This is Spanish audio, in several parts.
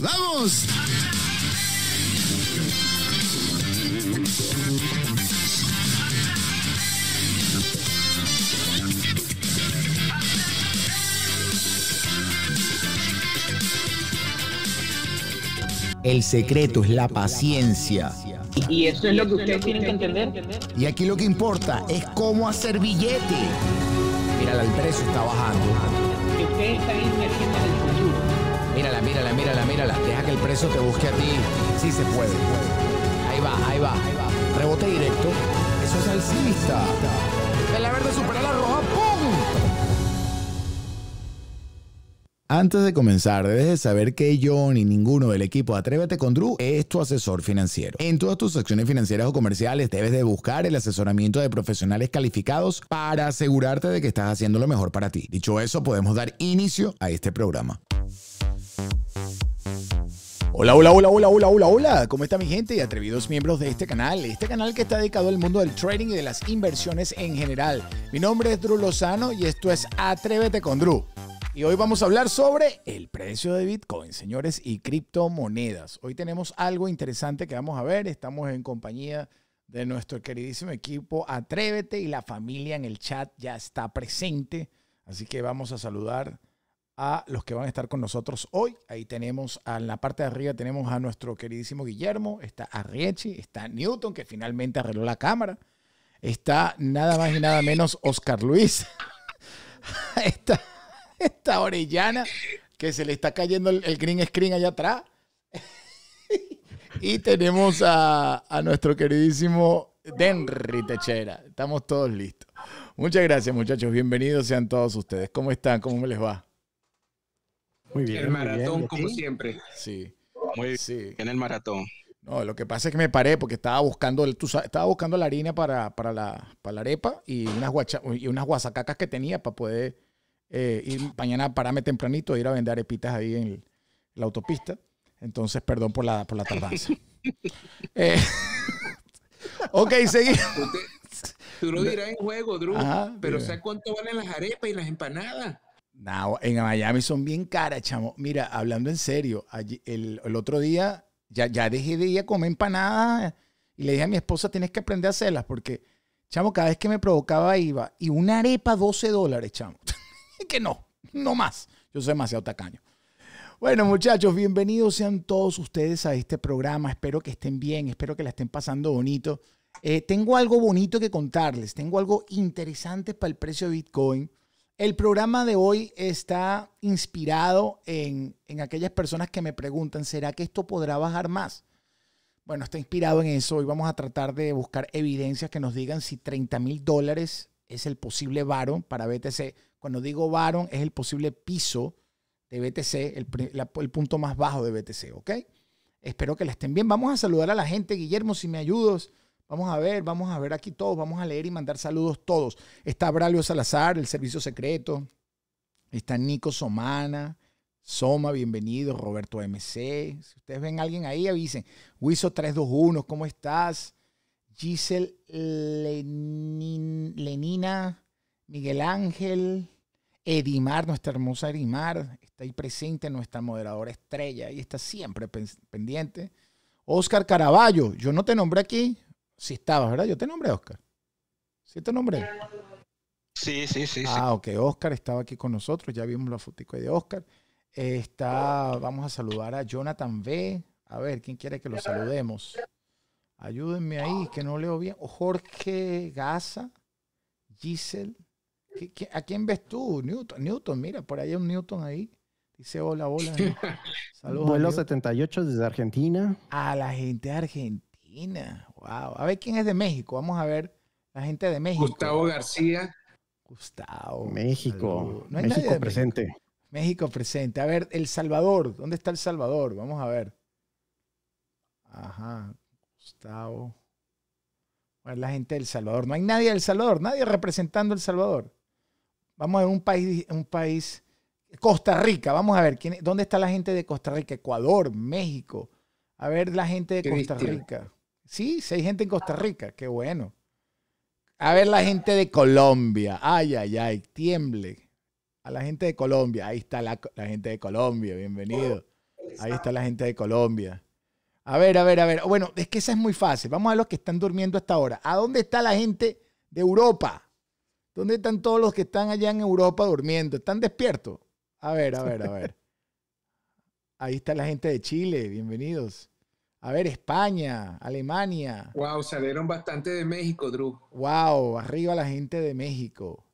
¡Vamos! El secreto es la paciencia. Y eso es lo que ustedes tienen que entender. Y aquí lo que importa es cómo hacer billete al el precio está bajando. Que usted está invirtiendo en el futuro. Mírala, mírala, mírala, mírala. Deja que el precio te busque a ti. Sí se puede. Ahí va, ahí va, Rebote directo. Eso es alcista. la verde supera la roja. ¡Pum! Antes de comenzar, debes de saber que yo ni ninguno del equipo Atrévete con Drew es tu asesor financiero. En todas tus acciones financieras o comerciales debes de buscar el asesoramiento de profesionales calificados para asegurarte de que estás haciendo lo mejor para ti. Dicho eso, podemos dar inicio a este programa. Hola, hola, hola, hola, hola, hola, hola. ¿Cómo está mi gente y atrevidos miembros de este canal? Este canal que está dedicado al mundo del trading y de las inversiones en general. Mi nombre es Drew Lozano y esto es Atrévete con Drew. Y hoy vamos a hablar sobre el precio de Bitcoin, señores, y criptomonedas. Hoy tenemos algo interesante que vamos a ver. Estamos en compañía de nuestro queridísimo equipo Atrévete y la familia en el chat ya está presente. Así que vamos a saludar a los que van a estar con nosotros hoy. Ahí tenemos, en la parte de arriba tenemos a nuestro queridísimo Guillermo, está Arriechi, está Newton, que finalmente arregló la cámara. Está nada más y nada menos Oscar Luis. está esta orellana que se le está cayendo el, green screen allá atrás. y tenemos a, nuestro queridísimo Denry Techera. Estamos todos listos. Muchas gracias, muchachos. Bienvenidos sean todos ustedes. ¿Cómo están? ¿Cómo me les va? Muy bien. El maratón, como siempre. Sí. Muy bien. En el maratón. No, lo que pasa es que me paré porque estaba buscando, el, estaba buscando la harina para, la, para la arepa y unas, y unas guasacacas que tenía para poder eh, mañana pararme tempranito a e ir a vender arepitas ahí en la autopista. Entonces, perdón por la, tardanza. Eh, ok, seguimos. Tú lo dirás en juego, Drew. pero ¿sabes cuánto valen las arepas y las empanadas? No, en Miami son bien caras, chamo. Mira, hablando en serio, allí, el, otro día ya, ya dejé de ir a comer empanadas y le dije a mi esposa, tienes que aprender a hacerlas porque, chamo, cada vez que me provocaba iba y una arepa 12 dólares, chamo que no, no más. Yo soy demasiado tacaño. Bueno, muchachos, bienvenidos sean todos ustedes a este programa. Espero que estén bien, espero que la estén pasando bonito. Eh, tengo algo bonito que contarles, tengo algo interesante para el precio de Bitcoin. El programa de hoy está inspirado en, aquellas personas que me preguntan, ¿será que esto podrá bajar más? Bueno, está inspirado en eso. Hoy vamos a tratar de buscar evidencias que nos digan si 30 mil dólares es el posible varo para BTC cuando digo varón es el posible piso de BTC, el, punto más bajo de BTC, ¿ok? Espero que la estén bien. Vamos a saludar a la gente, Guillermo, si me ayudas. Vamos a ver, vamos a ver aquí todos, vamos a leer y mandar saludos todos. Está Abralio Salazar, el Servicio Secreto. Está Nico Somana, Soma, bienvenido, Roberto MC. Si ustedes ven a alguien ahí, avisen. Wiso 321, ¿cómo estás? Giselle Lenina Miguel Ángel, Edimar, nuestra hermosa Edimar, está ahí presente, nuestra moderadora estrella, y está siempre pendiente. Oscar Caraballo, yo no te nombré aquí, si estabas, ¿verdad? Yo te nombré, Oscar. ¿Sí te nombré? Sí, sí, sí. Ah, ok, Oscar estaba aquí con nosotros, ya vimos la fotico de Oscar. Está, vamos a saludar a Jonathan B. A ver, ¿quién quiere que lo saludemos? Ayúdenme ahí, que no leo bien. Jorge Gaza, Giselle. ¿A quién ves tú? Newton, Newton, mira, por allá hay un Newton ahí. Dice hola, hola. Saludos. Vuelo 78 desde Argentina. A la gente de argentina. Wow. A ver quién es de México. Vamos a ver la gente de México. Gustavo García. Gustavo. México. México presente. México. presente. A ver, El Salvador. ¿Dónde está El Salvador? Vamos a ver. Ajá. Gustavo. ver la gente del Salvador. No hay nadie del Salvador. Nadie representando El Salvador. Vamos a ver un país, un país, Costa Rica, vamos a ver, quién, ¿dónde está la gente de Costa Rica? Ecuador, México. A ver la gente de Costa Rica. Sí, sí hay gente en Costa Rica, qué bueno. A ver la gente de Colombia, ay, ay, ay, tiemble. A la gente de Colombia, ahí está la, la gente de Colombia, bienvenido. Ahí está la gente de Colombia. A ver, a ver, a ver. Bueno, es que esa es muy fácil. Vamos a los que están durmiendo hasta ahora. ¿A dónde está la gente de Europa? ¿Dónde están todos los que están allá en Europa durmiendo? ¿Están despiertos? A ver, a ver, a ver. Ahí está la gente de Chile, bienvenidos. A ver, España, Alemania. Wow, salieron bastante de México, Drew. Wow, arriba la gente de México.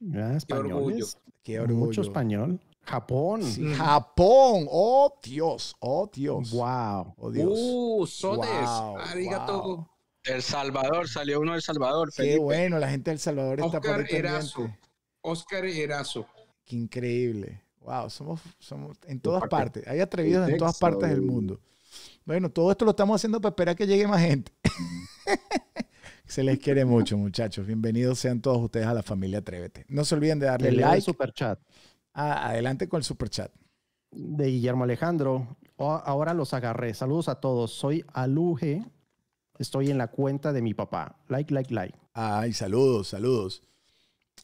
Qué orgullo. Qué orgullo. Mucho español. Japón. Mm. Japón. Oh, Dios. Oh, Dios. Wow. Oh, Dios. Uh, sodes. El Salvador, salió uno del Salvador. Qué bueno, la gente del Salvador está por ahí Erazo, Oscar Erazo. Qué increíble. Wow, somos, somos en todas partes. Hay atrevidos en todas partes del mundo. Bueno, todo esto lo estamos haciendo para esperar que llegue más gente. Se les quiere mucho, muchachos. Bienvenidos sean todos ustedes a la familia Atrévete. No se olviden de darle like. El super chat. adelante con el super chat. De Guillermo Alejandro. Ahora los agarré. Saludos a todos. Soy Aluje. Estoy en la cuenta de mi papá. Like, like, like. Ay, saludos, saludos.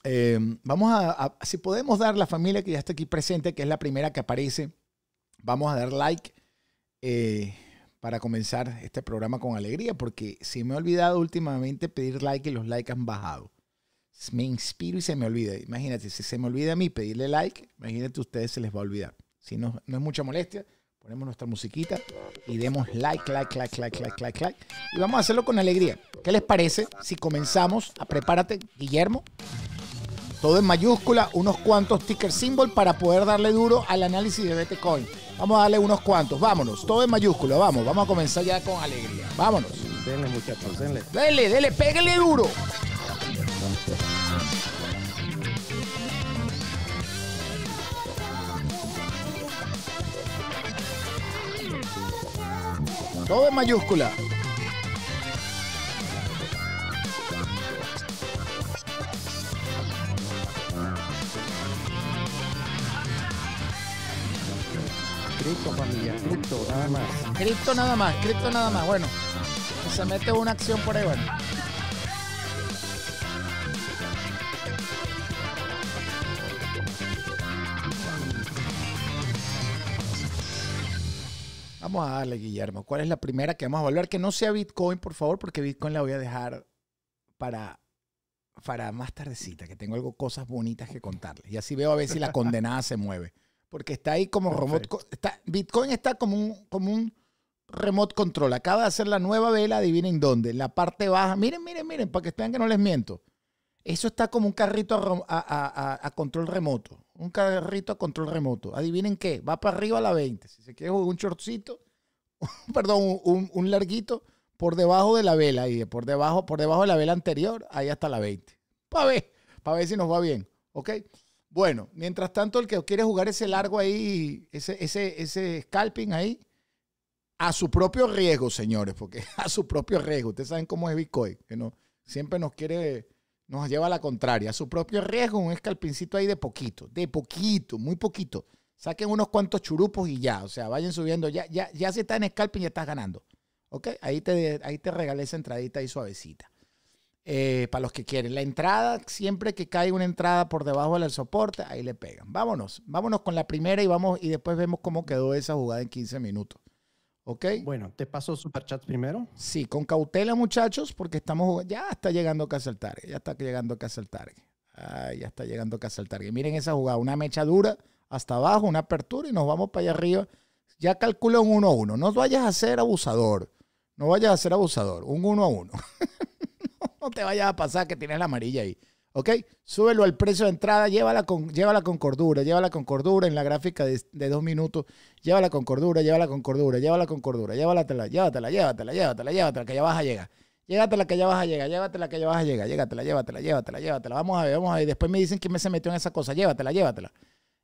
Eh, vamos a, si podemos dar la familia que ya está aquí presente, que es la primera que aparece, vamos a dar like eh, para comenzar este programa con alegría, porque si me ha olvidado últimamente pedir like y los likes han bajado. Me inspiro y se me olvida. Imagínate, si se me olvida a mí pedirle like, imagínate a ustedes se les va a olvidar. Si no, no es mucha molestia, tenemos nuestra musiquita y demos like, like, like, like, like, like, like. Y vamos a hacerlo con alegría. ¿Qué les parece si comenzamos a ah, prepárate, Guillermo? Todo en mayúscula, unos cuantos ticker symbol para poder darle duro al análisis de Bitcoin. Vamos a darle unos cuantos, vámonos, todo en mayúscula, vamos, vamos a comenzar ya con alegría. Vámonos. Denle muchachos, denle. Denle, denle, pégale duro. Todo en mayúscula. Cripto familia, cripto nada más. Cripto nada más, cripto nada más. Bueno, se mete una acción por ahí, bueno. Vamos a darle, Guillermo. ¿Cuál es la primera que vamos a evaluar? Que no sea Bitcoin, por favor, porque Bitcoin la voy a dejar para, para más tardecita, que tengo algo, cosas bonitas que contarles. Y así veo a ver si la condenada se mueve. Porque está ahí como remote. Está, Bitcoin está como un, como un remote control. Acaba de hacer la nueva vela, adivinen dónde. La parte baja. Miren, miren, miren, para que vean que no les miento. Eso está como un carrito a control remoto un carrito a control remoto. Adivinen qué, va para arriba a la 20. Si se quiere jugar un shortcito, perdón, un, larguito por debajo de la vela y por debajo, por debajo de la vela anterior, ahí hasta la 20. Para ver, para ver si nos va bien, ¿ok? Bueno, mientras tanto, el que quiere jugar ese largo ahí, ese, ese, ese scalping ahí, a su propio riesgo, señores, porque a su propio riesgo. Ustedes saben cómo es Bitcoin, que no, siempre nos quiere nos lleva a la contraria. A su propio riesgo, un escalpincito ahí de poquito, de poquito, muy poquito. Saquen unos cuantos churupos y ya, o sea, vayan subiendo. Ya, ya, ya si estás en scalping, ya estás ganando. ¿Ok? Ahí te, ahí te regalé esa entradita ahí suavecita. Eh, para los que quieren. La entrada, siempre que cae una entrada por debajo del soporte, ahí le pegan. Vámonos, vámonos con la primera y vamos y después vemos cómo quedó esa jugada en 15 minutos. Bueno, te paso superchats primero. Sí, con cautela, muchachos, porque estamos Ya está llegando Casa Target. Ya está llegando Casa Target. ya está llegando Casa Target. Miren esa jugada. Una mecha dura hasta abajo, una apertura y nos vamos para allá arriba. Ya calcula un 1-1. No vayas a ser abusador. No vayas a ser abusador. Un 1-1. no te vayas a pasar que tienes la amarilla ahí. ¿ok? Súbelo al precio de entrada, llévala con, llévala con cordura, llévala con cordura en la gráfica de, de dos minutos, llévala con cordura, llévala con cordura, llévala con cordura, llévatela, llévatela, llévatela, llévatela, llévatela, que ya vas a Llévatela que ya baja llega, llegar, llévatela que ya vas a llegar, llévatela, llévatela, llévatela, llévatela. Vamos a ver, vamos a ver. Después me dicen que me se metió en esa cosa. Llévatela, llévatela.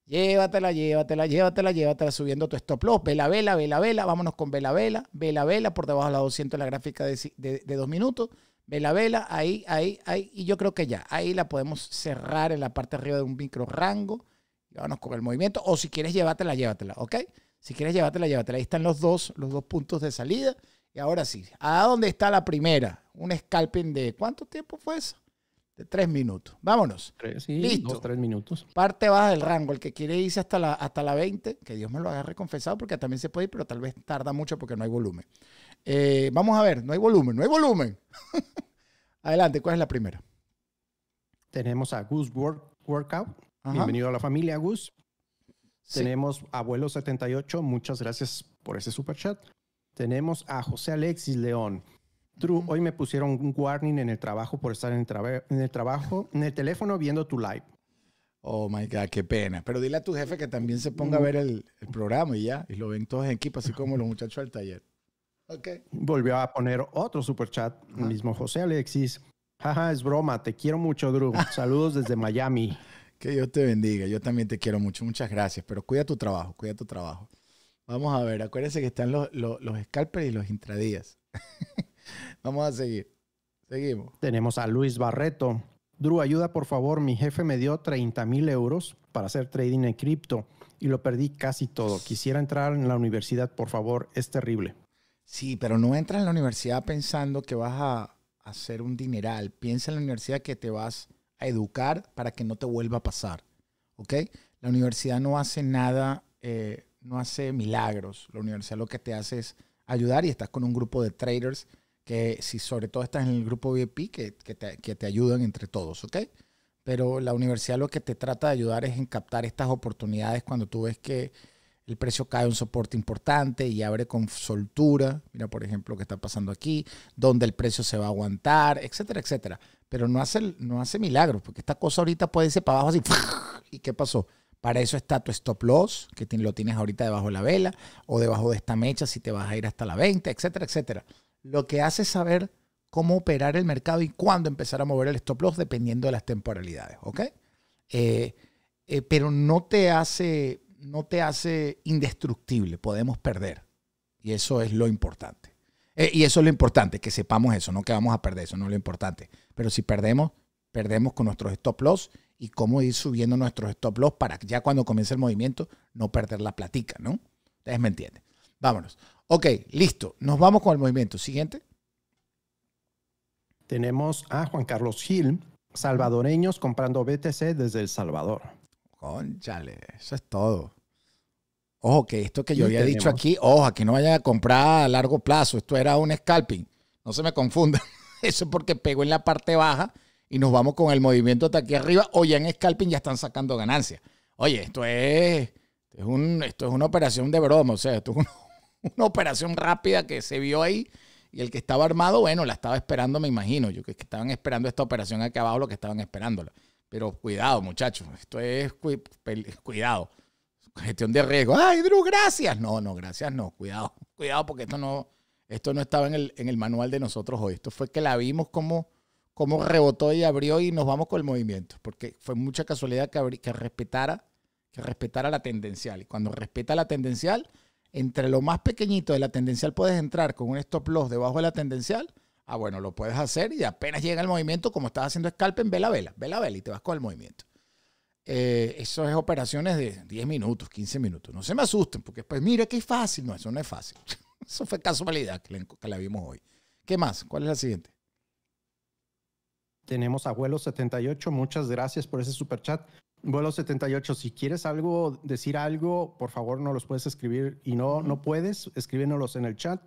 Llévatela, llévatela, llévatela, llévatela, subiendo tu stop loss. Vela, vela, vela, vela. Vámonos con vela, vela, vela, vela por debajo de la 200 la gráfica de, de, de dos minutos. Vela, vela, ahí, ahí, ahí. Y yo creo que ya, ahí la podemos cerrar en la parte arriba de un micro rango. vámonos con el movimiento. O si quieres llévatela, llévatela, ¿ok? Si quieres llévatela, llévatela. Ahí están los dos, los dos puntos de salida. Y ahora sí, ¿a dónde está la primera? Un scalping de ¿cuánto tiempo fue eso? De tres minutos. Vámonos. sí, Listo. Dos, tres minutos. Parte baja del rango. El que quiere irse hasta la, hasta la 20, que Dios me lo agarre confesado, porque también se puede ir, pero tal vez tarda mucho porque no hay volumen. Eh, vamos a ver, no hay volumen, no hay volumen. Adelante, ¿cuál es la primera? Tenemos a Goose Workout. Bienvenido a la familia, Goose. Tenemos Abuelo 78, muchas gracias por ese super chat. Tenemos a José Alexis León. True, hoy me pusieron un warning en el trabajo por estar en el, trabajo, en el teléfono viendo tu live. Oh my God, qué pena. Pero dile a tu jefe que también se ponga a ver el, el programa y ya. Y lo ven todos en equipo, así como los muchachos del taller. Volvió a poner otro super chat, el mismo José Alexis. Jaja, es broma, te quiero mucho, Drew. Saludos desde Miami. Que Dios te bendiga, yo también te quiero mucho, muchas gracias, pero cuida tu trabajo, cuida tu trabajo. Vamos a ver, acuérdense que están los, los, los scalpers y los intradías. Vamos a seguir. Seguimos. Tenemos a Luis Barreto. Drew, ayuda por favor. Mi jefe me dio 30 mil euros para hacer trading en cripto y lo perdí casi todo. Quisiera entrar en la universidad, por favor. Es terrible. Sí, pero no entras a la universidad pensando que vas a hacer un dineral. Piensa en la universidad que te vas a educar para que no te vuelva a pasar. ¿Ok? La universidad no hace nada, eh, no hace milagros. La universidad lo que te hace es ayudar y estás con un grupo de traders que si sobre todo estás en el grupo VIP, que, te, que te ayudan entre todos, ¿ok? Pero la universidad lo que te trata de ayudar es en captar estas oportunidades cuando tú ves que el precio cae un soporte importante y abre con soltura. Mira, por ejemplo, lo que está pasando aquí, donde el precio se va a aguantar, etcétera, etcétera. Pero no hace, no hace milagros, porque esta cosa ahorita puede irse para abajo así. ¿Y qué pasó? Para eso está tu stop loss, que lo tienes ahorita debajo de la vela o debajo de esta mecha si te vas a ir hasta la 20, etcétera, etcétera. Lo que hace es saber cómo operar el mercado y cuándo empezar a mover el stop loss dependiendo de las temporalidades, ¿ok? Eh, eh, pero no te hace no te hace indestructible, podemos perder. Y eso es lo importante. Eh, y eso es lo importante, que sepamos eso, no que vamos a perder, eso no es lo importante. Pero si perdemos, perdemos con nuestros stop loss y cómo ir subiendo nuestros stop loss para ya cuando comience el movimiento no perder la platica, ¿no? Ustedes me entienden. Vámonos. Ok, listo. Nos vamos con el movimiento. Siguiente. Tenemos a Juan Carlos Gil, salvadoreños comprando BTC desde El Salvador. Conchale, eso es todo. Ojo, que esto que yo había dicho aquí, ojo, aquí no vayan a comprar a largo plazo. Esto era un scalping. No se me confunda. Eso porque pegó en la parte baja y nos vamos con el movimiento hasta aquí arriba. O ya en scalping ya están sacando ganancias. Oye, esto es, esto es una operación de broma. O sea, esto es una, operación rápida que se vio ahí. Y el que estaba armado, bueno, la estaba esperando, me imagino. Yo que estaban esperando esta operación aquí abajo, lo que estaban esperándola. Pero cuidado, muchachos. Esto es cuidado. Gestión de riesgo. Ay, Drew, gracias. No, no, gracias no. Cuidado. Cuidado porque esto no, esto no estaba en el, en el manual de nosotros hoy. Esto fue que la vimos como, como rebotó y abrió y nos vamos con el movimiento. Porque fue mucha casualidad que, que respetara que respetara la tendencial. Y cuando respeta la tendencial, entre lo más pequeñito de la tendencial puedes entrar con un stop loss debajo de la tendencial – Ah, bueno, lo puedes hacer y apenas llega el movimiento, como estaba haciendo la vela, ve la vela y te vas con el movimiento. Eh, eso es operaciones de 10 minutos, 15 minutos. No se me asusten, porque pues mire qué fácil. No, eso no es fácil. Eso fue casualidad que la, vimos hoy. ¿Qué más? ¿Cuál es la siguiente? Tenemos a Vuelo 78. Muchas gracias por ese super chat. Vuelo 78, si quieres algo, decir algo, por favor no los puedes escribir y no, no puedes, escríbenos en el chat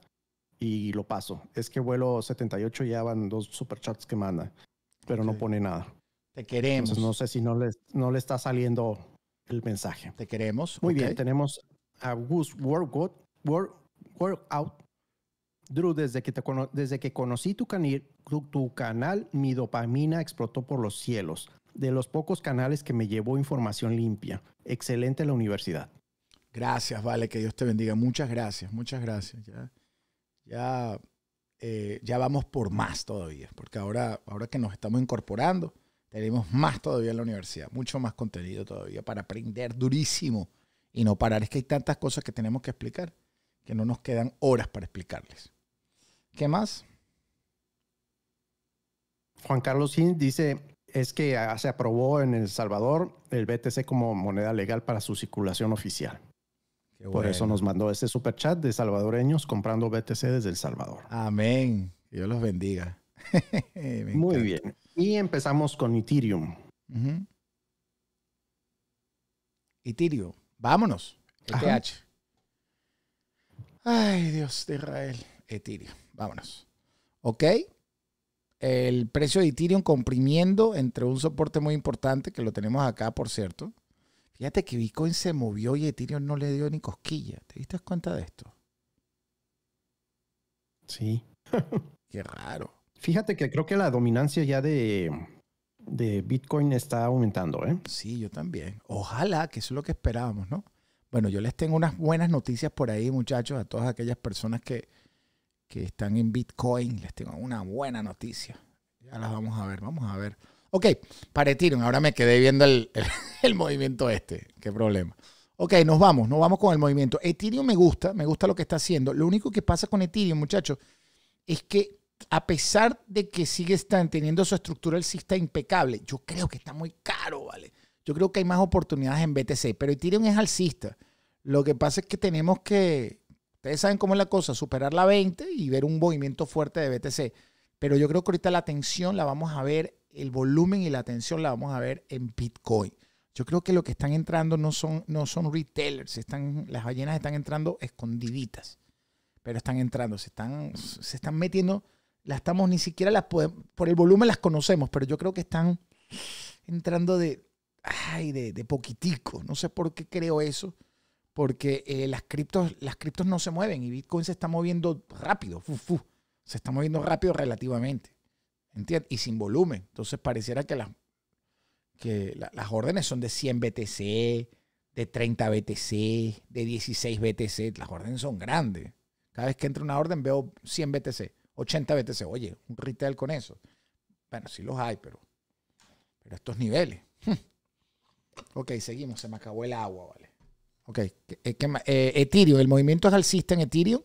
y lo paso. Es que vuelo 78 ya van dos superchats que manda, pero no pone nada. Te queremos. no sé si no le, no le está saliendo el mensaje. Te queremos. Muy bien, tenemos a Gus Workout. Work, out, Drew, desde que, te cono desde que conocí tu, tu, canal, mi dopamina explotó por los cielos. De los pocos canales que me llevó información limpia. Excelente la universidad. Gracias, vale, que Dios te bendiga. Muchas gracias, muchas gracias ya, eh, ya vamos por más todavía, porque ahora, ahora que nos estamos incorporando, tenemos más todavía en la universidad, mucho más contenido todavía para aprender durísimo y no parar. Es que hay tantas cosas que tenemos que explicar que no nos quedan horas para explicarles. ¿Qué más? Juan Carlos Hin dice, es que ah, se aprobó en El Salvador el BTC como moneda legal para su circulación oficial. Por eso nos mandó este super chat de salvadoreños comprando BTC desde El Salvador. Amén. Dios los bendiga. Muy bien. Y empezamos con Ethereum. Ethereum. Vámonos. ETH. Ay, Dios de Israel. Ethereum. Vámonos. Ok. El precio de Ethereum comprimiendo entre un soporte muy importante, que lo tenemos acá, por cierto, Fíjate que Bitcoin se movió y Ethereum no le dio ni cosquilla. ¿Te diste cuenta de esto? Sí. Qué raro. Fíjate que creo que la dominancia ya de, Bitcoin está aumentando, ¿eh? Sí, yo también. Ojalá, que eso es lo que esperábamos, ¿no? Bueno, yo les tengo unas buenas noticias por ahí, muchachos, a todas aquellas personas que, que están en Bitcoin. Les tengo una buena noticia. Ya las vamos a ver, vamos a ver. Ok, para Ethereum, Ahora me quedé viendo el, movimiento este. Qué problema. Ok, nos vamos, nos vamos con el movimiento. Ethereum me gusta, me gusta lo que está haciendo. Lo único que pasa con Ethereum, muchachos, es que a pesar de que sigue teniendo su estructura alcista impecable, yo creo que está muy caro, ¿vale? Yo creo que hay más oportunidades en BTC, pero Ethereum es alcista. Lo que pasa es que tenemos que, ustedes saben cómo es la cosa, superar la 20 y ver un movimiento fuerte de BTC. Pero yo creo que ahorita la tensión la vamos a ver el volumen y la atención la vamos a ver en Bitcoin. Yo creo que lo que están entrando no son, no son retailers, están, las ballenas están entrando escondiditas, pero están entrando, se están, se están metiendo, las estamos ni siquiera las podemos, por el volumen las conocemos, pero yo creo que están entrando de, de, poquitico, no sé por qué creo eso, porque eh, las, criptos, las criptos no se mueven y Bitcoin se está moviendo rápido, se está moviendo rápido relativamente. ¿entiendes? Y sin volumen. Entonces pareciera que, las, que las órdenes son de 100 BTC, de 30 BTC, de 16 BTC. Las órdenes son grandes. Cada vez que entra una orden veo 100 BTC, 80 BTC. Oye, un retail con eso. Bueno, sí los hay, pero, pero estos niveles. Ok, seguimos. Se me acabó el agua, ¿vale? Ok. Eh, eh, Ethereum, el movimiento es alcista en Ethereum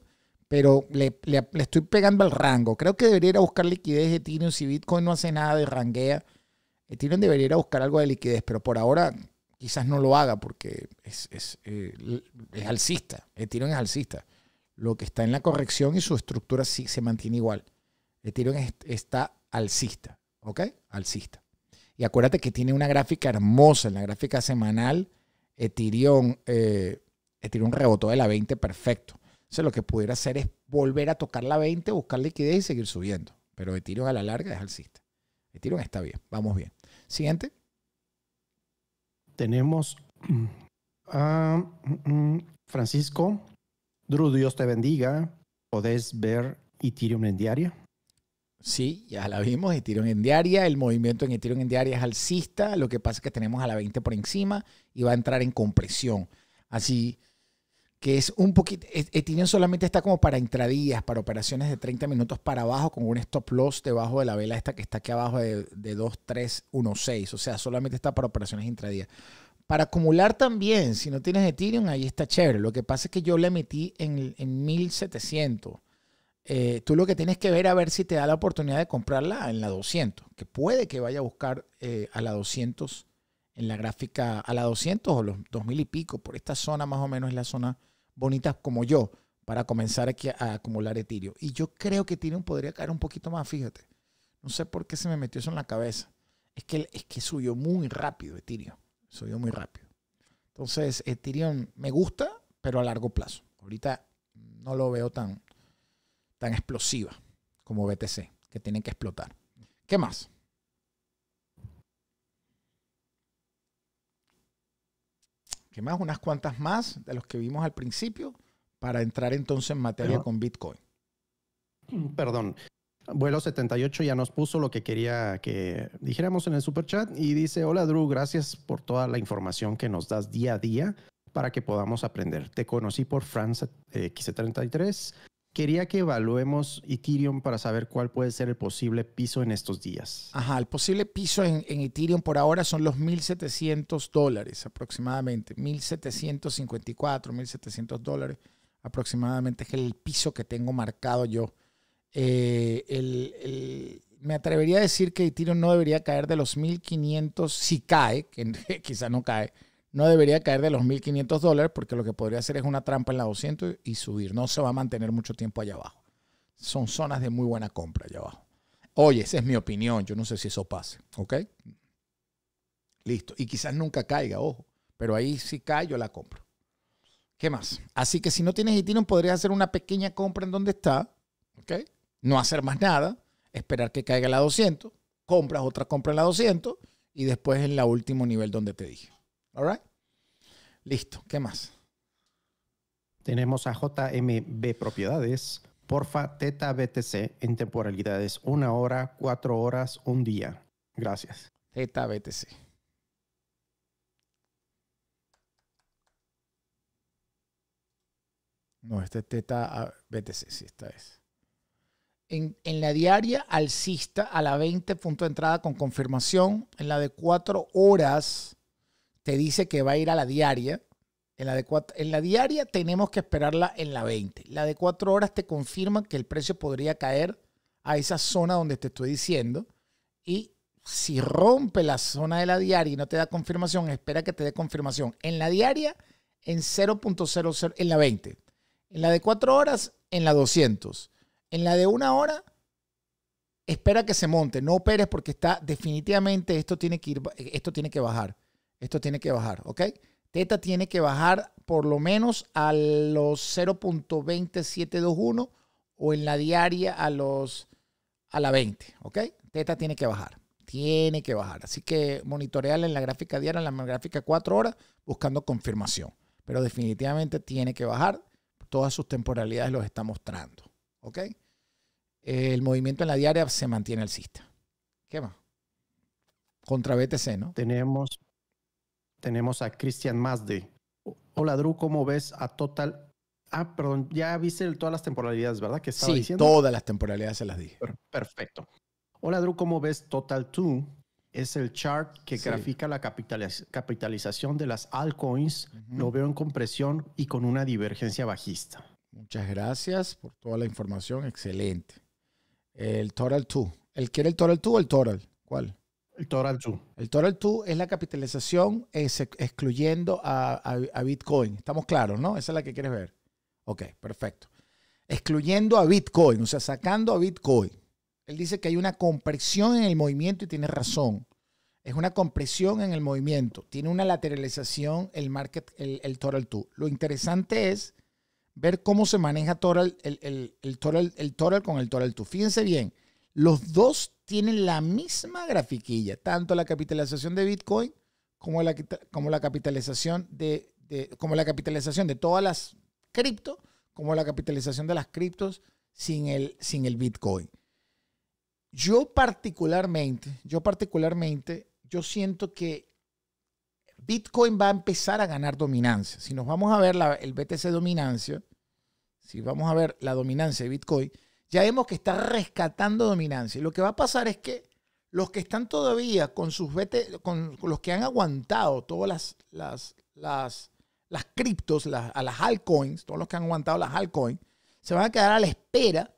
pero le, estoy pegando al rango. Creo que debería ir a buscar liquidez Ethereum. Si Bitcoin no hace nada de ranguea, Ethereum debería ir a buscar algo de liquidez, pero por ahora quizás no lo haga porque es, es, eh, es alcista. Ethereum es alcista. Lo que está en la corrección y su estructura sí se mantiene igual. Ethereum está alcista, ¿ok? Alcista. Y acuérdate que tiene una gráfica hermosa, en la gráfica semanal, Ethereum, eh, Ethereum rebotó de la 20 perfecto lo que pudiera hacer es volver a tocar la 20, buscar liquidez y seguir subiendo. Pero Ethereum a la larga es alcista. Ethereum está bien, vamos bien. Siguiente. Tenemos a mm, mm, Francisco. Drew, Dios te bendiga. ¿Podés ver Ethereum en diaria? Sí, ya la vimos, Ethereum en diaria, el movimiento en Ethereum en diaria es alcista, lo que pasa es que tenemos a la 20 por encima y va a entrar en compresión. Así que es un poquito, e, Ethereum solamente está como para intradías, para operaciones de 30 minutos para abajo, con un stop loss debajo de la vela esta que está aquí abajo de, 1, 6. o sea, solamente está para operaciones intradías. Para acumular también, si no tienes Ethereum, ahí está chévere. Lo que pasa es que yo le metí en, 1700. Eh, tú lo que tienes que ver a ver si te da la oportunidad de comprarla en la 200, que puede que vaya a buscar eh, a la 200 en la gráfica, a la 200 o los 2000 y pico, por esta zona más o menos es la zona bonitas como yo para comenzar aquí a, acumular etirio. Y yo creo que Ethereum podría caer un poquito más, fíjate. No sé por qué se me metió eso en la cabeza. Es que, es que subió muy rápido Ethereum. Subió muy rápido. Entonces, Ethereum me gusta, pero a largo plazo. Ahorita no lo veo tan, tan explosiva como BTC, que tienen que explotar. ¿Qué más? ¿Qué más? Unas cuantas más de los que vimos al principio para entrar entonces en materia con Bitcoin. Perdón. Vuelo 78 ya nos puso lo que quería que dijéramos en el super chat y dice, hola Drew, gracias por toda la información que nos das día a día para que podamos aprender. Te conocí por France eh, x Quería que evaluemos Ethereum para saber cuál puede ser el posible piso en estos días. Ajá, el posible piso en, Ethereum por ahora son los 1.700 dólares aproximadamente, 1.754, 1.700 dólares aproximadamente es el piso que tengo marcado yo. Eh, me atrevería a decir que Ethereum no debería caer de los 1.500 si cae, que quizá no cae, no debería caer de los 1.500 dólares porque lo que podría hacer es una trampa en la 200 y subir. No se va a mantener mucho tiempo allá abajo. Son zonas de muy buena compra allá abajo. Oye, esa es mi opinión. Yo no sé si eso pase. ¿Ok? Listo. Y quizás nunca caiga, ojo. Pero ahí si cae, yo la compro. ¿Qué más? Así que si no tienes Ethereum, podrías hacer una pequeña compra en donde está. ¿Ok? No hacer más nada. Esperar que caiga la 200. Compras otra compra en la 200. Y después en la último nivel donde te dije. All Listo. ¿Qué más? Tenemos a JMB Propiedades, Porfa Teta BTC en temporalidades, una hora, cuatro horas, un día. Gracias. Teta BTC. No, este es Teta BTC, sí, esta es. En, en, la diaria alcista a la 20 punto de entrada con confirmación. En la de cuatro horas te dice que va a ir a la diaria. En la, en la diaria tenemos que esperarla en la 20. La de 4 horas te confirma que el precio podría caer a esa zona donde te estoy diciendo. Y si rompe la zona de la diaria y no te da confirmación, espera que te dé confirmación. En la diaria, en 0.00, en la 20. En la de 4 horas, en la 200. En la de una hora, espera que se monte. No operes porque está definitivamente esto tiene que, ir, esto tiene que bajar. Esto tiene que bajar, ¿ok? Teta tiene que bajar por lo menos a los 0.2721 o en la diaria a los a la 20, ¿ok? Teta tiene que bajar, tiene que bajar. Así que monitorearla en la gráfica diaria, en la gráfica 4 horas, buscando confirmación. Pero definitivamente tiene que bajar. Todas sus temporalidades los está mostrando, ¿ok? El movimiento en la diaria se mantiene alcista. ¿Qué más? Contra BTC, ¿no? Tenemos tenemos a Christian Mazde. Hola, Drew, ¿cómo ves a Total? Ah, perdón, ya viste todas las temporalidades, ¿verdad? Que estaba sí, todas las temporalidades se las dije. Perfecto. Hola, Dru, ¿cómo ves Total 2? Es el chart que grafica la capitalización de las altcoins. Lo veo en compresión y con una divergencia bajista. Muchas gracias por toda la información. Excelente. El Total 2. ¿El quiere el Total 2 o el Total? ¿Cuál? El Total 2. El Total 2 es la capitalización excluyendo a, Bitcoin. Estamos claros, ¿no? Esa es la que quieres ver. Ok, perfecto. Excluyendo a Bitcoin, o sea, sacando a Bitcoin. Él dice que hay una compresión en el movimiento y tiene razón. Es una compresión en el movimiento. Tiene una lateralización el market, el, Total 2. Lo interesante es ver cómo se maneja total, el, el, el, total, el total con el Total 2. Fíjense bien los dos tienen la misma grafiquilla, tanto la capitalización de Bitcoin como la, capitalización de, como la capitalización de todas las cripto, como la capitalización de las criptos sin el, Bitcoin. Yo particularmente, yo particularmente, yo siento que Bitcoin va a empezar a ganar dominancia. Si nos vamos a ver el BTC dominancia, si vamos a ver la dominancia de Bitcoin, ya vemos que está rescatando dominancia. Lo que va a pasar es que los que están todavía con sus BT, con, los que han aguantado todas las, las, las, las criptos, a las altcoins, todos los que han aguantado las altcoins, se van a quedar a la espera.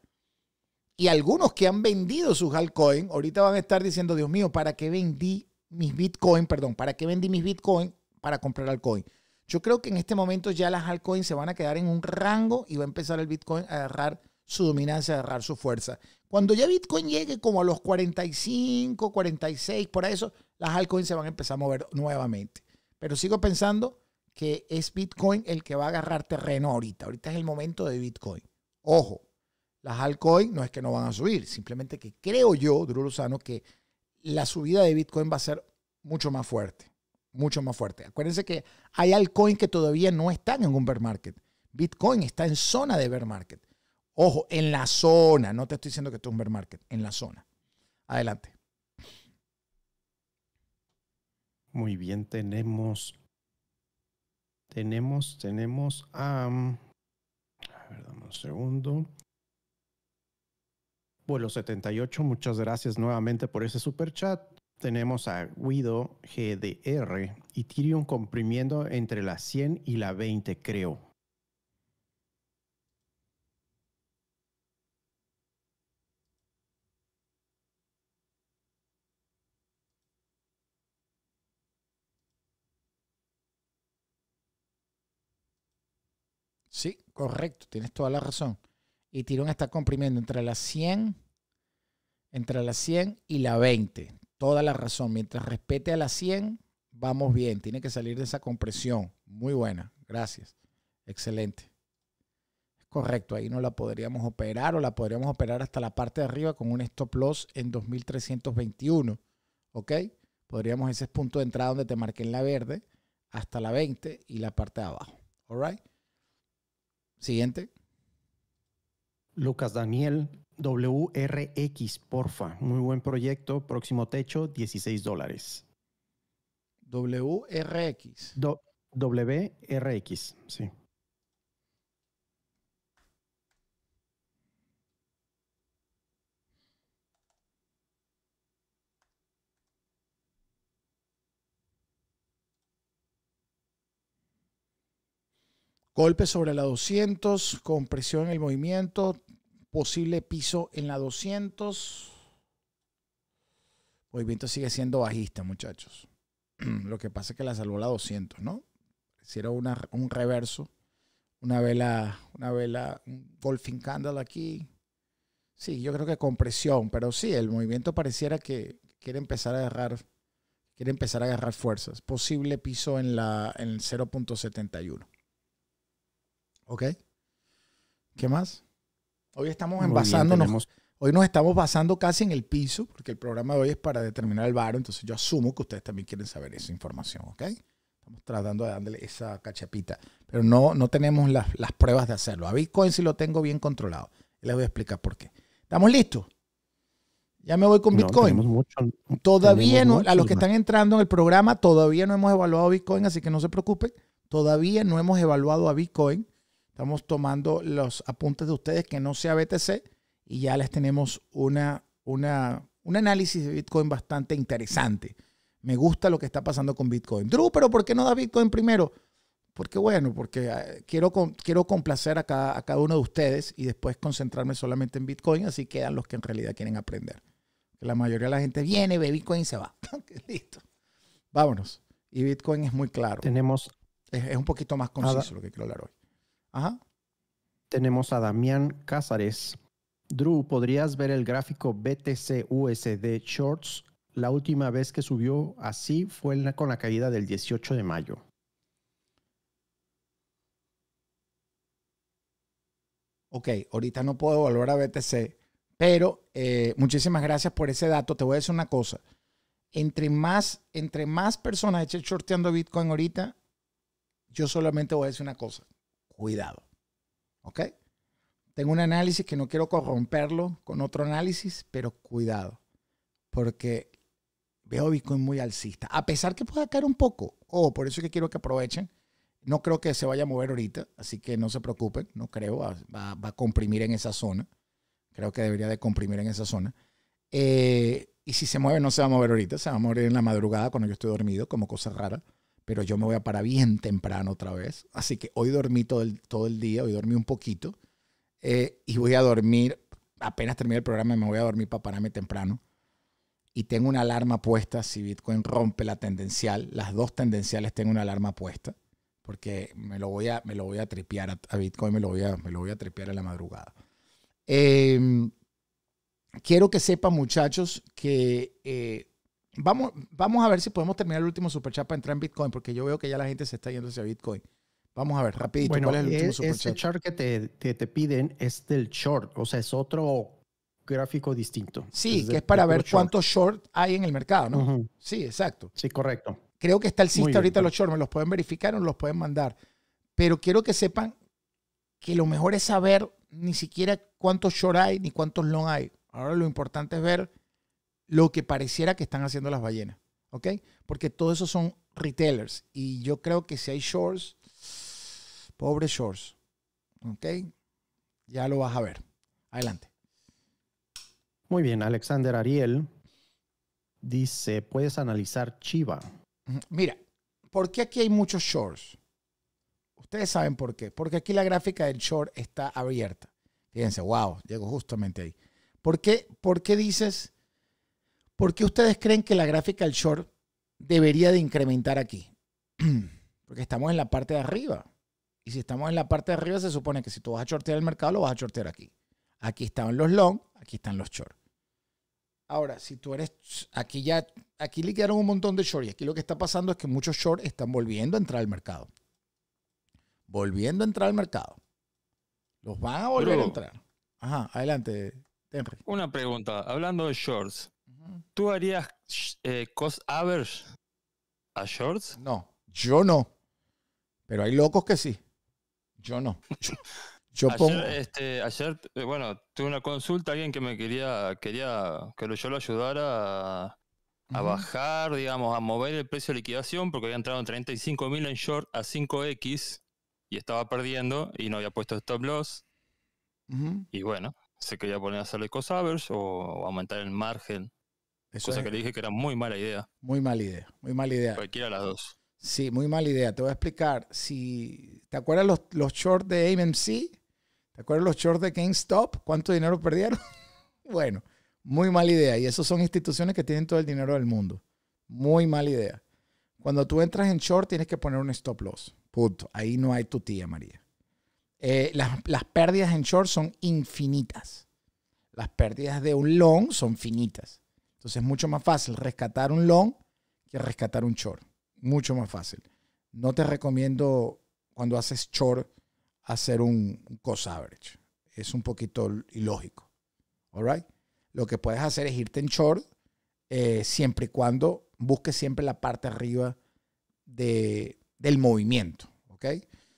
Y algunos que han vendido sus altcoins, ahorita van a estar diciendo, Dios mío, ¿para qué vendí mis bitcoins? Perdón, ¿para qué vendí mis bitcoins para comprar altcoin? Yo creo que en este momento ya las altcoins se van a quedar en un rango y va a empezar el bitcoin a agarrar su dominancia, agarrar su fuerza. Cuando ya Bitcoin llegue como a los 45, 46, por eso, las altcoins se van a empezar a mover nuevamente. Pero sigo pensando que es Bitcoin el que va a agarrar terreno ahorita. Ahorita es el momento de Bitcoin. Ojo, las altcoins no es que no van a subir, simplemente que creo yo, Duro Sano, que la subida de Bitcoin va a ser mucho más fuerte. Mucho más fuerte. Acuérdense que hay altcoins que todavía no están en un bear market. Bitcoin está en zona de bear market. Ojo, en la zona. No te estoy diciendo que esto un bear market. En la zona. Adelante. Muy bien, tenemos. Tenemos, tenemos. a ver, dame un segundo. Vuelo 78, muchas gracias nuevamente por ese super chat. Tenemos a Guido GDR, y un comprimiendo entre la 100 y la 20, creo. Sí, correcto, tienes toda la razón. Y Tirón está comprimiendo entre las 100, entre las 100 y la 20. Toda la razón. Mientras respete a la 100, vamos bien. Tiene que salir de esa compresión. Muy buena. Gracias. Excelente. correcto. Ahí no la podríamos operar o la podríamos operar hasta la parte de arriba con un stop loss en 2321. ¿Ok? Podríamos, ese es punto de entrada donde te marqué en la verde hasta la 20 y la parte de abajo. ¿All right? Siguiente. Lucas Daniel, WRX, porfa. Muy buen proyecto. Próximo techo, 16 dólares. WRX. WRX, sí. Golpe sobre la 200, compresión en el movimiento, posible piso en la 200. El movimiento sigue siendo bajista, muchachos. Lo que pasa es que la salvó la 200, ¿no? Hicieron un reverso, una vela, una vela, un golfing candle aquí. Sí, yo creo que compresión, pero sí, el movimiento pareciera que quiere empezar a agarrar, quiere empezar a agarrar fuerzas. Posible piso en la en 0.71. ¿Ok? ¿Qué más? Hoy estamos hoy nos estamos basando casi en el piso, porque el programa de hoy es para determinar el varo, entonces yo asumo que ustedes también quieren saber esa información, ¿ok? Estamos tratando de darle esa cachapita, pero no, no tenemos las, pruebas de hacerlo. A Bitcoin sí lo tengo bien controlado. Les voy a explicar por qué. ¿Estamos listos? Ya me voy con Bitcoin. todavía no, a los que están entrando en el programa, todavía no hemos evaluado Bitcoin, así que no se preocupen. Todavía no hemos evaluado a Bitcoin. Estamos tomando los apuntes de ustedes que no sea BTC y ya les tenemos una, una, un análisis de Bitcoin bastante interesante. Me gusta lo que está pasando con Bitcoin. Drew, pero ¿por qué no da Bitcoin primero? Porque bueno, porque eh, quiero, quiero complacer a cada, uno de ustedes y después concentrarme solamente en Bitcoin, así quedan los que en realidad quieren aprender. la mayoría de la gente viene, ve Bitcoin y se va. Listo. Vámonos. Y Bitcoin es muy claro. Tenemos. Es, un poquito más conciso lo que quiero hablar hoy. Tenemos a Damián Cázares. Drew, ¿podrías ver el gráfico BTC USD Shorts? La última vez que subió así fue con la caída del 18 de mayo. Ok, ahorita no puedo volver a BTC, pero eh, muchísimas gracias por ese dato. Te voy a decir una cosa. Entre más, entre más personas echen shorteando Bitcoin ahorita, yo solamente voy a decir una cosa cuidado. ¿Ok? Tengo un análisis que no quiero corromperlo con otro análisis, pero cuidado, porque veo Bitcoin muy alcista, a pesar que pueda caer un poco. Oh, por eso es que quiero que aprovechen. No creo que se vaya a mover ahorita, así que no se preocupen, no creo, va, a comprimir en esa zona. Creo que debería de comprimir en esa zona. Eh, y si se mueve, no se va a mover ahorita, se va a mover en la madrugada cuando yo estoy dormido, como cosa rara pero yo me voy a parar bien temprano otra vez. Así que hoy dormí todo el, todo el día, hoy dormí un poquito eh, y voy a dormir, apenas termine el programa me voy a dormir para pararme temprano. Y tengo una alarma puesta, si Bitcoin rompe la tendencial, las dos tendenciales tengo una alarma puesta, porque me lo voy a, me lo voy a tripear a, Bitcoin, me lo, voy a, me lo voy a a la madrugada. Em, quiero que sepan muchachos que eh, Vamos, vamos a ver si podemos terminar el último superchat para entrar en Bitcoin, porque yo veo que ya la gente se está yendo hacia Bitcoin. Vamos a ver, rapidito, bueno, ¿cuál el chart que te, piden es del short, o sea, es otro gráfico distinto. Sí, que es para ver cuánto cuántos short hay en el mercado, ¿no? Sí, exacto. Sí, correcto. Creo que está el sistema ahorita los short, me los pueden verificar o los pueden mandar. Pero quiero que sepan que lo mejor es saber ni siquiera cuántos short hay ni cuántos long hay. Ahora lo importante es ver lo que pareciera que están haciendo las ballenas, ¿ok? Porque todos esos son retailers y yo creo que si hay shorts, pobres shorts, ¿ok? Ya lo vas a ver. Adelante. Muy bien, Alexander Ariel dice, puedes analizar Chiva. Mira, ¿por qué aquí hay muchos shorts? Ustedes saben por qué. Porque aquí la gráfica del short está abierta. Fíjense, wow, llego justamente ahí. ¿Por qué, por qué dices ¿Por qué ustedes creen que la gráfica del short debería de incrementar aquí? Porque estamos en la parte de arriba. Y si estamos en la parte de arriba, se supone que si tú vas a shortear el mercado, lo vas a shortear aquí. Aquí están los long, aquí están los short. Ahora, si tú eres, aquí ya, aquí liquidaron un montón de short y aquí lo que está pasando es que muchos short están volviendo a entrar al mercado. Volviendo a entrar al mercado. Los van a volver a entrar. Ajá, adelante, Henry. Una pregunta, hablando de shorts, ¿Tú harías eh, cost average a shorts? No, yo no. Pero hay locos que sí. Yo no. Yo, pongo... este, ayer, eh, bueno, tuve una consulta, alguien que me quería, quería que yo lo ayudara a, bajar, digamos, a mover el precio de liquidación, porque había entrado en 35 mil en short a 5X y estaba perdiendo y no había puesto stop loss. Y bueno, se quería poner a hacerle cost average o aumentar el margen eso cosa es... que le dije que era muy mala idea. Muy mala idea, muy mala idea. Cualquiera de las dos. Sí, muy mala idea. Te voy a explicar. Si te acuerdas los, shorts de AMC, ¿te acuerdas los shorts de GameStop? ¿Cuánto dinero perdieron? bueno, muy mala idea. Y esos son instituciones que tienen todo el dinero del mundo. Muy mala idea. Cuando tú entras en short, tienes que poner un stop loss. Punto. Ahí no hay tu tía, María. Eh, las, las pérdidas en short son infinitas. Las pérdidas de un long son finitas. Entonces es mucho más fácil rescatar un long que rescatar un short. Mucho más fácil. No te recomiendo cuando haces short hacer un, average. Es un poquito ilógico. Lo que puedes hacer es irte en short eh, siempre y cuando busques siempre la parte arriba de, del movimiento.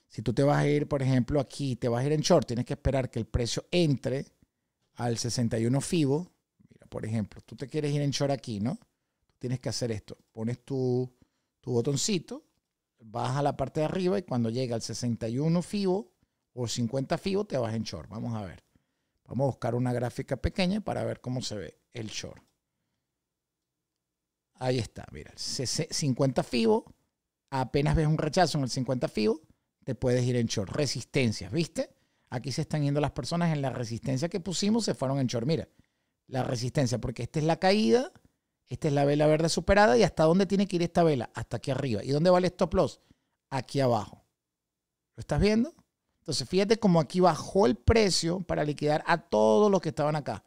Si tú te vas a ir, por ejemplo, aquí, te vas a ir en short, tienes que esperar que el precio entre al 61 FIBO por ejemplo, tú te quieres ir en short aquí, ¿no? Tienes que hacer esto. Pones tu, tu botoncito, vas a la parte de arriba y cuando llega al 61 FIBO o 50 FIBO te vas en short. Vamos a ver. Vamos a buscar una gráfica pequeña para ver cómo se ve el short. Ahí está, mira, 50 FIBO, apenas ves un rechazo en el 50 FIBO, te puedes ir en short. Resistencias, ¿viste? Aquí se están yendo las personas en la resistencia que pusimos, se fueron en short. Mira, la resistencia, porque esta es la caída, esta es la vela verde superada y hasta dónde tiene que ir esta vela, hasta aquí arriba. ¿Y dónde vale stop loss? Aquí abajo. ¿Lo estás viendo? Entonces, fíjate cómo aquí bajó el precio para liquidar a todos los que estaban acá.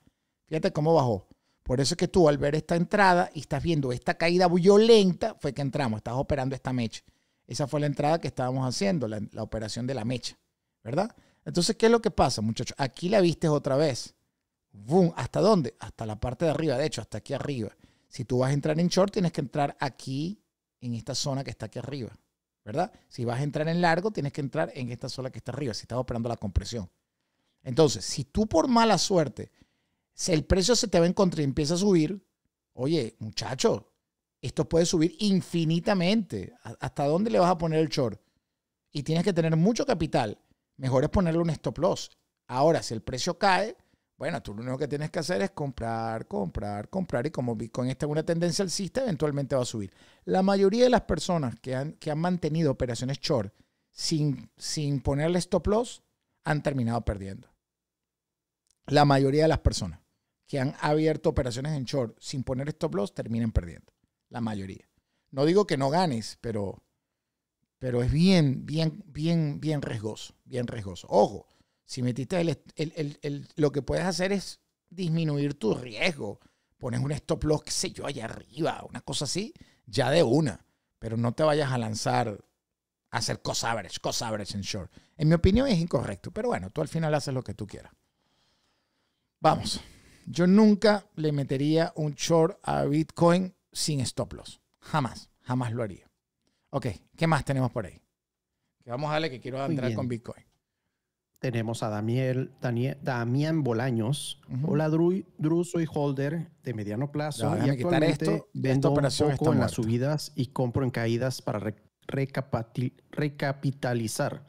Fíjate cómo bajó. Por eso es que tú al ver esta entrada y estás viendo esta caída violenta, fue que entramos, estás operando esta mecha. Esa fue la entrada que estábamos haciendo, la operación de la mecha, ¿verdad? Entonces, ¿qué es lo que pasa, muchachos? Aquí la viste otra vez. ¡Bum! ¿hasta dónde? Hasta la parte de arriba, de hecho, hasta aquí arriba. Si tú vas a entrar en short, tienes que entrar aquí, en esta zona que está aquí arriba, ¿verdad? Si vas a entrar en largo, tienes que entrar en esta zona que está arriba, si estás operando la compresión. Entonces, si tú por mala suerte, si el precio se te va en contra y empieza a subir, oye, muchacho, esto puede subir infinitamente. ¿Hasta dónde le vas a poner el short? Y tienes que tener mucho capital. Mejor es ponerle un stop loss. Ahora, si el precio cae, bueno, tú lo único que tienes que hacer es comprar, comprar, comprar y como Bitcoin está en una tendencia alcista, eventualmente va a subir. La mayoría de las personas que han, que han mantenido operaciones short sin, sin ponerle stop loss han terminado perdiendo. La mayoría de las personas que han abierto operaciones en short sin poner stop loss terminan perdiendo. La mayoría. No digo que no ganes, pero, pero es bien, bien, bien, bien riesgoso. Bien riesgoso. Ojo, si metiste el, lo que puedes hacer es disminuir tu riesgo. Pones un stop loss, qué sé yo, allá arriba, una cosa así, ya de una. Pero no te vayas a lanzar a hacer cost average, cost average en short. En mi opinión es incorrecto, pero bueno, tú al final haces lo que tú quieras. Vamos, yo nunca le metería un short a Bitcoin sin stop loss. Jamás, jamás lo haría. Ok, ¿qué más tenemos por ahí? Que vamos a darle que quiero entrar con Bitcoin tenemos a Daniel Daniel, Damián Bolaños, Hola Dru, soy Holder de mediano plazo. actualmente esto, vendo esta en las subidas y compro en caídas para recapitalizar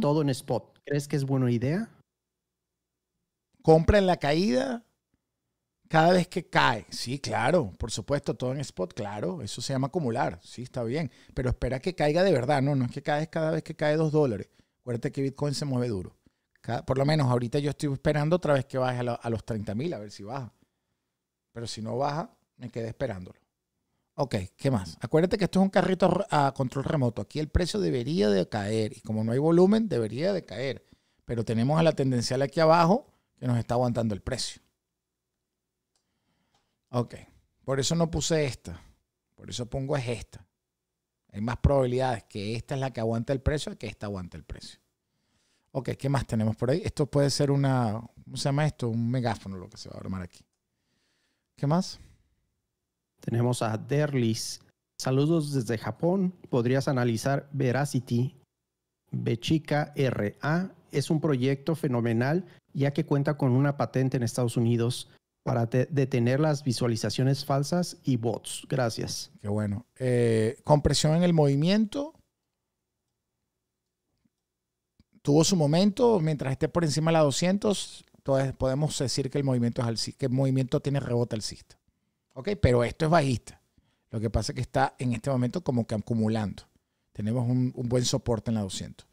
todo en spot. ¿Crees que es buena idea? Compra en la caída cada vez que cae. Sí, claro, por supuesto, todo en spot, claro. Eso se llama acumular. Sí, está bien. Pero espera que caiga de verdad. No, no es que caes cada vez que cae dos dólares. Acuérdate que Bitcoin se mueve duro por lo menos ahorita yo estoy esperando otra vez que baje a, los 30.000, mil, a ver si baja. Pero si no baja, me quedé esperándolo. Ok, ¿qué más? Acuérdate que esto es un carrito a control remoto. Aquí el precio debería de caer y como no hay volumen, debería de caer. Pero tenemos a la tendencial aquí abajo que nos está aguantando el precio. Ok, por eso no puse esta. Por eso pongo es esta. Hay más probabilidades que esta es la que aguanta el precio que esta aguanta el precio. Ok, ¿qué más tenemos por ahí? Esto puede ser una, ¿cómo se llama esto? Un megáfono, lo que se va a armar aquí. ¿Qué más? Tenemos a Derlis. Saludos desde Japón. ¿Podrías analizar Veracity? Bechica RA es un proyecto fenomenal ya que cuenta con una patente en Estados Unidos para detener las visualizaciones falsas y bots. Gracias. Qué bueno. Eh, compresión en el movimiento tuvo su momento, mientras esté por encima de la 200, entonces podemos decir que el movimiento es alcista, que movimiento tiene rebote alcista. ¿Ok? Pero esto es bajista. Lo que pasa es que está en este momento como que acumulando. Tenemos un, buen soporte en la 200.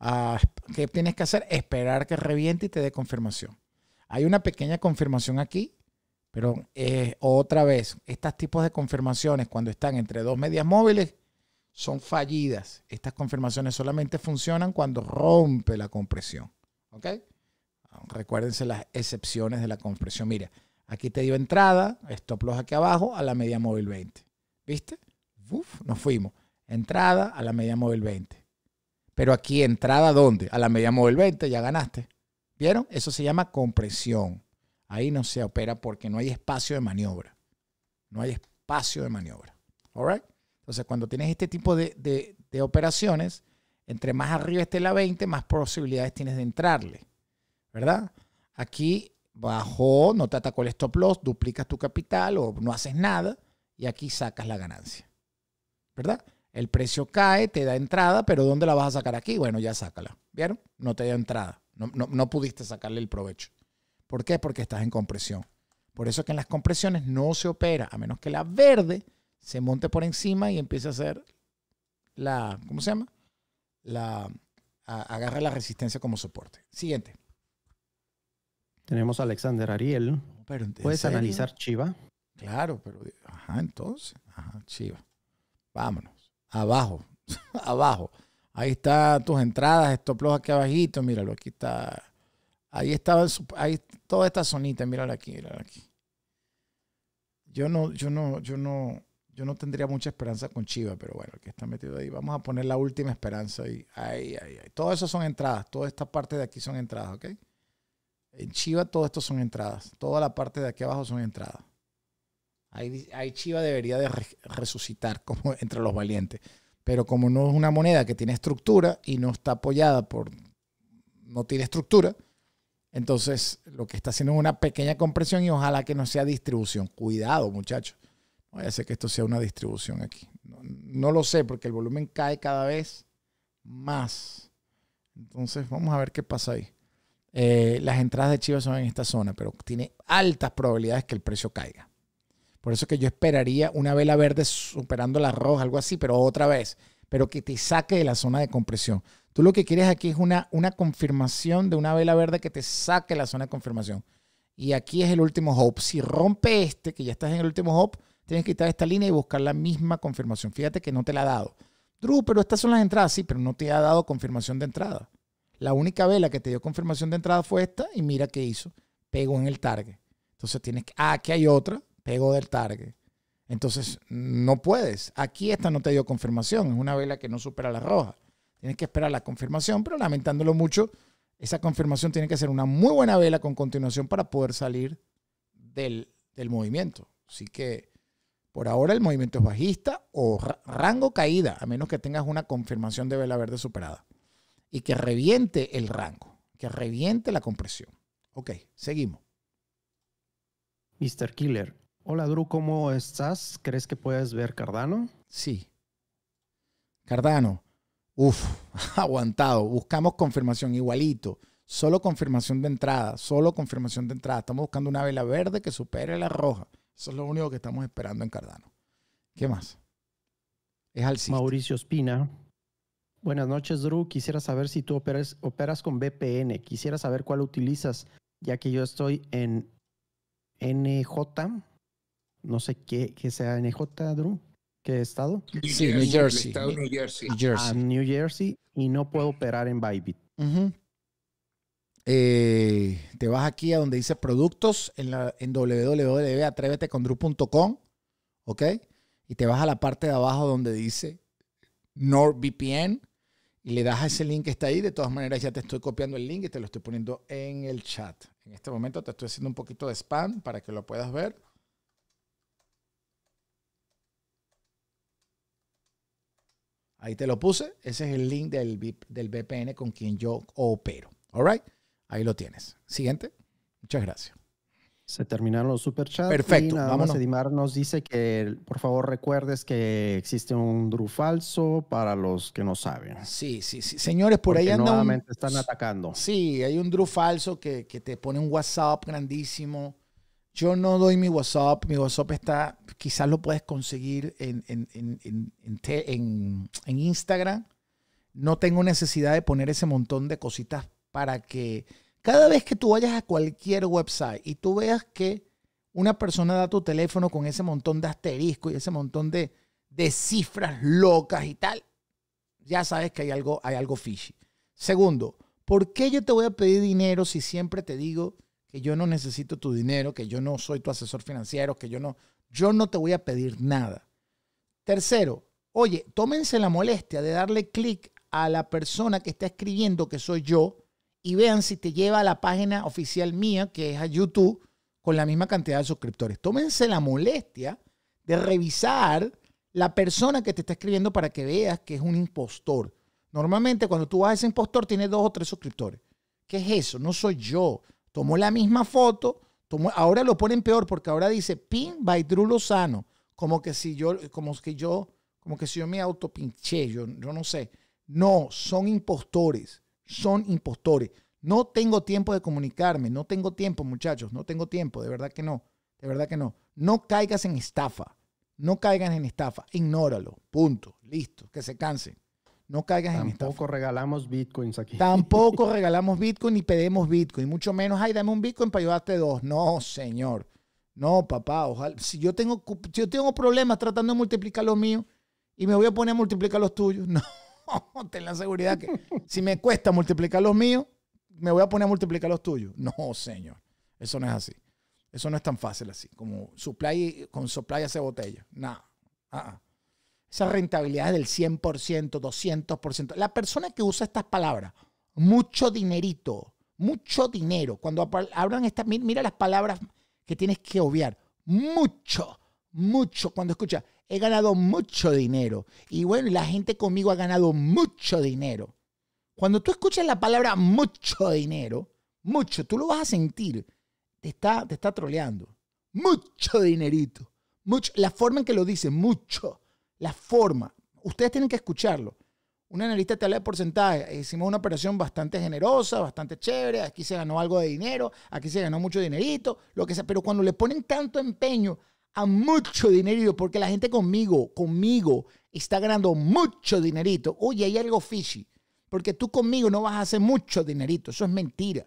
Ah, ¿Qué tienes que hacer? Esperar que reviente y te dé confirmación. Hay una pequeña confirmación aquí, pero eh, otra vez, estos tipos de confirmaciones cuando están entre dos medias móviles son fallidas. Estas confirmaciones solamente funcionan cuando rompe la compresión. ¿Ok? Recuérdense las excepciones de la compresión. Mira, aquí te dio entrada, stop loss aquí abajo, a la media móvil 20. ¿Viste? Uf, nos fuimos. Entrada a la media móvil 20. Pero aquí, entrada dónde? A la media móvil 20, ya ganaste. ¿Vieron? Eso se llama compresión. Ahí no se opera porque no hay espacio de maniobra. No hay espacio de maniobra. ¿All entonces, cuando tienes este tipo de, operaciones, entre más arriba esté la 20, más posibilidades tienes de entrarle, ¿verdad? Aquí bajó, no te atacó el stop loss, duplicas tu capital o no haces nada y aquí sacas la ganancia, ¿verdad? El precio cae, te da entrada, pero ¿dónde la vas a sacar aquí? Bueno, ya sácala, ¿vieron? No te dio entrada, no, no pudiste sacarle el provecho. ¿Por qué? Porque estás en compresión. Por eso es que en las compresiones no se opera, a menos que la verde se monte por encima y empiece a hacer la, ¿cómo se llama? La, agarra la resistencia como soporte. Siguiente. Tenemos a Alexander Ariel. Pero, ¿Puedes analizar Chiva? Claro, pero, ajá, entonces, ajá, Chiva. Vámonos, abajo, abajo. Ahí están tus entradas, stop loss aquí abajito, míralo, aquí está. Ahí estaba, ahí toda esta zonita, míralo aquí, míralo aquí. Yo no, yo no, yo no, yo no tendría mucha esperanza con Chiva, pero bueno, que está metido ahí. Vamos a poner la última esperanza ahí. Ay, ay, ay. Todo eso son entradas. Toda esta parte de aquí son entradas, ¿ok? En Chiva todo esto son entradas. Toda la parte de aquí abajo son entradas. Ahí, Chiva debería de resucitar como entre los valientes. Pero como no es una moneda que tiene estructura y no está apoyada por... No tiene estructura. Entonces lo que está haciendo es una pequeña compresión y ojalá que no sea distribución. Cuidado muchachos Vaya, a que esto sea una distribución aquí. No, lo sé porque el volumen cae cada vez más. Entonces vamos a ver qué pasa ahí. Eh, las entradas de Chivas son en esta zona, pero tiene altas probabilidades que el precio caiga. Por eso que yo esperaría una vela verde superando la roja, algo así, pero otra vez, pero que te saque de la zona de compresión. Tú lo que quieres aquí es una, una confirmación de una vela verde que te saque de la zona de confirmación. Y aquí es el último hop. Si rompe este, que ya estás en el último hop, tienes que quitar esta línea y buscar la misma confirmación. Fíjate que no te la ha dado. Drew, pero estas son las entradas. Sí, pero no te ha dado confirmación de entrada. La única vela que te dio confirmación de entrada fue esta y mira qué hizo. Pegó en el target. Entonces tienes que, ah, aquí hay otra, pegó del target. Entonces no puedes. Aquí esta no te dio confirmación. Es una vela que no supera la roja. Tienes que esperar la confirmación, pero lamentándolo mucho, esa confirmación tiene que ser una muy buena vela con continuación para poder salir del, del movimiento. Así que por ahora el movimiento es bajista o rango caída, a menos que tengas una confirmación de vela verde superada. Y que reviente el rango, que reviente la compresión. Ok, seguimos. Mr. Killer, hola Drew, ¿cómo estás? ¿Crees que puedes ver Cardano? Sí. Cardano, Uf, aguantado. Buscamos confirmación igualito. Solo confirmación de entrada, solo confirmación de entrada. Estamos buscando una vela verde que supere la roja. Eso es lo único que estamos esperando en Cardano. ¿Qué más? Es Mauricio Espina. Buenas noches, Drew. Quisiera saber si tú operas, operas con VPN. Quisiera saber cuál utilizas, ya que yo estoy en NJ. No sé qué, sea NJ, Drew. ¿Qué estado? Sí, New Jersey. New Jersey. New ah, Jersey. New Jersey. y no puedo operar en Bybit. Eh, te vas aquí a donde dice productos en, la, en www.atrevetecondru.com, ¿ok? Y te vas a la parte de abajo donde dice NordVPN y le das a ese link que está ahí. De todas maneras, ya te estoy copiando el link y te lo estoy poniendo en el chat. En este momento te estoy haciendo un poquito de spam para que lo puedas ver. Ahí te lo puse. Ese es el link del, del VPN con quien yo opero. All right. Ahí lo tienes. Siguiente. Muchas gracias. Se terminaron los superchats. Perfecto. Vamos a Edimar nos dice que por favor recuerdes que existe un Drew falso para los que no saben. Sí, sí, sí. Señores, por ahí anda. Nuevamente están atacando. Sí, hay un Drew falso que, que, te pone un WhatsApp grandísimo. Yo no doy mi WhatsApp. Mi WhatsApp está. Quizás lo puedes conseguir en, en, en, en, en Instagram. No tengo necesidad de poner ese montón de cositas para que cada vez que tú vayas a cualquier website y tú veas que una persona da tu teléfono con ese montón de asterisco y ese montón de, cifras locas y tal, ya sabes que hay algo, hay algo fishy. Segundo, ¿por qué yo te voy a pedir dinero si siempre te digo que yo no necesito tu dinero, que yo no soy tu asesor financiero, que yo no, yo no te voy a pedir nada? Tercero, oye, tómense la molestia de darle clic a la persona que está escribiendo que soy yo y vean si te lleva a la página oficial mía, que es a YouTube, con la misma cantidad de suscriptores. Tómense la molestia de revisar la persona que te está escribiendo para que veas que es un impostor. Normalmente cuando tú vas a ese impostor tiene dos o tres suscriptores. ¿Qué es eso? No soy yo. Tomó la misma foto, tomó, ahora lo ponen peor porque ahora dice pin by Drew Lozano, como que si yo como que yo como que si yo me autopinché, yo, yo no sé. No, son impostores son impostores. No tengo tiempo de comunicarme, no tengo tiempo, muchachos, no tengo tiempo, de verdad que no, de verdad que no. No caigas en estafa, no caigas en estafa, ignóralo, punto, listo, que se cansen. No caigas en estafa. Tampoco regalamos bitcoins aquí. Tampoco regalamos bitcoin ni pedimos bitcoin, mucho menos, ay, dame un bitcoin para ayudarte dos. No, señor. No, papá, ojalá. Si yo tengo, si yo tengo problemas tratando de multiplicar los míos y me voy a poner a multiplicar los tuyos, no. ten la seguridad que si me cuesta multiplicar los míos, me voy a poner a multiplicar los tuyos. No, señor. Eso no es así. Eso no es tan fácil así. Como supply, con supply hace botella. No. Ah, ah. Esa rentabilidad es del 100%, 200%. La persona que usa estas palabras, mucho dinerito, mucho dinero. Cuando hablan estas, mira las palabras que tienes que obviar. Mucho, mucho. Cuando escuchas he ganado mucho dinero. Y bueno, la gente conmigo ha ganado mucho dinero. Cuando tú escuchas la palabra mucho dinero, mucho, tú lo vas a sentir. Te está, te está troleando. Mucho dinerito. Mucho, la forma en que lo dice, mucho. La forma. Ustedes tienen que escucharlo. Un analista te habla de porcentaje. Hicimos una operación bastante generosa, bastante chévere. Aquí se ganó algo de dinero, aquí se ganó mucho dinerito, lo que sea. Pero cuando le ponen tanto empeño a mucho dinero porque la gente conmigo, conmigo, está ganando mucho dinerito. Oye, hay algo fishy, porque tú conmigo no vas a hacer mucho dinerito. Eso es mentira.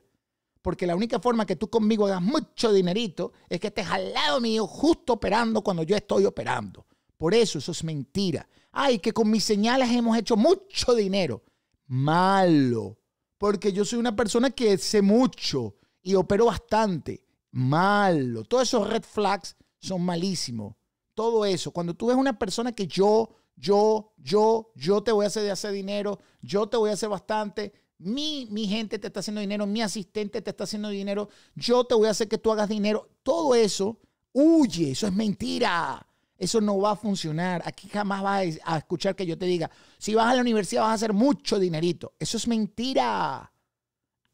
Porque la única forma que tú conmigo hagas mucho dinerito es que estés al lado mío justo operando cuando yo estoy operando. Por eso eso es mentira. Ay, que con mis señales hemos hecho mucho dinero. Malo. Porque yo soy una persona que sé mucho y opero bastante. Malo. Todos esos red flags son malísimos. Todo eso. Cuando tú ves una persona que yo, yo, yo, yo te voy a hacer de hacer dinero, yo te voy a hacer bastante, mi, mi gente te está haciendo dinero, mi asistente te está haciendo dinero, yo te voy a hacer que tú hagas dinero. Todo eso, huye, eso es mentira. Eso no va a funcionar. Aquí jamás vas a escuchar que yo te diga, si vas a la universidad vas a hacer mucho dinerito. Eso es mentira.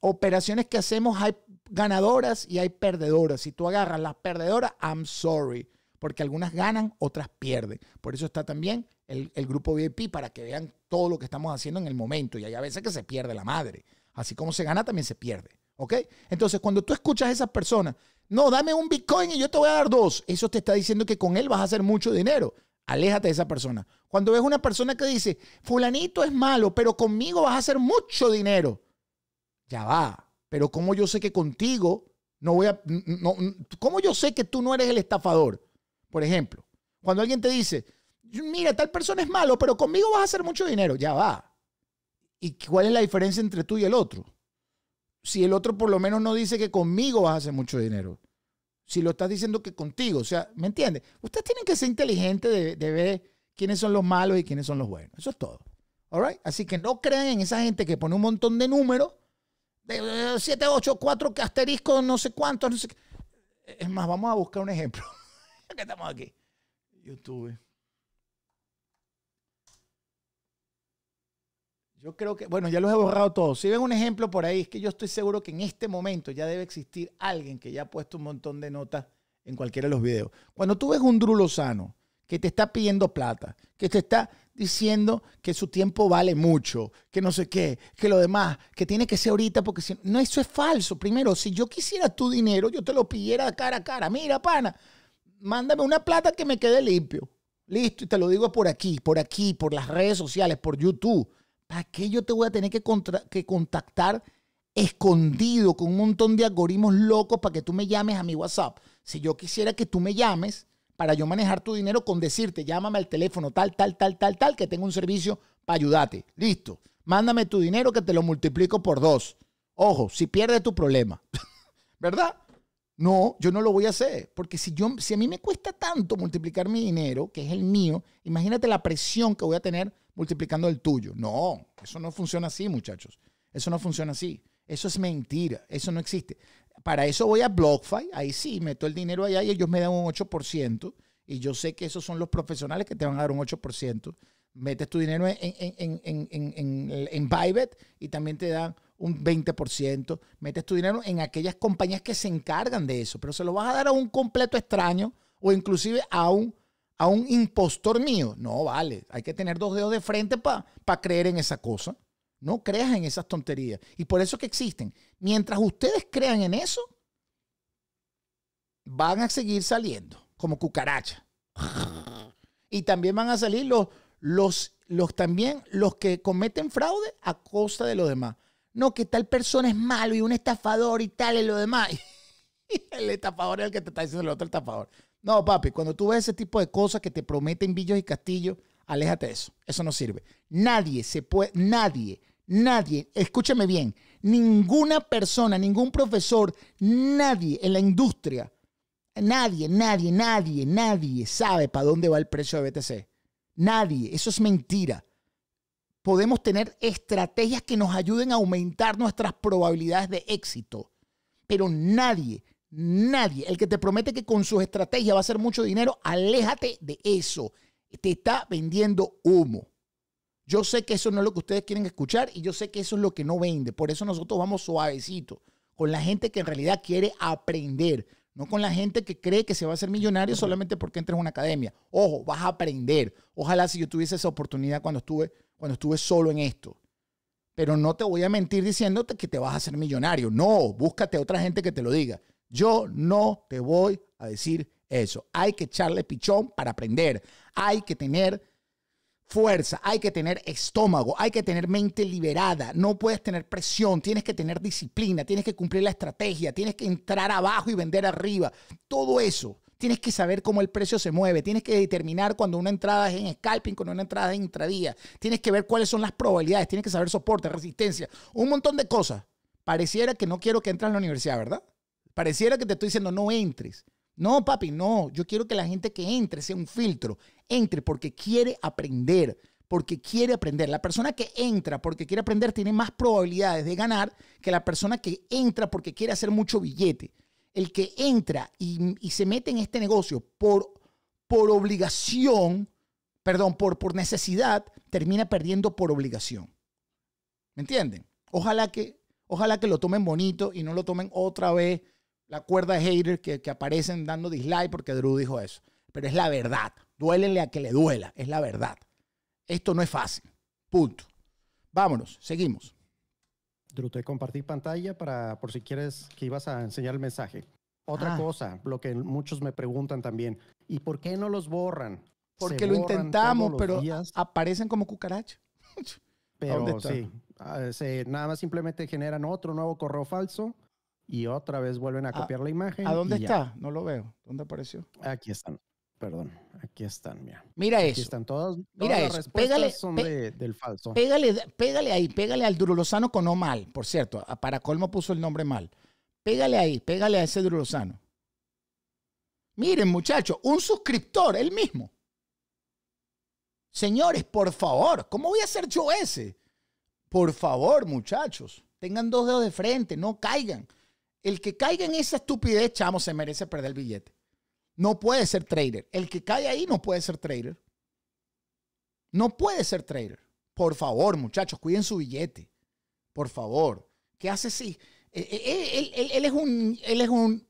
Operaciones que hacemos hay ganadoras y hay perdedoras. Si tú agarras las perdedoras, I'm sorry. Porque algunas ganan, otras pierden. Por eso está también el, grupo VIP para que vean todo lo que estamos haciendo en el momento. Y hay a veces que se pierde la madre. Así como se gana, también se pierde. ¿Ok? Entonces, cuando tú escuchas a esas personas, no, dame un Bitcoin y yo te voy a dar dos. Eso te está diciendo que con él vas a hacer mucho dinero. Aléjate de esa persona. Cuando ves una persona que dice, fulanito es malo, pero conmigo vas a hacer mucho dinero. Ya va. Pero ¿cómo yo sé que contigo no voy a... No, ¿Cómo yo sé que tú no eres el estafador? Por ejemplo, cuando alguien te dice, mira, tal persona es malo, pero conmigo vas a hacer mucho dinero, ya va. ¿Y cuál es la diferencia entre tú y el otro? Si el otro por lo menos no dice que conmigo vas a hacer mucho dinero. Si lo estás diciendo que contigo, o sea, ¿me entiendes? Ustedes tienen que ser inteligentes de, ver quiénes son los malos y quiénes son los buenos. Eso es todo. All Así que no crean en esa gente que pone un montón de números 7, 8, 4, asterisco, no sé cuántos, no sé qué. Es más, vamos a buscar un ejemplo. que estamos aquí. YouTube. Yo creo que, bueno, ya los he borrado todos. Si ven un ejemplo por ahí, es que yo estoy seguro que en este momento ya debe existir alguien que ya ha puesto un montón de notas en cualquiera de los videos. Cuando tú ves un drulo sano que te está pidiendo plata, que te está, diciendo que su tiempo vale mucho, que no sé qué, que lo demás, que tiene que ser ahorita porque si no, eso es falso. Primero, si yo quisiera tu dinero, yo te lo pidiera cara a cara. Mira, pana, mándame una plata que me quede limpio. Listo, y te lo digo por aquí, por aquí, por las redes sociales, por YouTube. ¿Para qué yo te voy a tener que, que contactar escondido con un montón de algoritmos locos para que tú me llames a mi WhatsApp? Si yo quisiera que tú me llames, para yo manejar tu dinero con decirte, llámame al teléfono tal, tal, tal, tal, tal, que tengo un servicio para ayudarte. Listo. Mándame tu dinero que te lo multiplico por dos. Ojo, si pierdes tu problema, ¿verdad? No, yo no lo voy a hacer, porque si, yo, si a mí me cuesta tanto multiplicar mi dinero, que es el mío, imagínate la presión que voy a tener multiplicando el tuyo. No, eso no funciona así, muchachos. Eso no funciona así. Eso es mentira, eso no existe para eso voy a BlockFi, ahí sí, meto el dinero allá y ellos me dan un 8%. Y yo sé que esos son los profesionales que te van a dar un 8%. Metes tu dinero en, en, en, y también te dan un 20%. Metes tu dinero en aquellas compañías que se encargan de eso, pero se lo vas a dar a un completo extraño o inclusive a un, a un impostor mío. No, vale, hay que tener dos dedos de frente para creer en esa cosa. No creas en esas tonterías. Y por eso que existen. Mientras ustedes crean en eso, van a seguir saliendo como cucaracha. Y también van a salir los, los, los también los que cometen fraude a costa de los demás. No, que tal persona es malo y un estafador y tal y lo demás. el estafador es el que te está diciendo el otro estafador. No, papi, cuando tú ves ese tipo de cosas que te prometen villos y castillos, aléjate de eso. Eso no sirve. Nadie se puede, nadie, Nadie, escúchame bien, ninguna persona, ningún profesor, nadie en la industria, nadie, nadie, nadie, nadie sabe para dónde va el precio de BTC. Nadie, eso es mentira. Podemos tener estrategias que nos ayuden a aumentar nuestras probabilidades de éxito, pero nadie, nadie, el que te promete que con sus estrategias va a hacer mucho dinero, aléjate de eso. Te está vendiendo humo. Yo sé que eso no es lo que ustedes quieren escuchar y yo sé que eso es lo que no vende. Por eso nosotros vamos suavecito con la gente que en realidad quiere aprender, no con la gente que cree que se va a hacer millonario solamente porque entres en una academia. Ojo, vas a aprender. Ojalá si yo tuviese esa oportunidad cuando estuve, cuando estuve solo en esto. Pero no te voy a mentir diciéndote que te vas a hacer millonario. No, búscate a otra gente que te lo diga. Yo no te voy a decir eso. Hay que echarle pichón para aprender. Hay que tener fuerza, hay que tener estómago, hay que tener mente liberada, no puedes tener presión, tienes que tener disciplina, tienes que cumplir la estrategia, tienes que entrar abajo y vender arriba. Todo eso tienes que saber cómo el precio se mueve, tienes que determinar cuando una entrada es en scalping, cuando una entrada es en intradía, tienes que ver cuáles son las probabilidades, tienes que saber soporte, resistencia, un montón de cosas. Pareciera que no quiero que entres a la universidad, ¿verdad? Pareciera que te estoy diciendo no entres, no, papi, no. Yo quiero que la gente que entre sea un filtro. Entre porque quiere aprender, porque quiere aprender. La persona que entra porque quiere aprender tiene más probabilidades de ganar que la persona que entra porque quiere hacer mucho billete. El que entra y, se mete en este negocio por, por obligación, perdón, por, por necesidad, termina perdiendo por obligación. ¿Me entienden? Ojalá que, ojalá que lo tomen bonito y no lo tomen otra vez la cuerda de haters que, que aparecen dando dislike porque Drew dijo eso. Pero es la verdad. Duelenle a que le duela. Es la verdad. Esto no es fácil. Punto. Vámonos. Seguimos. Drew, te compartí pantalla para, por si quieres, que ibas a enseñar el mensaje. Otra ah. cosa, lo que muchos me preguntan también, ¿y por qué no los borran? Porque lo intentamos, pero aparecen como cucaracha. Pero sí, ah, nada más simplemente generan otro nuevo correo falso y otra vez vuelven a ah, copiar la imagen. ¿A dónde está? No lo veo. ¿Dónde apareció? Aquí están. Perdón, aquí están, mira. Mira aquí eso. están todos. mira pégale, son del falso. Pégale, pégale ahí, pégale al Durulozano con no mal, por cierto. Para colmo puso el nombre mal. Pégale ahí, pégale a ese Durulozano. Miren, muchachos, un suscriptor, él mismo. Señores, por favor, ¿cómo voy a ser yo ese? Por favor, muchachos, tengan dos dedos de frente, no caigan. El que caiga en esa estupidez, chamo, se merece perder el billete. No puede ser trader. El que cae ahí no puede ser trader. No puede ser trader. Por favor, muchachos, cuiden su billete. Por favor. ¿Qué hace si? Eh, eh, eh, él, es, un, es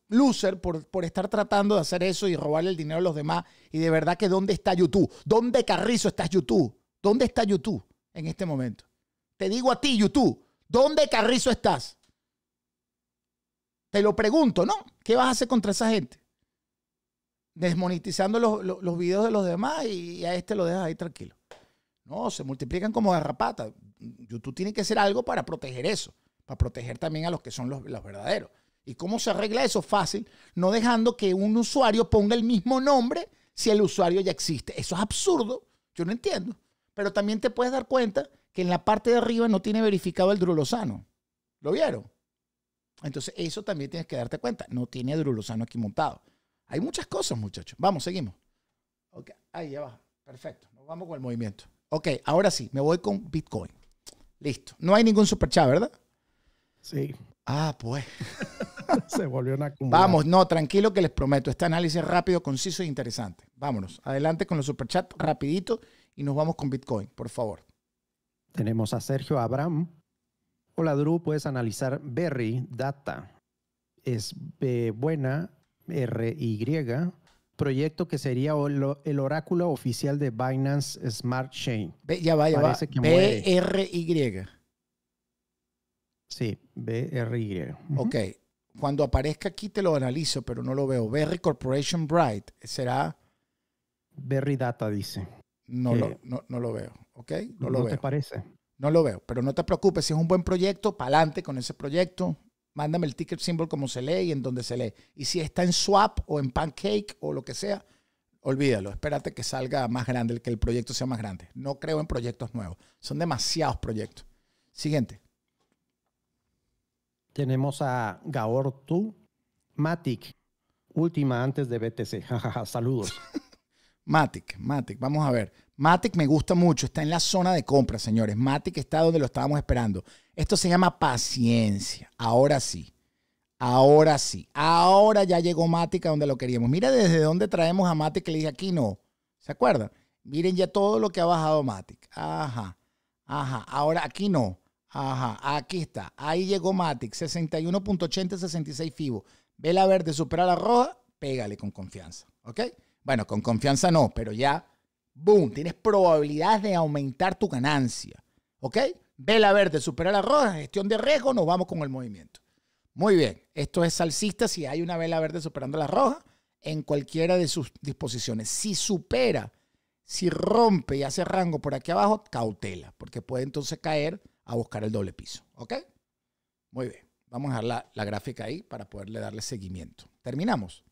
loser por, estar tratando de hacer eso y robarle el dinero a los demás. Y de verdad que ¿dónde está YouTube? ¿Dónde Carrizo estás YouTube? ¿Dónde está YouTube en este momento? Te digo a ti, YouTube, ¿dónde Carrizo estás? Te lo pregunto, ¿no? ¿Qué vas a hacer contra esa gente? Desmonetizando los, los, videos de los demás y a este lo dejas ahí tranquilo. No, se multiplican como garrapatas. YouTube tiene que hacer algo para proteger eso, para proteger también a los que son los, los verdaderos. ¿Y cómo se arregla eso? Fácil, no dejando que un usuario ponga el mismo nombre si el usuario ya existe. Eso es absurdo, yo no entiendo. Pero también te puedes dar cuenta que en la parte de arriba no tiene verificado el drulosano. ¿Lo vieron? Entonces, eso también tienes que darte cuenta. No tiene a Drulosano aquí montado. Hay muchas cosas, muchachos. Vamos, seguimos. ahí ya va. Perfecto. Nos vamos con el movimiento. Ok, ahora sí, me voy con Bitcoin. Listo. No hay ningún superchat, ¿verdad? Sí. Ah, pues. Se volvió una cumbre. Vamos, no, tranquilo que les prometo. Este análisis es rápido, conciso e interesante. Vámonos. Adelante con los superchats rapidito y nos vamos con Bitcoin, por favor. Tenemos a Sergio Abraham Hola, Drew. puedes analizar Berry Data. Es B eh, buena Y. proyecto que sería el oráculo oficial de Binance Smart Chain. ya va, ya Parece va. Y. Sí, BRY. Ok. Cuando aparezca aquí te lo analizo, pero no lo veo. Berry Corporation Bright. ¿Será? Berry Data dice. No, lo, eh, no, lo veo. ¿Ok? No, lo veo. te parece? No lo veo, pero no te preocupes, si es un buen proyecto, para adelante con ese proyecto, mándame el ticket symbol como se lee y en donde se lee. Y si está en Swap o en Pancake o lo que sea, olvídalo, espérate que salga más grande, que el proyecto sea más grande. No creo en proyectos nuevos, son demasiados proyectos. Siguiente. Tenemos a Tu, Matic, última antes de BTC. Saludos. Matic, Matic, vamos a ver. Matic me gusta mucho, está en la zona de compra, señores. Matic está donde lo estábamos esperando. Esto se llama paciencia. Ahora sí. Ahora sí. Ahora ya llegó Matic a donde lo queríamos. Mira desde dónde traemos a Matic, le dije aquí no. ¿Se acuerdan? Miren ya todo lo que ha bajado Matic. Ajá. Ajá. Ahora aquí no. Ajá. Aquí está. Ahí llegó Matic. 61.80, 66 FIBO. Vela verde, supera la roja. Pégale con confianza. ¿Ok? Bueno, con confianza no, pero ya, boom, tienes probabilidad de aumentar tu ganancia. ¿Ok? Vela verde, supera la roja, gestión de riesgo, nos vamos con el movimiento. Muy bien, esto es salsista si hay una vela verde superando la roja en cualquiera de sus disposiciones. Si supera, si rompe y hace rango por aquí abajo, cautela, porque puede entonces caer a buscar el doble piso. ¿Ok? Muy bien. Vamos a dejar la, la gráfica ahí para poderle darle seguimiento. ¿Terminamos?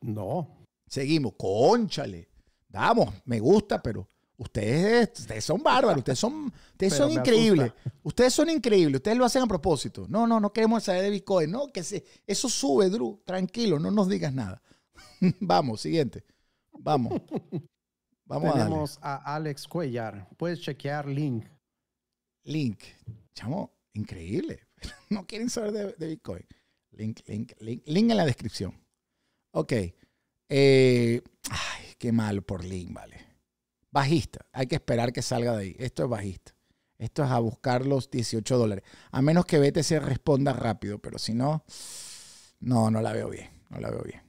No. Seguimos, conchale. Vamos, me gusta, pero ustedes, son bárbaros, ustedes son, son increíbles. Ustedes son increíbles, ustedes lo hacen a propósito. No, no, no queremos saber de Bitcoin. No, que se, eso sube, Drew. Tranquilo, no nos digas nada. Vamos, siguiente. Vamos. Vamos a, a, Alex Cuellar. Puedes chequear Link. Link. Chamo, increíble. No quieren saber de, de Bitcoin. Link, link, link, link en la descripción. Ok. Eh, ay, qué mal por Link, vale. Bajista. Hay que esperar que salga de ahí. Esto es bajista. Esto es a buscar los 18 dólares. A menos que BTC responda rápido, pero si no, no, no la veo bien. No la veo bien.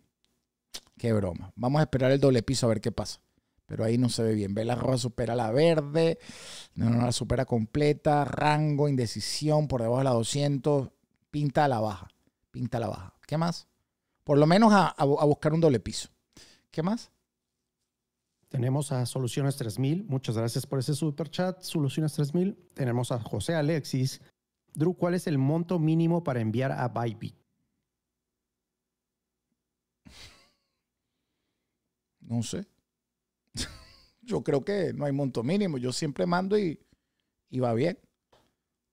Qué broma. Vamos a esperar el doble piso a ver qué pasa. Pero ahí no se ve bien. Ve la roja supera la verde. No, no la supera completa. Rango, indecisión por debajo de la 200. Pinta a la baja. Pinta a la baja. ¿Qué más? por lo menos a, buscar un doble piso. ¿Qué más? Tenemos a Soluciones 3000. Muchas gracias por ese super chat. Soluciones 3000. Tenemos a José Alexis. Drew, ¿cuál es el monto mínimo para enviar a Bybit? No sé. Yo creo que no hay monto mínimo. Yo siempre mando y, y va bien.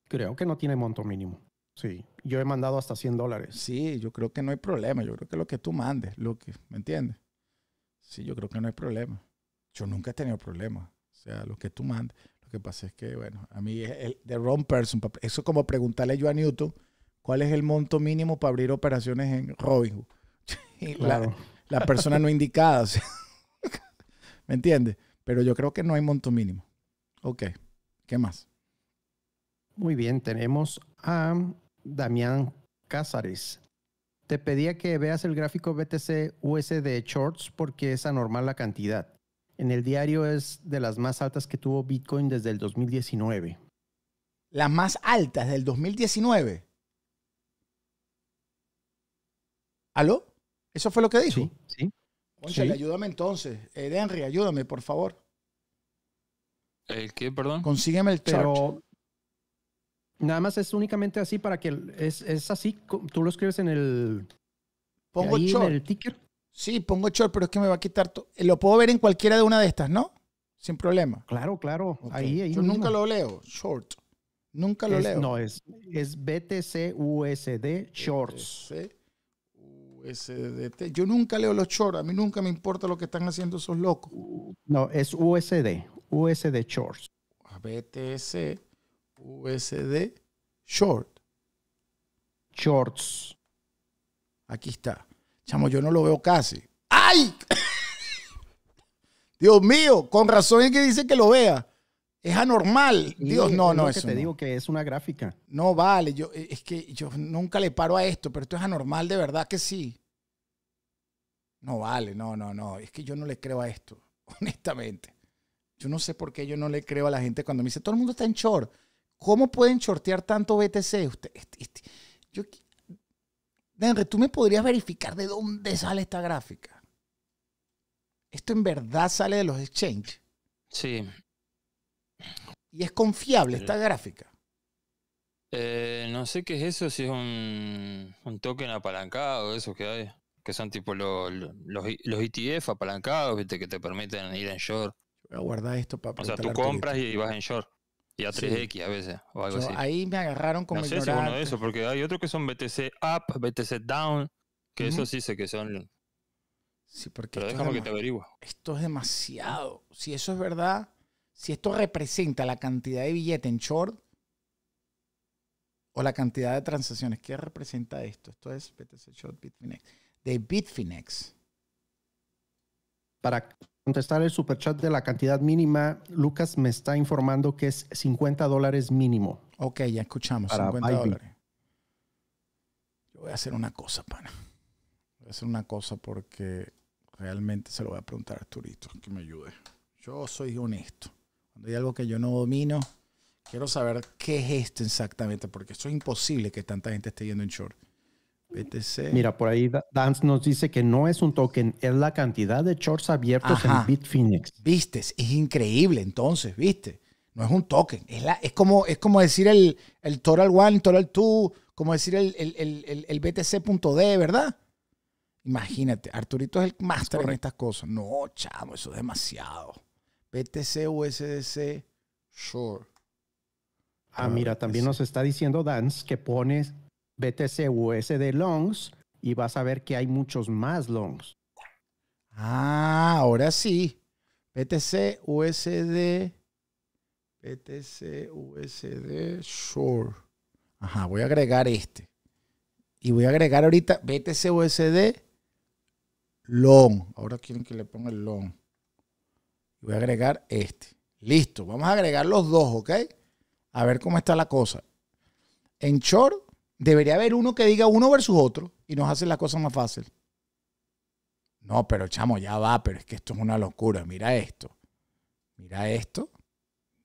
Creo que no tiene monto mínimo. Sí yo he mandado hasta 100 dólares. Sí, yo creo que no hay problema. Yo creo que lo que tú mandes, lo que, ¿me entiendes? Sí, yo creo que no hay problema. Yo nunca he tenido problemas. O sea, lo que tú mandes. Lo que pasa es que, bueno, a mí es el, de wrong person. Eso es como preguntarle yo a Newton cuál es el monto mínimo para abrir operaciones en Robinhood. Claro. La, persona no indicada. ¿Me entiendes? Pero yo creo que no hay monto mínimo. Ok. ¿Qué más? Muy bien, tenemos a Damián Cázares. Te pedía que veas el gráfico BTC USD Shorts porque es anormal la cantidad. En el diario es de las más altas que tuvo Bitcoin desde el 2019. ¿Las más altas del 2019? ¿Aló? ¿Eso fue lo que dijo? Sí, sí. ayúdame entonces. Henry, eh, ayúdame, por favor. ¿El eh, qué, perdón? Consígueme el Nada más es únicamente así para que es, es así. Tú lo escribes en el. Pongo En el ticker. Sí, pongo short, pero es que me va a quitar. Eh, lo puedo ver en cualquiera de una de estas, ¿no? Sin problema. Claro, claro. Ahí, Yo nunca lo leo. Short. Nunca lo leo. No, es, es BTC USD Shorts. Yo nunca leo los shorts. A mí nunca me importa lo que están haciendo esos locos. No, es USD. USD Shorts. BTC USD short. Shorts. Aquí está. Chamo, yo no lo veo casi. ¡Ay! Dios mío, con razón es que dice que lo vea. Es anormal. Dios, no, no, es Que te digo que es una gráfica. No vale, yo, eh, es que yo nunca le paro a esto, pero esto es anormal de verdad que sí. No vale, no, no, no. Es que yo no le creo a esto, honestamente. Yo no sé por qué yo no le creo a la gente cuando me dice, todo el mundo está en short. ¿Cómo pueden shortear tanto BTC? Usted, este, este, yo, Denre, ¿tú me podrías verificar de dónde sale esta gráfica? ¿Esto en verdad sale de los exchanges? Sí. ¿Y es confiable esta eh, gráfica? Eh, no sé qué es eso, si es un, token apalancado, eso que hay, que son tipo los, los, ETF apalancados, que te permiten ir en short. Voy a guardar esto para... O sea, tú compras y vas en short. Y a 3X a veces, o algo así. Ahí me agarraron como no sé si uno de esos, porque hay otros que son BTC up, BTC down, que eso sí sé que son... Sí, porque Pero déjame que te averigua. Esto es demasiado. Si eso es verdad, si esto representa la cantidad de billetes en short o la cantidad de transacciones, ¿qué representa esto? Esto es BTC Short Bitfinex. De Bitfinex. Para, contestar el superchat de la cantidad mínima, Lucas me está informando que es 50 dólares mínimo. Ok, ya escuchamos, 50 dólares. Yo voy a hacer una cosa, pana. Voy a hacer una cosa porque realmente se lo voy a preguntar a Arturito, que me ayude. Yo soy honesto. Cuando hay algo que yo no domino, quiero saber qué es esto exactamente, porque es imposible que tanta gente esté yendo en short. Mira, por ahí Dance nos dice que no es un token, es la cantidad de shorts abiertos en Bitfinex. Viste, es increíble entonces, viste. No es un token, es, la, es, como, es como decir el, el Total One, Total Two, como decir el, el, el, el BTC.D, ¿verdad? Imagínate, Arturito es el máster en estas cosas. No, chamo, eso es demasiado. BTC, USDC, Sure. Ah, mira, también nos está diciendo Dance que pones BTC USD longs y vas a ver que hay muchos más longs. Ah, ahora sí. BTC USD. BTC USD short. Ajá, voy a agregar este. Y voy a agregar ahorita BTC USD long. Ahora quieren que le ponga el long. Voy a agregar este. Listo. Vamos a agregar los dos, ¿ok? A ver cómo está la cosa. En short Debería haber uno que diga uno versus otro y nos hace la cosa más fácil. No, pero chamo, ya va, pero es que esto es una locura. Mira esto. Mira esto.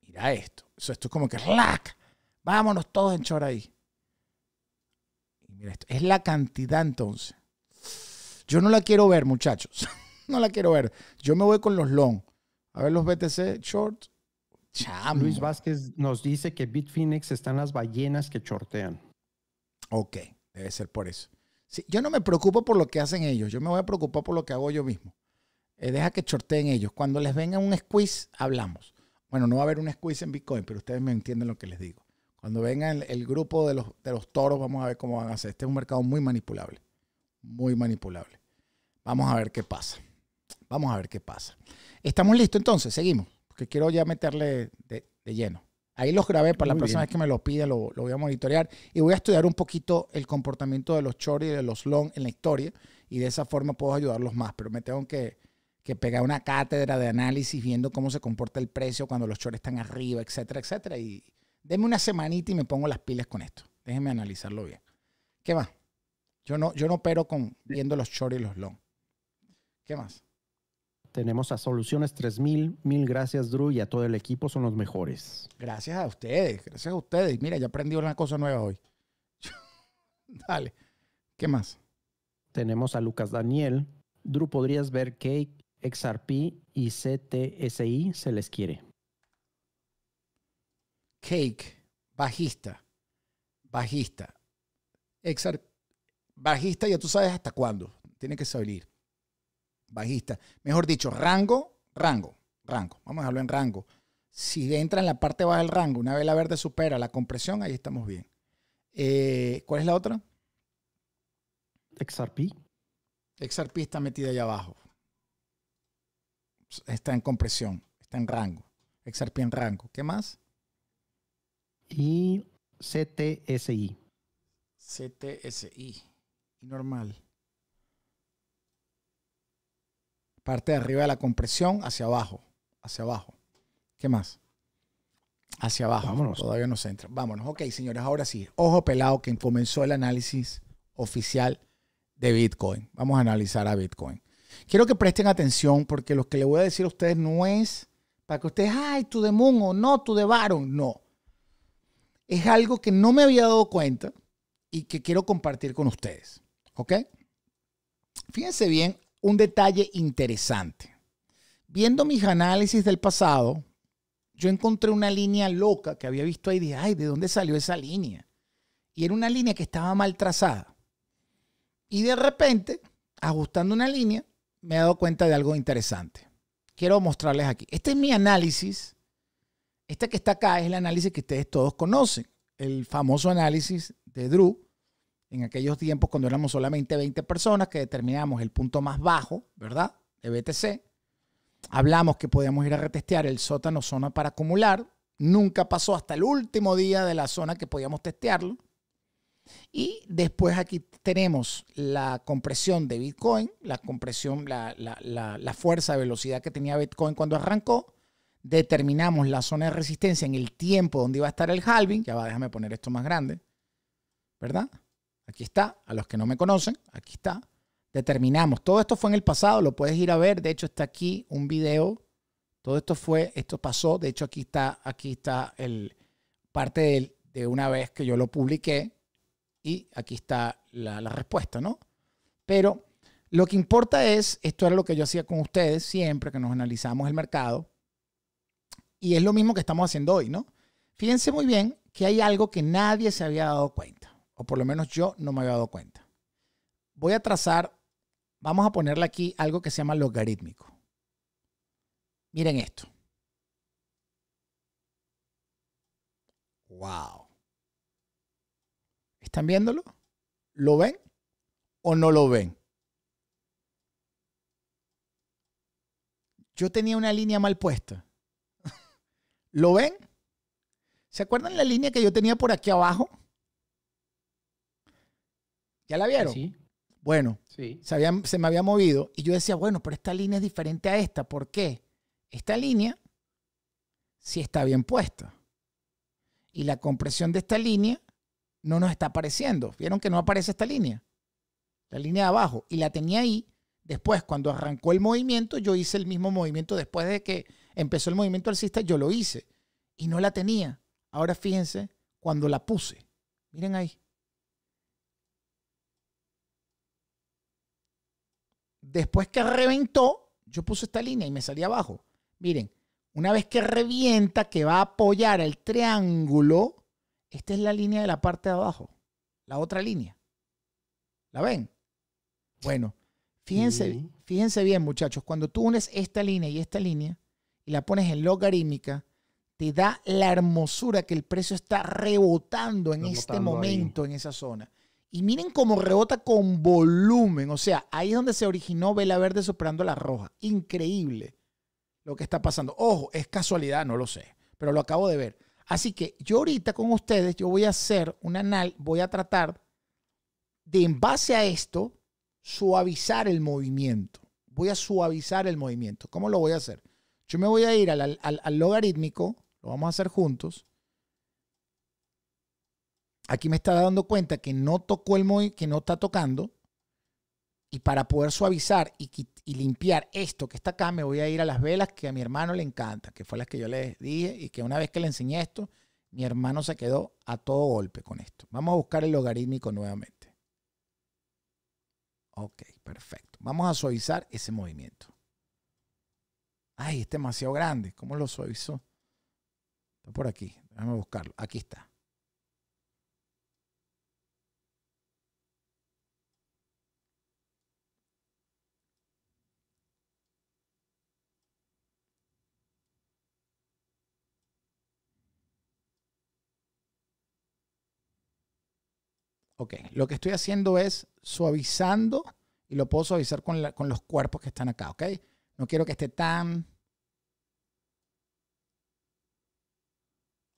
Mira esto. Eso, esto es como que ¡lac! Vámonos todos en chor ahí. mira esto. Es la cantidad entonces. Yo no la quiero ver, muchachos. no la quiero ver. Yo me voy con los long. A ver los BTC short. Chamo. Luis Vázquez nos dice que Bitfinex están las ballenas que chortean. Ok, debe ser por eso. yo no me preocupo por lo que hacen ellos, yo me voy a preocupar por lo que hago yo mismo. Eh, deja que chorteen ellos. Cuando les venga un squeeze, hablamos. Bueno, no va a haber un squeeze en Bitcoin, pero ustedes me entienden lo que les digo. Cuando venga el, grupo de los, de los toros, vamos a ver cómo van a hacer. Este es un mercado muy manipulable, muy manipulable. Vamos a ver qué pasa. Vamos a ver qué pasa. Estamos listos entonces, seguimos, porque quiero ya meterle de lleno. Ahí los grabé para las personas que me lo piden, lo, voy a monitorear y voy a estudiar un poquito el comportamiento de los short y de los long en la historia y de esa forma puedo ayudarlos más, pero me tengo que, pegar una cátedra de análisis viendo cómo se comporta el precio cuando los short están arriba, etcétera, etcétera. Y deme una semanita y me pongo las pilas con esto. Déjenme analizarlo bien. ¿Qué más? Yo no, yo no opero con viendo los short y los long. ¿Qué más? Tenemos a Soluciones 3000. Mil gracias, Drew, y a todo el equipo. Son los mejores. Gracias a ustedes. Gracias a ustedes. Mira, ya aprendí una cosa nueva hoy. Dale. ¿Qué más? Tenemos a Lucas Daniel. Drew, podrías ver Cake, XRP y CTSI se les quiere. Cake, bajista. Bajista. XRP, bajista, ya tú sabes hasta cuándo. Tiene que salir bajista. Mejor dicho, rango, rango, rango. Vamos a hablar en rango. Si entra en la parte baja del rango, una vela verde supera la compresión, ahí estamos bien. Eh, ¿Cuál es la otra? XRP. XRP está metida allá abajo. Está en compresión, está en rango. XRP en rango. ¿Qué más? Y CTSI. CTSI. Y normal. parte de arriba de la compresión hacia abajo, hacia abajo. ¿Qué más? Hacia abajo. Vámonos. Todavía no se entra. Vámonos. Ok, señores, ahora sí. Ojo pelado que comenzó el análisis oficial de Bitcoin. Vamos a analizar a Bitcoin. Quiero que presten atención porque lo que le voy a decir a ustedes no es para que ustedes, ay, tú de Moon o no, tú de Baron. No. Es algo que no me había dado cuenta y que quiero compartir con ustedes. ¿Ok? Fíjense bien un detalle interesante. Viendo mis análisis del pasado, yo encontré una línea loca que había visto ahí de ay, ¿de dónde salió esa línea? Y era una línea que estaba mal trazada. Y de repente, ajustando una línea, me he dado cuenta de algo interesante. Quiero mostrarles aquí. Este es mi análisis. Este que está acá es el análisis que ustedes todos conocen, el famoso análisis de Drew en aquellos tiempos cuando éramos solamente 20 personas, que determinamos el punto más bajo, ¿verdad? De BTC. Hablamos que podíamos ir a retestear el sótano zona para acumular. Nunca pasó hasta el último día de la zona que podíamos testearlo. Y después aquí tenemos la compresión de Bitcoin, la compresión, la, fuerza de velocidad que tenía Bitcoin cuando arrancó. Determinamos la zona de resistencia en el tiempo donde iba a estar el halving. Ya va, déjame poner esto más grande. ¿Verdad? Aquí está, a los que no me conocen, aquí está. Determinamos, todo esto fue en el pasado, lo puedes ir a ver, de hecho está aquí un video, todo esto fue, esto pasó, de hecho aquí está, aquí está el parte de, una vez que yo lo publiqué y aquí está la, la respuesta, ¿no? Pero lo que importa es, esto era lo que yo hacía con ustedes siempre, que nos analizamos el mercado, y es lo mismo que estamos haciendo hoy, ¿no? Fíjense muy bien que hay algo que nadie se había dado cuenta o por lo menos yo no me había dado cuenta. Voy a trazar, vamos a ponerle aquí algo que se llama logarítmico. Miren esto. Wow. ¿Están viéndolo? ¿Lo ven o no lo ven? Yo tenía una línea mal puesta. ¿Lo ven? ¿Se acuerdan la línea que yo tenía por aquí abajo? ¿Ya la vieron? Bueno, Se, se me había movido y yo decía, bueno, pero esta línea es diferente a esta. ¿Por qué? Esta línea sí está bien puesta. Y la compresión de esta línea no nos está apareciendo. ¿Vieron que no aparece esta línea? La línea de abajo. Y la tenía ahí. Después, cuando arrancó el movimiento, yo hice el mismo movimiento. Después de que empezó el movimiento alcista, yo lo hice. Y no la tenía. Ahora fíjense cuando la puse. Miren ahí. Después que reventó, yo puse esta línea y me salí abajo. Miren, una vez que revienta, que va a apoyar el triángulo, esta es la línea de la parte de abajo, la otra línea. ¿La ven? Bueno, fíjense, fíjense bien, muchachos, cuando tú unes esta línea y esta línea y la pones en logarítmica, te da la hermosura que el precio está rebotando en este momento, en esa zona. Y miren cómo rebota con volumen. O sea, ahí es donde se originó Vela Verde superando la roja. Increíble lo que está pasando. Ojo, es casualidad, no lo sé, pero lo acabo de ver. Así que yo ahorita con ustedes, yo voy a hacer un anal, voy a tratar de en base a esto suavizar el movimiento. Voy a suavizar el movimiento. ¿Cómo lo voy a hacer? Yo me voy a ir al, al logarítmico, lo vamos a hacer juntos. Aquí me está dando cuenta que no tocó el móvil, que no está tocando. Y para poder suavizar y, limpiar esto que está acá, me voy a ir a las velas que a mi hermano le encanta, que fue las que yo le dije y que una vez que le enseñé esto, mi hermano se quedó a todo golpe con esto. Vamos a buscar el logarítmico nuevamente. Ok, perfecto. Vamos a suavizar ese movimiento. Ay, es demasiado grande. ¿Cómo lo suavizó? Está por aquí. Déjame buscarlo. Aquí está. ok, lo que estoy haciendo es suavizando y lo puedo suavizar con, los cuerpos que están acá, ok. No quiero que esté tan...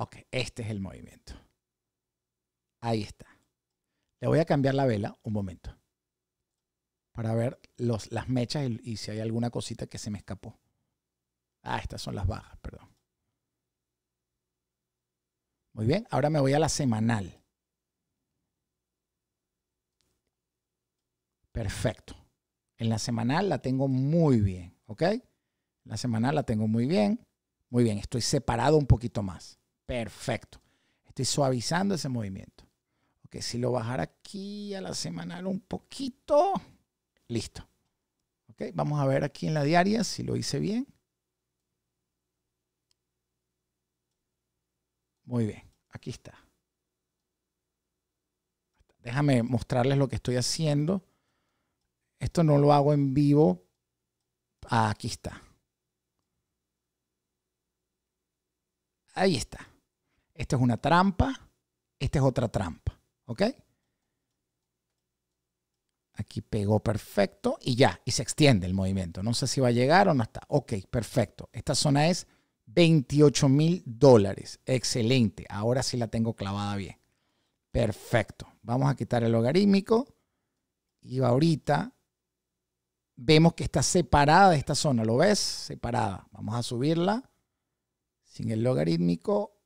Ok, este es el movimiento. Ahí está. Le voy a cambiar la vela un momento para ver las mechas y, si hay alguna cosita que se me escapó. Ah, estas son las bajas, perdón. Muy bien, ahora me voy a la semanal. Perfecto. En la semanal la tengo muy bien, ¿ok? La semanal la tengo muy bien. Muy bien, estoy separado un poquito más. Perfecto. Estoy suavizando ese movimiento. Ok, si lo bajar aquí a la semanal un poquito, listo. Ok, vamos a ver aquí en la diaria si lo hice bien. Muy bien, aquí está. Déjame mostrarles lo que estoy haciendo esto no lo hago en vivo. Ah, aquí está. Ahí está. Esta es una trampa. Esta es otra trampa. ¿Ok? Aquí pegó perfecto y ya. Y se extiende el movimiento. No sé si va a llegar o no está. Ok, perfecto. Esta zona es 28 mil dólares. Excelente. Ahora sí la tengo clavada bien. Perfecto. Vamos a quitar el logarítmico. Y ahorita vemos que está separada de esta zona. ¿Lo ves? Separada. Vamos a subirla sin el logarítmico.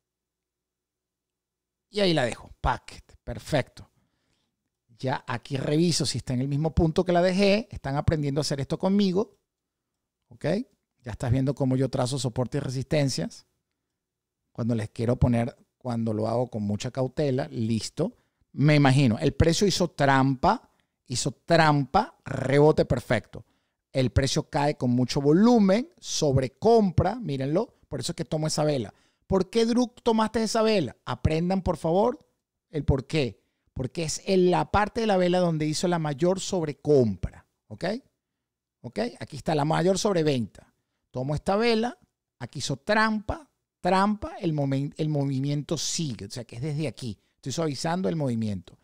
Y ahí la dejo. Packet. Perfecto. Ya aquí reviso si está en el mismo punto que la dejé. Están aprendiendo a hacer esto conmigo. ¿Ok? Ya estás viendo cómo yo trazo soporte y resistencias. Cuando les quiero poner, cuando lo hago con mucha cautela, listo. Me imagino, el precio hizo trampa hizo trampa, rebote perfecto. El precio cae con mucho volumen, sobrecompra, mírenlo, por eso es que tomo esa vela. ¿Por qué Druk tomaste esa vela? Aprendan por favor el por qué. Porque es en la parte de la vela donde hizo la mayor sobrecompra. ¿Ok? ¿Ok? Aquí está la mayor sobreventa. Tomo esta vela, aquí hizo trampa, trampa, el, el movimiento sigue. O sea que es desde aquí. Estoy suavizando el movimiento.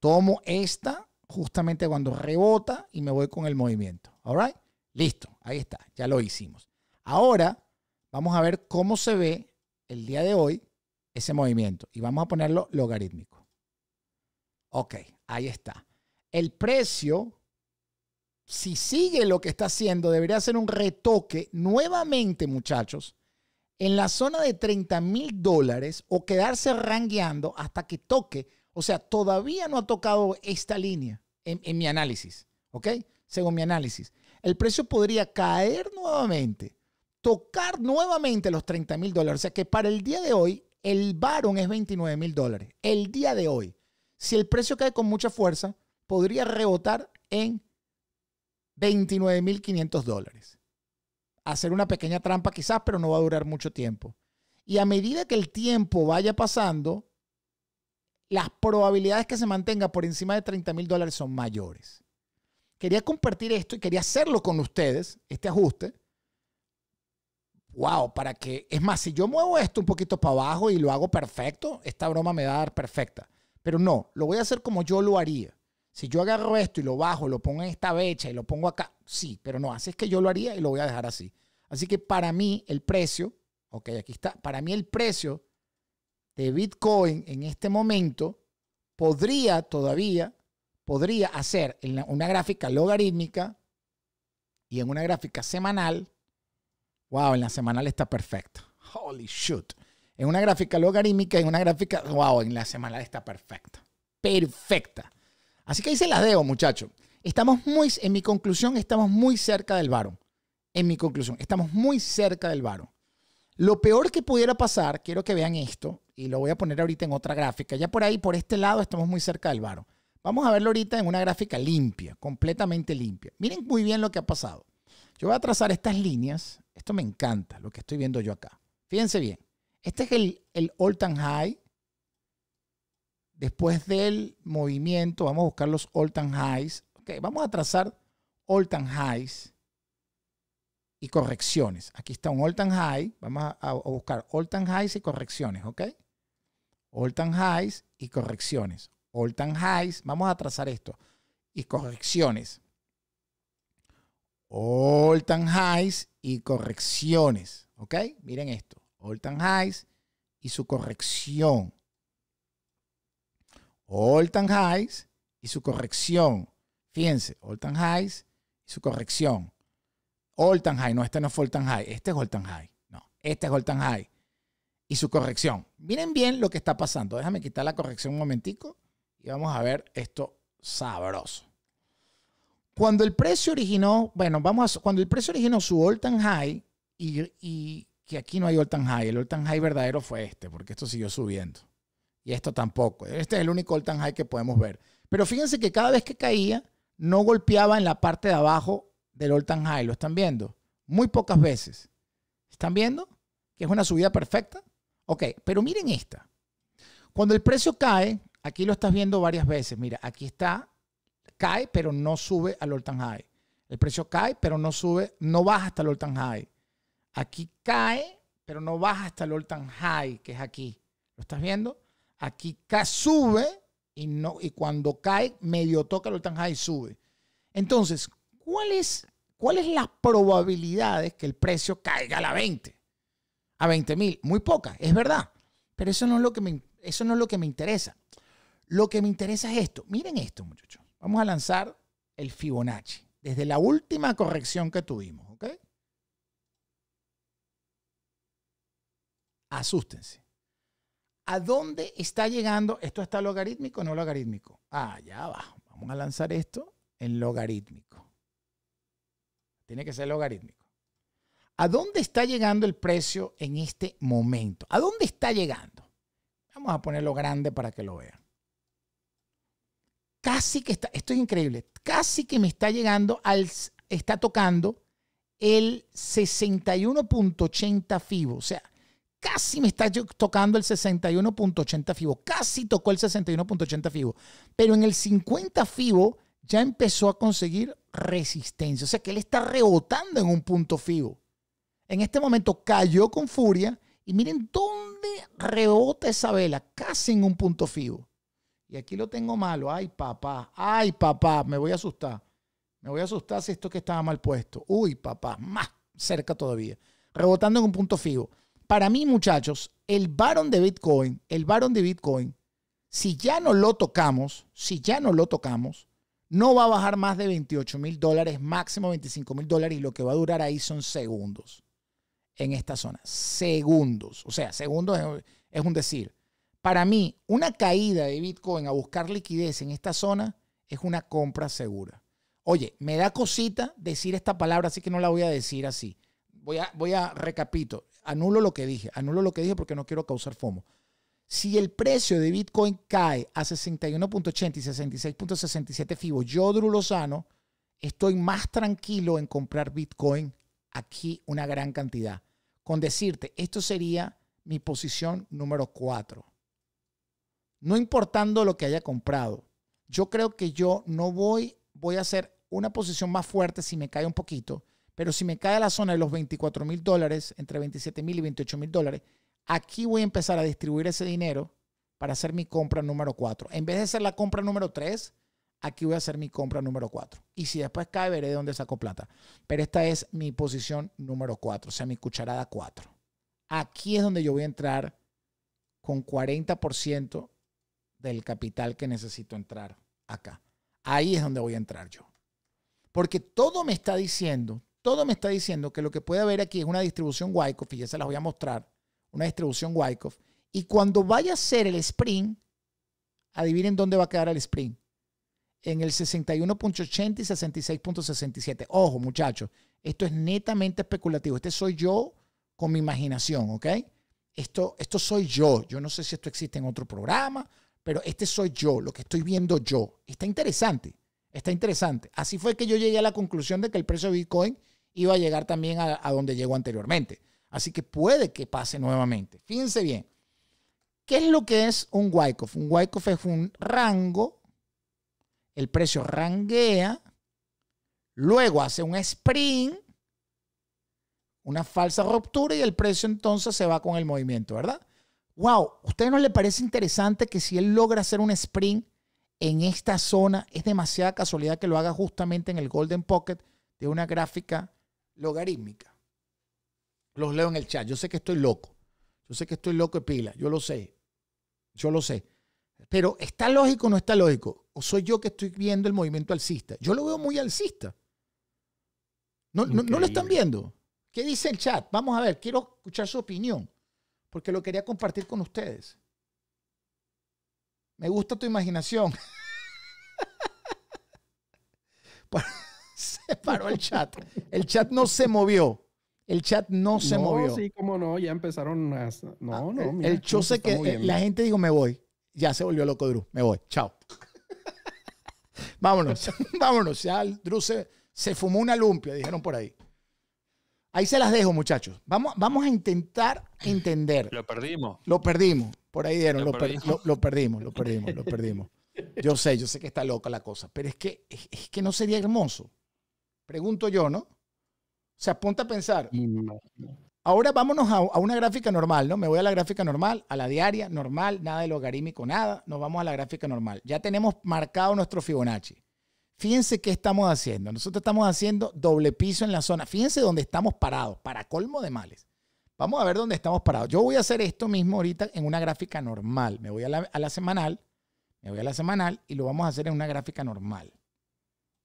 Tomo esta, justamente cuando rebota y me voy con el movimiento. All Listo, ahí está, ya lo hicimos. Ahora vamos a ver cómo se ve el día de hoy ese movimiento y vamos a ponerlo logarítmico. Ok, ahí está. El precio, si sigue lo que está haciendo, debería hacer un retoque nuevamente, muchachos, en la zona de 30 mil dólares o quedarse rangueando hasta que toque. O sea, todavía no ha tocado esta línea en, mi análisis, ¿ok? Según mi análisis, el precio podría caer nuevamente, tocar nuevamente los 30 mil dólares. O sea que para el día de hoy, el varón es 29 mil dólares. El día de hoy, si el precio cae con mucha fuerza, podría rebotar en 29 mil 500 dólares. Hacer una pequeña trampa quizás, pero no va a durar mucho tiempo. Y a medida que el tiempo vaya pasando, las probabilidades que se mantenga por encima de 30 mil dólares son mayores. Quería compartir esto y quería hacerlo con ustedes, este ajuste. Wow, para que, es más, si yo muevo esto un poquito para abajo y lo hago perfecto, esta broma me va a dar perfecta. Pero no, lo voy a hacer como yo lo haría. Si yo agarro esto y lo bajo, lo pongo en esta becha y lo pongo acá, sí, pero no, así es que yo lo haría y lo voy a dejar así. Así que para mí el precio, ok, aquí está, para mí el precio de Bitcoin en este momento podría todavía, podría hacer en una gráfica logarítmica y en una gráfica semanal, wow, en la semanal está perfecta. Holy shit, En una gráfica logarítmica, en una gráfica, wow, en la semanal está perfecta. Perfecta. Así que ahí se las debo, muchachos. Estamos muy, en mi conclusión, estamos muy cerca del varón. En mi conclusión, estamos muy cerca del varón. Lo peor que pudiera pasar, quiero que vean esto, y lo voy a poner ahorita en otra gráfica. Ya por ahí, por este lado, estamos muy cerca del varo. Vamos a verlo ahorita en una gráfica limpia, completamente limpia. Miren muy bien lo que ha pasado. Yo voy a trazar estas líneas. Esto me encanta, lo que estoy viendo yo acá. Fíjense bien. Este es el, el all high. Después del movimiento, vamos a buscar los all time highs. vamos a trazar all time highs y correcciones. Aquí está un all high. Vamos a, buscar all time highs y correcciones, ¿ok? All time highs y correcciones. All time highs. Vamos a trazar esto. Y correcciones. All time highs y correcciones. ¿Ok? Miren esto. All time highs y su corrección. All time highs y su corrección. Fíjense, all time highs y su corrección. Oltan High, no, este no fue Oltan High, este es Oltan High, no, este es Oltan High. Y su corrección. Miren bien lo que está pasando. Déjame quitar la corrección un momentico y vamos a ver esto sabroso. Cuando el precio originó, bueno, vamos a, cuando el precio originó su Oltan High y, y que aquí no hay Oltan High, el Oltan High verdadero fue este, porque esto siguió subiendo. Y esto tampoco. Este es el único Oltan High que podemos ver. Pero fíjense que cada vez que caía, no golpeaba en la parte de abajo del All Time High. ¿Lo están viendo? Muy pocas veces. ¿Están viendo? Que es una subida perfecta. Ok, pero miren esta. Cuando el precio cae, aquí lo estás viendo varias veces. Mira, aquí está, cae, pero no sube al All Time High. El precio cae, pero no sube, no baja hasta el All Time High. Aquí cae, pero no baja hasta el All Time High, que es aquí. ¿Lo estás viendo? Aquí cae. sube y, no, y cuando cae, medio toca el All High y sube. Entonces, ¿cuáles cuál las probabilidades que el precio caiga a la 20? A 20 mil. Muy poca, es verdad. Pero eso no, es lo que me, eso no es lo que me interesa. Lo que me interesa es esto. Miren esto, muchachos. Vamos a lanzar el Fibonacci. Desde la última corrección que tuvimos, ¿ok? Asústense. ¿A dónde está llegando? ¿Esto está logarítmico o no logarítmico? Ah, ya abajo. Vamos a lanzar esto en logarítmico. Tiene que ser logarítmico. ¿A dónde está llegando el precio en este momento? ¿A dónde está llegando? Vamos a ponerlo grande para que lo vean. Casi que está, esto es increíble, casi que me está llegando al, está tocando el 61.80 FIBO. O sea, casi me está tocando el 61.80 FIBO. Casi tocó el 61.80 FIBO. Pero en el 50 FIBO ya empezó a conseguir resistencia. O sea que él está rebotando en un punto fijo. En este momento cayó con furia y miren dónde rebota esa vela, casi en un punto fijo. Y aquí lo tengo malo. Ay, papá, ay, papá, me voy a asustar. Me voy a asustar si esto que estaba mal puesto. Uy, papá, más cerca todavía. Rebotando en un punto fijo. Para mí, muchachos, el barón de Bitcoin, el barón de Bitcoin, si ya no lo tocamos, si ya no lo tocamos, no va a bajar más de 28 mil dólares, máximo 25 mil dólares, y lo que va a durar ahí son segundos en esta zona. Segundos. O sea, segundos es un decir. Para mí, una caída de Bitcoin a buscar liquidez en esta zona es una compra segura. Oye, me da cosita decir esta palabra, así que no la voy a decir así. Voy a, voy a, recapito, anulo lo que dije, anulo lo que dije porque no quiero causar FOMO. Si el precio de Bitcoin cae a 61.80 y 66.67 FIBO, yo, Drew Lozano, estoy más tranquilo en comprar Bitcoin aquí una gran cantidad. Con decirte, esto sería mi posición número 4. No importando lo que haya comprado, yo creo que yo no voy, voy a hacer una posición más fuerte si me cae un poquito, pero si me cae a la zona de los 24 mil dólares, entre 27 mil y 28 mil dólares, aquí voy a empezar a distribuir ese dinero para hacer mi compra número 4. En vez de hacer la compra número 3, aquí voy a hacer mi compra número 4. Y si después cae, veré de dónde saco plata. Pero esta es mi posición número 4, o sea, mi cucharada 4. Aquí es donde yo voy a entrar con 40% del capital que necesito entrar acá. Ahí es donde voy a entrar yo. Porque todo me está diciendo, todo me está diciendo que lo que puede haber aquí es una distribución Wyckoff, y ya se las voy a mostrar, una distribución Wyckoff. Y cuando vaya a ser el sprint, adivinen dónde va a quedar el sprint. En el 61.80 y 66.67. Ojo, muchachos, esto es netamente especulativo. Este soy yo con mi imaginación, ¿ok? Esto, esto soy yo. Yo no sé si esto existe en otro programa, pero este soy yo, lo que estoy viendo yo. Está interesante, está interesante. Así fue que yo llegué a la conclusión de que el precio de Bitcoin iba a llegar también a, a donde llegó anteriormente. Así que puede que pase nuevamente. Fíjense bien. ¿Qué es lo que es un Wyckoff? Un Wyckoff es un rango, el precio ranguea, luego hace un sprint, una falsa ruptura y el precio entonces se va con el movimiento, ¿verdad? Wow, usted no le parece interesante que si él logra hacer un sprint en esta zona, es demasiada casualidad que lo haga justamente en el Golden Pocket de una gráfica logarítmica? los leo en el chat. Yo sé que estoy loco. Yo sé que estoy loco de pila. Yo lo sé. Yo lo sé. Pero ¿está lógico o no está lógico? ¿O soy yo que estoy viendo el movimiento alcista? Yo lo veo muy alcista. No, no, no, lo están viendo. ¿Qué dice el chat? Vamos a ver, quiero escuchar su opinión, porque lo quería compartir con ustedes. Me gusta tu imaginación. se paró el chat. El chat no se movió. El chat no se no, movió. Sí, como no, ya empezaron a. No, ah, no, mira, El que eh, la gente dijo, me voy. Ya se volvió loco Drew, me voy. Chao. vámonos, vámonos. Ya Drew se, fumó una lumpia, dijeron por ahí. Ahí se las dejo, muchachos. Vamos, vamos a intentar entender. Lo perdimos. Lo perdimos. Por ahí dieron, lo, perdimos. lo perdimos, lo perdimos, lo perdimos. Yo sé, yo sé que está loca la cosa, pero es que, es que no sería hermoso. Pregunto yo, ¿no? se apunta a pensar. Ahora vámonos a, una gráfica normal, ¿no? Me voy a la gráfica normal, a la diaria, normal, nada de logarítmico, nada. Nos vamos a la gráfica normal. Ya tenemos marcado nuestro Fibonacci. Fíjense qué estamos haciendo. Nosotros estamos haciendo doble piso en la zona. Fíjense dónde estamos parados, para colmo de males. Vamos a ver dónde estamos parados. Yo voy a hacer esto mismo ahorita en una gráfica normal. Me voy a la, semanal, me voy a la semanal y lo vamos a hacer en una gráfica normal.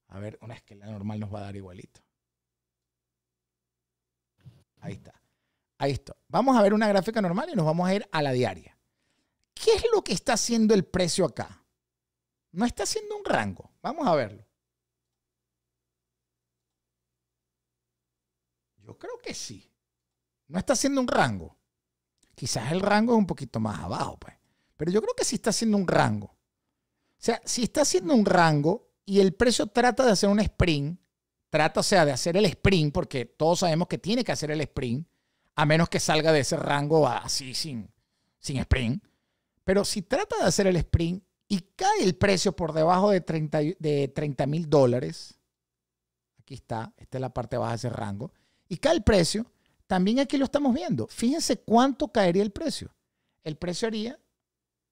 A ver, una esquela normal nos va a dar igualito. Ahí está. Ahí está. Vamos a ver una gráfica normal y nos vamos a ir a la diaria. ¿Qué es lo que está haciendo el precio acá? No está haciendo un rango. Vamos a verlo. Yo creo que sí. No está haciendo un rango. Quizás el rango es un poquito más abajo, pues. Pero yo creo que sí está haciendo un rango. O sea, si está haciendo un rango y el precio trata de hacer un sprint, Trata, sea, de hacer el sprint, porque todos sabemos que tiene que hacer el sprint, a menos que salga de ese rango así sin, sin sprint. Pero si trata de hacer el sprint y cae el precio por debajo de 30 mil dólares, aquí está, esta es la parte baja de ese rango, y cae el precio, también aquí lo estamos viendo. Fíjense cuánto caería el precio. El precio haría,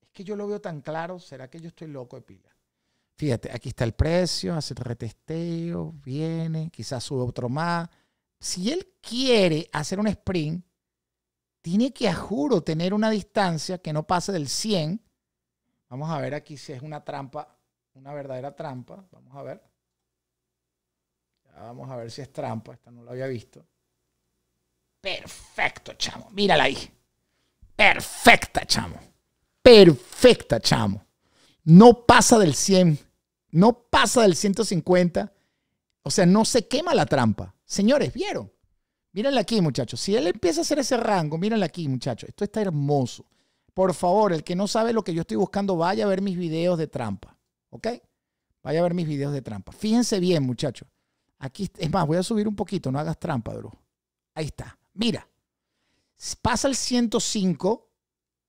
es que yo lo veo tan claro, ¿será que yo estoy loco de pila? Fíjate, aquí está el precio, hace el retesteo, viene, quizás sube otro más. Si él quiere hacer un sprint, tiene que, a juro, tener una distancia que no pase del 100. Vamos a ver aquí si es una trampa, una verdadera trampa. Vamos a ver. vamos a ver si es trampa. Esta no la había visto. Perfecto, chamo. Mírala ahí. Perfecta, chamo. Perfecta, chamo. No pasa del 100 no pasa del 150, o sea, no se quema la trampa. Señores, ¿vieron? Mírenle aquí, muchachos. Si él empieza a hacer ese rango, mírenle aquí, muchachos. Esto está hermoso. Por favor, el que no sabe lo que yo estoy buscando, vaya a ver mis videos de trampa. ¿Ok? Vaya a ver mis videos de trampa. Fíjense bien, muchachos. Aquí, es más, voy a subir un poquito, no hagas trampa, bro. Ahí está. Mira. Pasa el 105,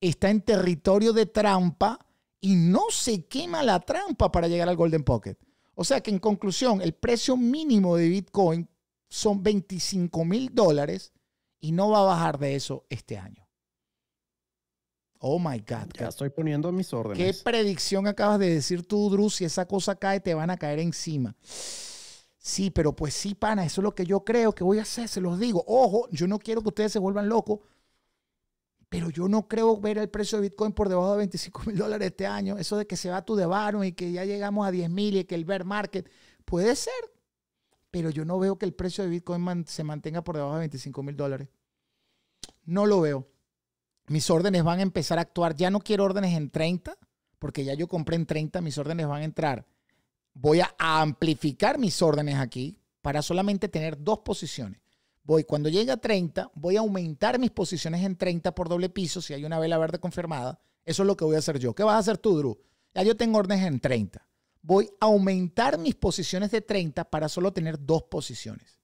está en territorio de trampa y no se quema la trampa para llegar al Golden Pocket. O sea que en conclusión, el precio mínimo de Bitcoin son 25 mil dólares y no va a bajar de eso este año. Oh my God. Ya estoy poniendo mis órdenes. ¿Qué predicción acabas de decir tú, Drew? Si esa cosa cae, te van a caer encima. Sí, pero pues sí, pana, eso es lo que yo creo que voy a hacer, se los digo. Ojo, yo no quiero que ustedes se vuelvan locos pero yo no creo ver el precio de Bitcoin por debajo de 25 mil dólares este año. Eso de que se va tu devaro y que ya llegamos a 10 mil y que el bear market puede ser, pero yo no veo que el precio de Bitcoin se mantenga por debajo de 25 mil dólares. No lo veo. Mis órdenes van a empezar a actuar. Ya no quiero órdenes en 30, porque ya yo compré en 30, mis órdenes van a entrar. Voy a amplificar mis órdenes aquí para solamente tener dos posiciones. Voy, cuando llegue a 30, voy a aumentar mis posiciones en 30 por doble piso si hay una vela verde confirmada. Eso es lo que voy a hacer yo. ¿Qué vas a hacer tú, Drew? Ya yo tengo órdenes en 30. Voy a aumentar mis posiciones de 30 para solo tener dos posiciones.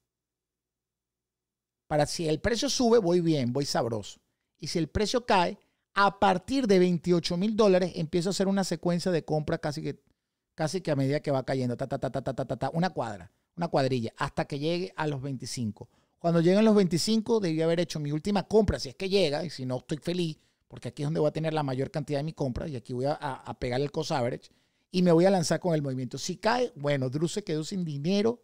Para si el precio sube, voy bien, voy sabroso. Y si el precio cae, a partir de 28 mil dólares empiezo a hacer una secuencia de compra casi que, casi que a medida que va cayendo, ta, ta, ta, ta, una cuadra, una cuadrilla, hasta que llegue a los 25. Cuando lleguen los 25, debí haber hecho mi última compra, si es que llega, y si no, estoy feliz, porque aquí es donde voy a tener la mayor cantidad de mi compra, y aquí voy a, pegar el cost average, y me voy a lanzar con el movimiento. Si cae, bueno, Drew se quedó sin dinero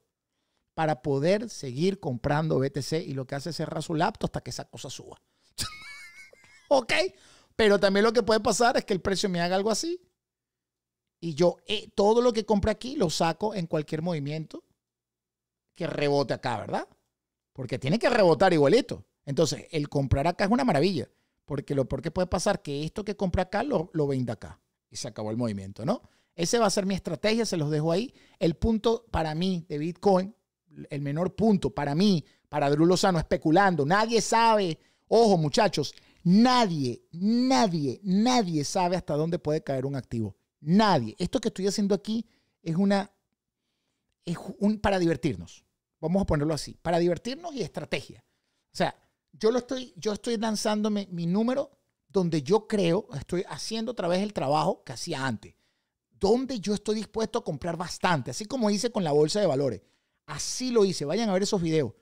para poder seguir comprando BTC, y lo que hace es cerrar su laptop hasta que esa cosa suba. ¿Ok? Pero también lo que puede pasar es que el precio me haga algo así, y yo eh, todo lo que compré aquí lo saco en cualquier movimiento que rebote acá, ¿verdad? porque tiene que rebotar igualito. Entonces, el comprar acá es una maravilla, porque lo porque puede pasar que esto que compra acá lo, venda acá y se acabó el movimiento, ¿no? Esa va a ser mi estrategia, se los dejo ahí. El punto para mí de Bitcoin, el menor punto para mí, para Drew Lozano, especulando. Nadie sabe, ojo muchachos, nadie, nadie, nadie sabe hasta dónde puede caer un activo. Nadie. Esto que estoy haciendo aquí es una, es un, para divertirnos. Vamos a ponerlo así, para divertirnos y estrategia. O sea, yo lo estoy, yo estoy lanzándome mi número donde yo creo, estoy haciendo otra vez el trabajo que hacía antes, donde yo estoy dispuesto a comprar bastante, así como hice con la bolsa de valores. Así lo hice, vayan a ver esos videos.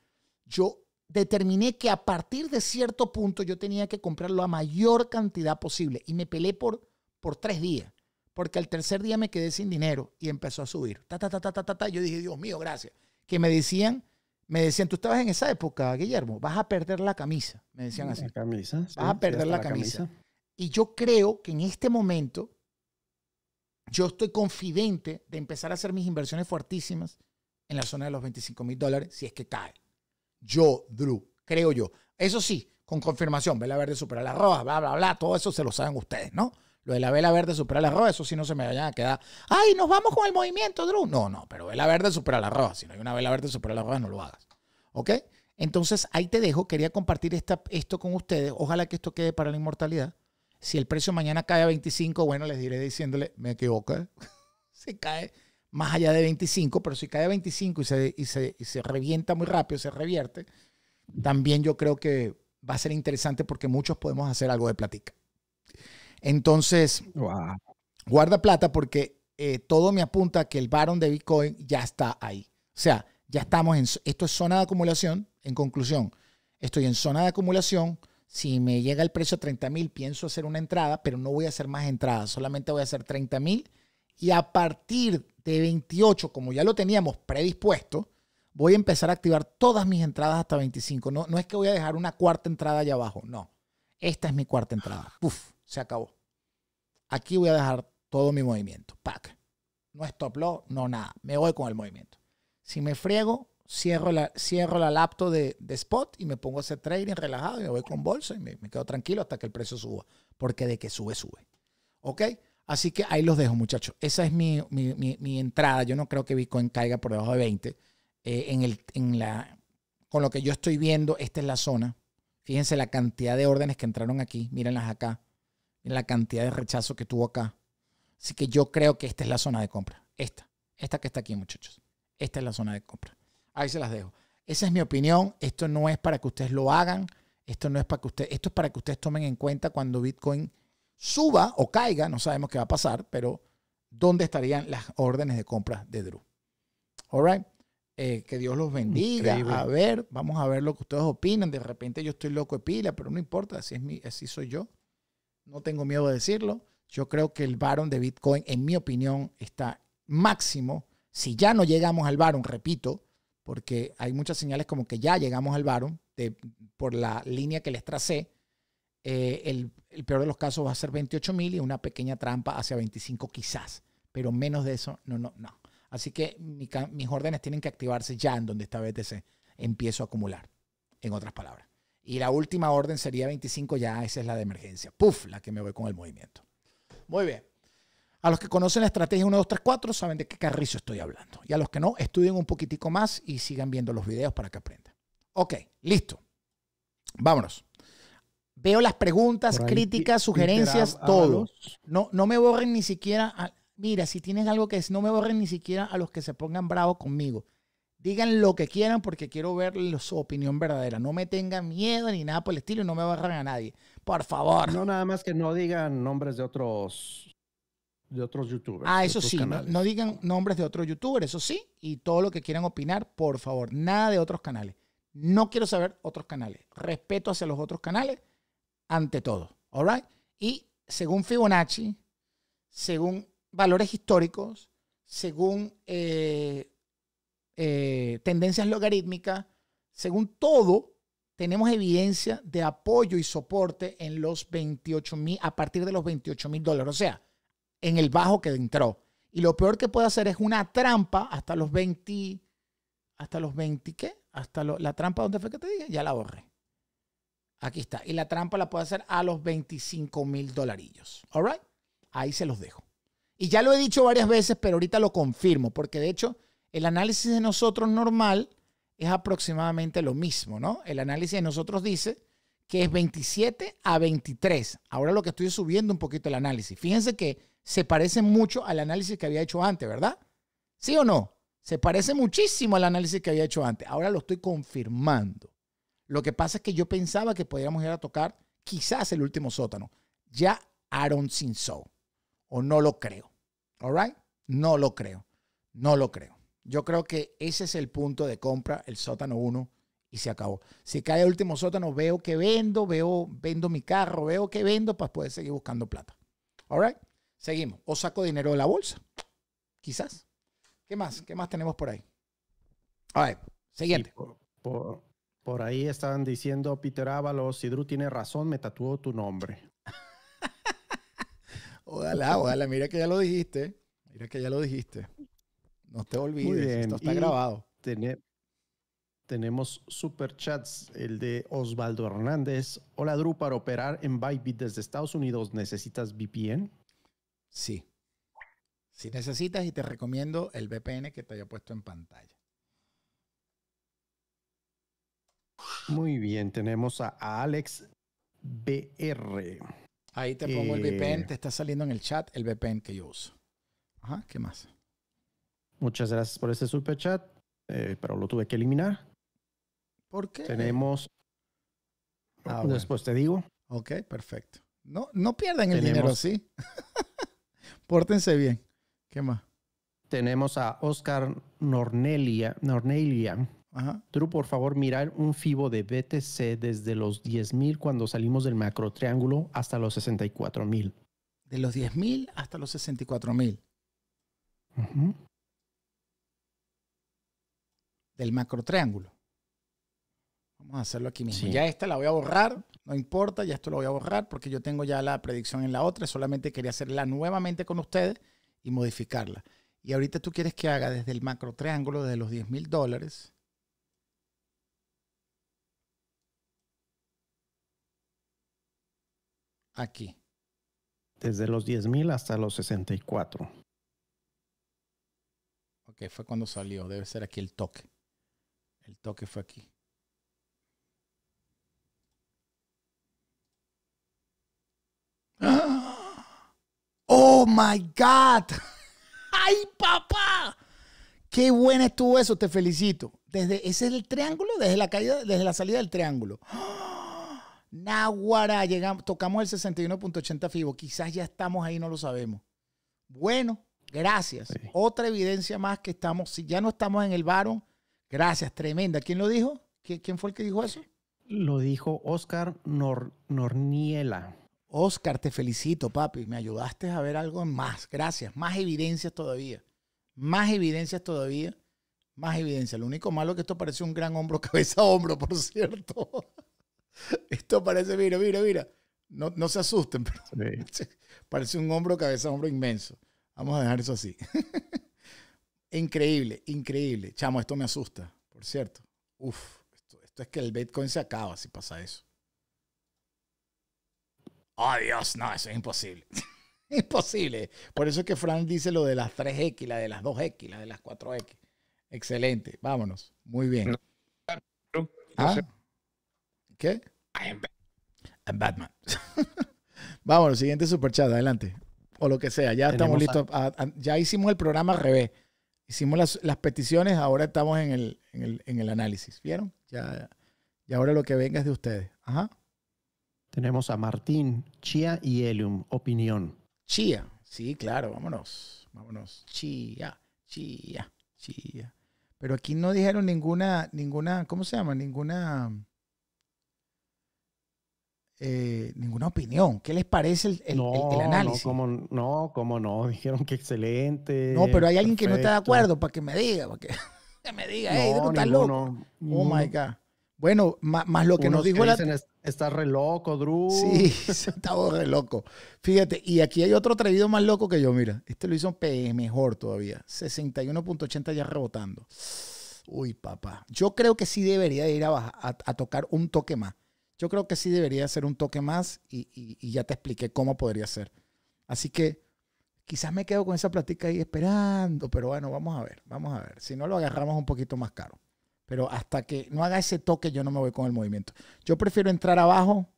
Yo determiné que a partir de cierto punto yo tenía que comprar la mayor cantidad posible y me pelé por, por tres días, porque al tercer día me quedé sin dinero y empezó a subir. ta, ta, ta, Yo dije, Dios mío, gracias que me decían, me decían, tú estabas en esa época, Guillermo, vas a perder la camisa, me decían así. La camisa. Vas a perder la, camisa. Y yo creo que en este momento yo estoy confidente de empezar a hacer mis inversiones fuertísimas en la zona de los 25 mil dólares si es que cae. Yo, Drew, creo yo. Eso sí, con confirmación, la verde supera la roja, bla, bla, bla, todo eso se lo saben ustedes, ¿no? Lo de la vela verde supera la roja, eso sí no se me vayan a quedar. ¡Ay, nos vamos con el movimiento, Drew! No, no, pero vela verde supera la roja. Si no hay una vela verde supera la roja, no lo hagas. ¿Ok? Entonces, ahí te dejo. Quería compartir esta, esto con ustedes. Ojalá que esto quede para la inmortalidad. Si el precio mañana cae a 25, bueno, les diré diciéndole, me equivoco Se cae más allá de 25, pero si cae a 25 y se, y se, revienta muy rápido, se revierte, también yo creo que va a ser interesante porque muchos podemos hacer algo de platica. Entonces, guarda plata porque eh, todo me apunta que el barón de Bitcoin ya está ahí. O sea, ya estamos en, esto es zona de acumulación, en conclusión, estoy en zona de acumulación. Si me llega el precio a 30 mil, pienso hacer una entrada, pero no voy a hacer más entradas, solamente voy a hacer 30 mil. Y a partir de 28, como ya lo teníamos predispuesto, voy a empezar a activar todas mis entradas hasta 25. No, no es que voy a dejar una cuarta entrada allá abajo, no. Esta es mi cuarta entrada. Uf se acabó. Aquí voy a dejar todo mi movimiento. Pack. No stop loss, no nada. Me voy con el movimiento. Si me friego, cierro la, cierro la laptop de, spot y me pongo a hacer trading relajado y me voy con bolsa y me, quedo tranquilo hasta que el precio suba. Porque de que sube, sube. ¿Ok? Así que ahí los dejo, muchachos. Esa es mi, entrada. Yo no creo que Bitcoin caiga por debajo de 20. Eh, en el, en la, con lo que yo estoy viendo, esta es la zona. Fíjense la cantidad de órdenes que entraron aquí. Mírenlas acá en la cantidad de rechazo que tuvo acá. Así que yo creo que esta es la zona de compra. Esta. Esta que está aquí, muchachos. Esta es la zona de compra. Ahí se las dejo. Esa es mi opinión. Esto no es para que ustedes lo hagan. Esto no es para que ustedes, esto es para que ustedes tomen en cuenta cuando Bitcoin suba o caiga, no sabemos qué va a pasar, pero dónde estarían las órdenes de compra de Drew. All right. Eh, que Dios los bendiga. A ver, vamos a ver lo que ustedes opinan. De repente yo estoy loco de pila, pero no importa, así es mi, así soy yo no tengo miedo de decirlo. Yo creo que el barón de Bitcoin, en mi opinión, está máximo. Si ya no llegamos al barón, repito, porque hay muchas señales como que ya llegamos al varón por la línea que les tracé, eh, el, peor de los casos va a ser 28 mil y una pequeña trampa hacia 25 quizás, pero menos de eso, no, no, no. Así que mis órdenes tienen que activarse ya en donde esta BTC. Empiezo a acumular, en otras palabras. Y la última orden sería 25 ya, esa es la de emergencia. Puf, la que me voy con el movimiento. Muy bien. A los que conocen la estrategia 1, 2, 3, 4 saben de qué carrizo estoy hablando. Y a los que no, estudien un poquitico más y sigan viendo los videos para que aprendan. Ok, listo. Vámonos. Veo las preguntas, críticas, sugerencias, todo. No, no me borren ni siquiera. mira, si tienes algo que decir, no me borren ni siquiera a los que se pongan bravos conmigo. Digan lo que quieran porque quiero ver su opinión verdadera. No me tengan miedo ni nada por el estilo y no me barran a nadie. Por favor. No, nada más que no digan nombres de otros de otros youtubers. Ah, eso sí, no, digan nombres de otros youtubers, eso sí, y todo lo que quieran opinar, por favor, nada de otros canales. No quiero saber otros canales. Respeto hacia los otros canales ante todo, ¿all Y según Fibonacci, según valores históricos, según eh, eh, tendencias logarítmicas, según todo, tenemos evidencia de apoyo y soporte en los 28 mil, a partir de los 28 mil dólares, o sea, en el bajo que entró. Y lo peor que puede hacer es una trampa hasta los 20, hasta los 20, ¿qué? Hasta la trampa, ¿dónde fue que te dije? Ya la borré. Aquí está. Y la trampa la puede hacer a los 25 mil dolarillos. All Ahí se los dejo. Y ya lo he dicho varias veces, pero ahorita lo confirmo, porque de hecho el análisis de nosotros normal es aproximadamente lo mismo, ¿no? El análisis de nosotros dice que es 27 a 23. Ahora lo que estoy subiendo un poquito el análisis. Fíjense que se parece mucho al análisis que había hecho antes, ¿verdad? ¿Sí o no? Se parece muchísimo al análisis que había hecho antes. Ahora lo estoy confirmando. Lo que pasa es que yo pensaba que podríamos ir a tocar quizás el último sótano. Ya Aaron Sinso. O no lo creo. ¿All right? No lo creo. No lo creo. Yo creo que ese es el punto de compra, el sótano 1, y se acabó. Si cae el último sótano, veo que vendo, veo, vendo mi carro, veo que vendo para pues poder seguir buscando plata. All seguimos. O saco dinero de la bolsa, quizás. ¿Qué más? ¿Qué más tenemos por ahí? A ver, siguiente. Por, ahí estaban diciendo Peter Ábalos, Sidru tiene razón, me tatuó tu nombre. ojalá, ojalá, mira que ya lo dijiste. Mira que ya lo dijiste. No te olvides, esto está grabado. Tenemos tenemos Chats, el de Osvaldo Hernández. Hola Drew, para operar en Bybit desde Estados Unidos, ¿necesitas VPN? Sí. Si necesitas y te recomiendo el VPN que te haya puesto en pantalla. Muy bien, tenemos a Alex BR. Ahí te pongo el VPN, eh, te está saliendo en el chat el VPN que yo uso. Ajá, ¿qué más? Muchas gracias por este super chat, eh, pero lo tuve que eliminar. ¿Por qué? Tenemos. Ah, después te digo. Ok, perfecto. No, no pierdan el dinero, sí. Pórtense bien. ¿Qué más? Tenemos a Oscar Nornelia. Nornelia. Ajá. por favor, mirar un FIBO de BTC desde los 10.000 cuando salimos del macro triángulo hasta los 64.000. De los 10.000 hasta los 64.000. mil del macro triángulo. Vamos a hacerlo aquí mismo. Ya esta la voy a borrar, no importa, ya esto lo voy a borrar porque yo tengo ya la predicción en la otra, solamente quería hacerla nuevamente con ustedes y modificarla. Y ahorita tú quieres que haga desde el macro triángulo, desde los 10 mil dólares. Aquí. Desde los 10 mil hasta los 64. Ok, fue cuando salió. Debe ser aquí el toque. El toque fue aquí. ¡Ah! Oh my God. ¡Ay, papá! Qué buena estuvo eso, te felicito. Desde, ese es el triángulo, desde la caída, desde la salida del triángulo. Nahuara, llegamos, tocamos el 61.80 FIBO. Quizás ya estamos ahí, no lo sabemos. Bueno, gracias. Otra evidencia más que estamos, si ya no estamos en el varón, Gracias, tremenda. ¿Quién lo dijo? ¿Quién fue el que dijo eso? Lo dijo Oscar Norniela. Oscar, te felicito, papi. Me ayudaste a ver algo más. Gracias. Más evidencias todavía. Más evidencias todavía. Más evidencia. Lo único malo es que esto parece un gran hombro, cabeza hombro, por cierto. Esto parece, mira, mira, mira. No, se asusten, pero parece un hombro, cabeza hombro inmenso. Vamos a dejar eso así. Increíble, increíble. Chamo, esto me asusta, por cierto. Uf, esto, es que el Bitcoin se acaba si pasa eso. Oh, Dios, no, eso es imposible. imposible. Por eso es que Fran dice lo de las 3X, la de las 2X, la de las 4X. Excelente, vámonos. Muy bien. ¿Ah? ¿Qué? I'm Batman. vámonos, siguiente superchat, adelante. O lo que sea, ya estamos listos. Ah, ah, ya hicimos el programa al revés. Hicimos las, peticiones, ahora estamos en el, en el, análisis. ¿Vieron? Ya, y ahora lo que venga es de ustedes. Ajá. Tenemos a Martín, Chia y Elium, opinión. Chia, sí, claro, vámonos, vámonos. Chia, Chia, Chia. Pero aquí no dijeron ninguna, ninguna, ¿cómo se llama? Ninguna eh, ninguna opinión. ¿Qué les parece el, análisis? No como, no, como no, dijeron que excelente. No, pero hay alguien que no está de acuerdo para que me diga, para que, me diga, hey, no, estás loco. Oh my God. Bueno, más, lo que nos dijo la... Está re loco, Drew. Sí, está re loco. Fíjate, y aquí hay otro atrevido más loco que yo, mira. Este lo hizo mejor todavía. 61.80 ya rebotando. Uy, papá. Yo creo que sí debería ir a tocar un toque más. Yo creo que sí debería ser un toque más y, ya te expliqué cómo podría ser. Así que quizás me quedo con esa plática ahí esperando, pero bueno, vamos a ver, vamos a ver. Si no, lo agarramos un poquito más caro. Pero hasta que no haga ese toque, yo no me voy con el movimiento. Yo prefiero entrar abajo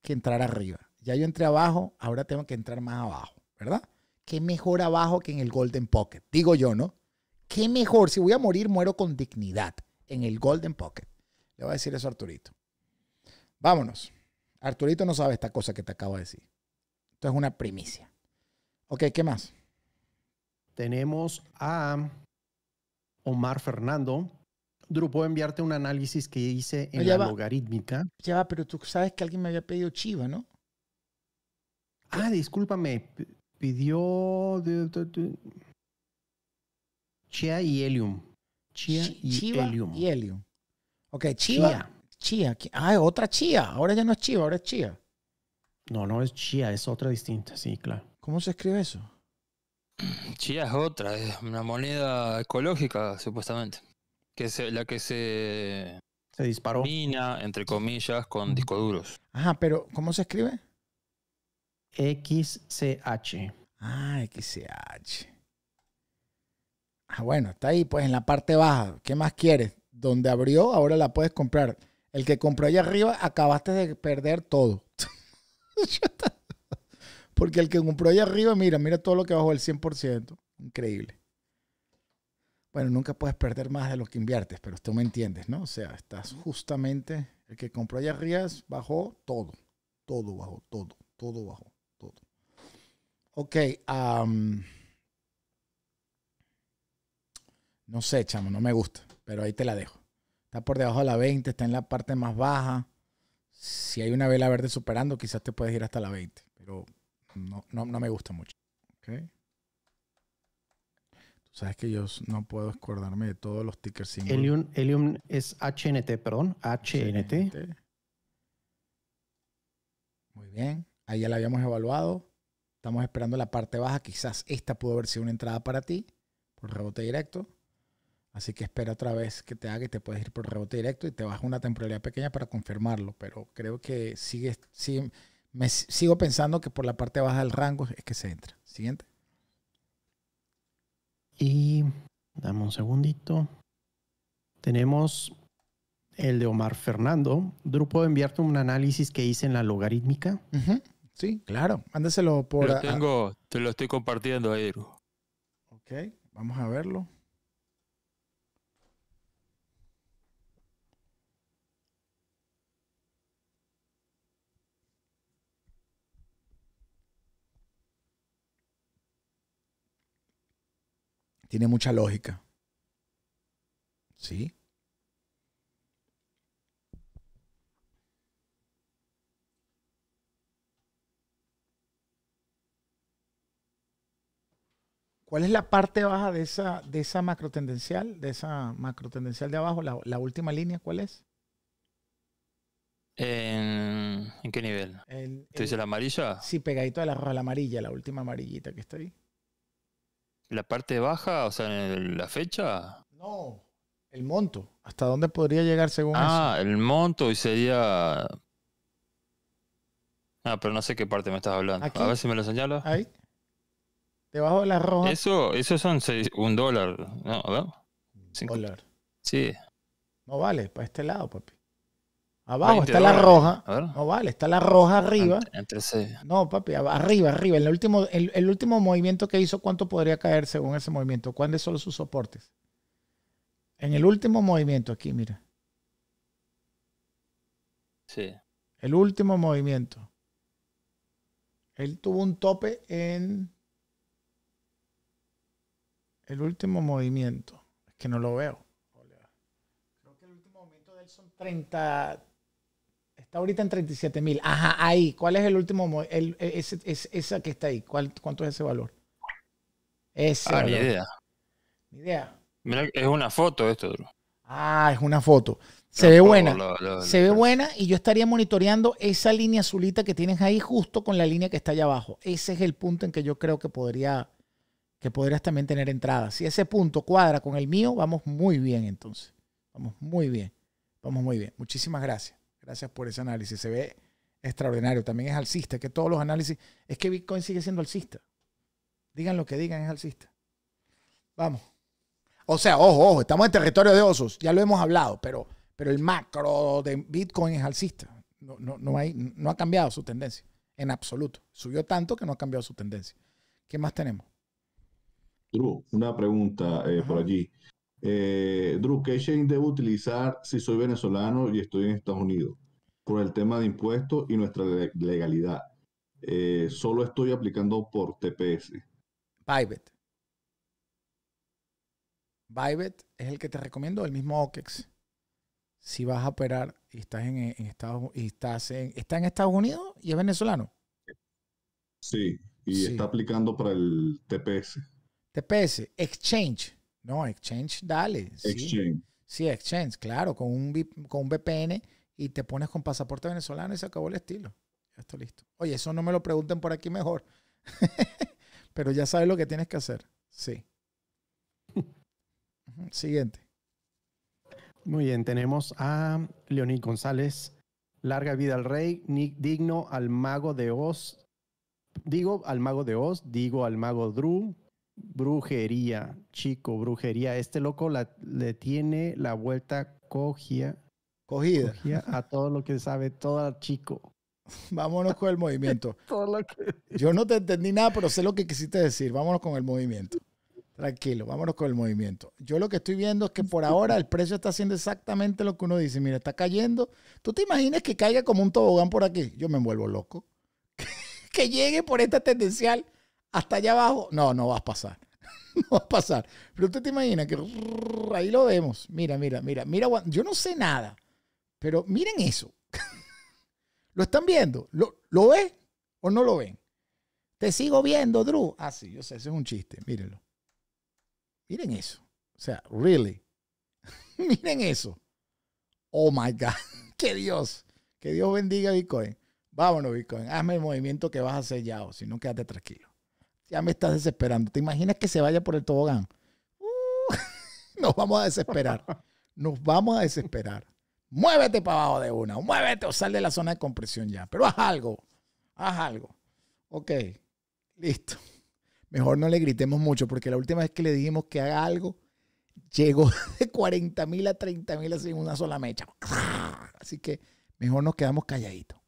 que entrar arriba. Ya yo entré abajo, ahora tengo que entrar más abajo, ¿verdad? ¿Qué mejor abajo que en el Golden Pocket? Digo yo, ¿no? ¿Qué mejor? Si voy a morir, muero con dignidad en el Golden Pocket. Le voy a decir eso a Arturito. Vámonos. Arturito no sabe esta cosa que te acabo de decir. Esto es una primicia. Ok, ¿qué más? Tenemos a Omar Fernando. Drew, puedo enviarte un análisis que hice en la logarítmica. Ya pero tú sabes que alguien me había pedido Chiva, ¿no? Ah, discúlpame. Pidió. Chia y Helium. Chia y Helium. Y helium. Ok, Chia chía. Ah, otra chía. Ahora ya no es chía, ahora es chía. No, no es chía, es otra distinta, sí, claro. ¿Cómo se escribe eso? Chía es otra, es una moneda ecológica, supuestamente. Que es la que se. Se disparó. Mina, entre comillas, con discoduros. duros. Ajá, pero ¿cómo se escribe? XCH. Ah, XCH. Ah, bueno, está ahí, pues en la parte baja. ¿Qué más quieres? Donde abrió, ahora la puedes comprar el que compró allá arriba, acabaste de perder todo. Porque el que compró allá arriba, mira, mira todo lo que bajó el 100%. Increíble. Bueno, nunca puedes perder más de lo que inviertes, pero tú me entiendes, ¿no? O sea, estás justamente, el que compró allá arriba bajó todo, todo bajó, todo, todo bajó, todo. Ok, no sé, chamo, no me gusta, pero ahí te la dejo por debajo de la 20, está en la parte más baja. Si hay una vela verde superando, quizás te puedes ir hasta la 20, pero no, no, me gusta mucho. Okay. Tú sabes que yo no puedo acordarme de todos los tickers Elium Helium, es HNT, perdón, HNT. Muy bien, ahí ya la habíamos evaluado. Estamos esperando la parte baja. Quizás esta pudo haber sido una entrada para ti por rebote directo. Así que espera otra vez que te haga y te puedes ir por rebote directo y te baja una temporalidad pequeña para confirmarlo. Pero creo que sigue, sigo pensando que por la parte baja del rango es que se entra. Siguiente. Y dame un segundito. Tenemos el de Omar Fernando. Grupo, ¿puedo enviarte un análisis que hice en la logarítmica? Sí, claro. Mándaselo por. Lo tengo, te lo estoy compartiendo, Edu. Ok, vamos a verlo. tiene mucha lógica. ¿Sí? ¿Cuál es la parte baja de esa, de esa macro tendencial, de esa macro tendencial de abajo? La, última línea, ¿cuál es? ¿En, qué nivel? El, la amarilla? Sí, pegadito a la la amarilla, la última amarillita que está ahí. ¿La parte baja, o sea, la fecha? No, el monto. ¿Hasta dónde podría llegar según ah, eso? Ah, el monto y sería... Ah, pero no sé qué parte me estás hablando. A ver si me lo señalas. Ahí. Debajo de la roja. Eso, eso son un dólar. No, a ver. Dólar. Sí. No vale, para este lado, papi. Abajo está la roja. No vale, está la roja arriba. Entre, no, papi, arriba, arriba. El último, el, último movimiento que hizo, ¿cuánto podría caer según ese movimiento? ¿Cuáles son sus soportes? En el último movimiento aquí, mira. Sí. El último movimiento. Él tuvo un tope en el último movimiento. Es que no lo veo. Creo que el último movimiento de él son 30, ahorita en 37 mil. Ajá, ahí. ¿Cuál es el último? E-, esa que está ahí. ¿Cuánto es ese valor? Ese. Ah, idea. Mi idea. Mira, es una foto esto, Ah, es una foto. Se ve buena. se ve buena y yo estaría monitoreando esa línea azulita que tienes ahí justo con la línea que está allá abajo. Ese es el punto en que yo creo que podría que podrías también tener entrada. Si ese punto cuadra con el mío, vamos muy bien entonces. Vamos muy bien. Vamos muy bien. Muchísimas gracias. Gracias por ese análisis. Se ve extraordinario. También es alcista, que todos los análisis. Es que Bitcoin sigue siendo alcista. Digan lo que digan, es alcista. Vamos. O sea, ojo, ojo, estamos en territorio de osos, ya lo hemos hablado, pero, pero el macro de Bitcoin es alcista. No, no, hay, no ha cambiado su tendencia, en absoluto. Subió tanto que no ha cambiado su tendencia. ¿Qué más tenemos? Una pregunta eh, por allí eh, Drew, ¿qué chain debo utilizar si soy venezolano y estoy en Estados Unidos? Por el tema de impuestos y nuestra legalidad. Eh, solo estoy aplicando por TPS. Bybit. Bybit es el que te recomiendo, el mismo OKEX. Si vas a operar y estás en, Estados y estás en, está en Estados Unidos y es venezolano. Sí, y está aplicando para el TPS. TPS, Exchange. No, Exchange, dale. Exchange. Sí, Exchange, claro, con un, con un VPN y te pones con pasaporte venezolano y se acabó el estilo. Ya está listo. Oye, eso no me lo pregunten por aquí mejor. Pero ya sabes lo que tienes que hacer. Sí. Siguiente. Muy bien, tenemos a Leonid González. Larga vida al rey, digno al mago de Oz. Digo al mago de Oz, digo al mago Drew, brujería, chico, brujería. Este loco le tiene la vuelta cogía, cogida. a todo lo que sabe, todo chico. Vámonos con el movimiento. Yo no te entendí nada, pero sé lo que quisiste decir. Vámonos con el movimiento. Tranquilo, vámonos con el movimiento. Yo lo que estoy viendo es que por ahora el precio está haciendo exactamente lo que uno dice. Mira, está cayendo. ¿Tú te imaginas que caiga como un tobogán por aquí? Yo me vuelvo loco. que llegue por esta tendencial hasta allá abajo, no, no vas a pasar. no vas a pasar. Pero usted te imagina que ahí lo vemos. Mira, mira, mira, mira, yo no sé nada, pero miren eso. ¿Lo están viendo? ¿Lo, ¿Lo ven o no lo ven? Te sigo viendo, Drew. Ah, sí, yo sé, eso es un chiste, mírenlo. Miren eso. O sea, really. miren eso. Oh my God. que Dios. Que Dios bendiga Bitcoin. Vámonos, Bitcoin. Hazme el movimiento que vas a hacer o si no, quédate tranquilo ya me estás desesperando. ¿Te imaginas que se vaya por el tobogán? Uh, nos vamos a desesperar. Nos vamos a desesperar. Muévete para abajo de una. Muévete o sal de la zona de compresión ya. Pero haz algo. Haz algo. Ok. Listo. Mejor no le gritemos mucho porque la última vez que le dijimos que haga algo, llegó de 40 mil a 30 mil así en una sola mecha. Así que mejor nos quedamos calladitos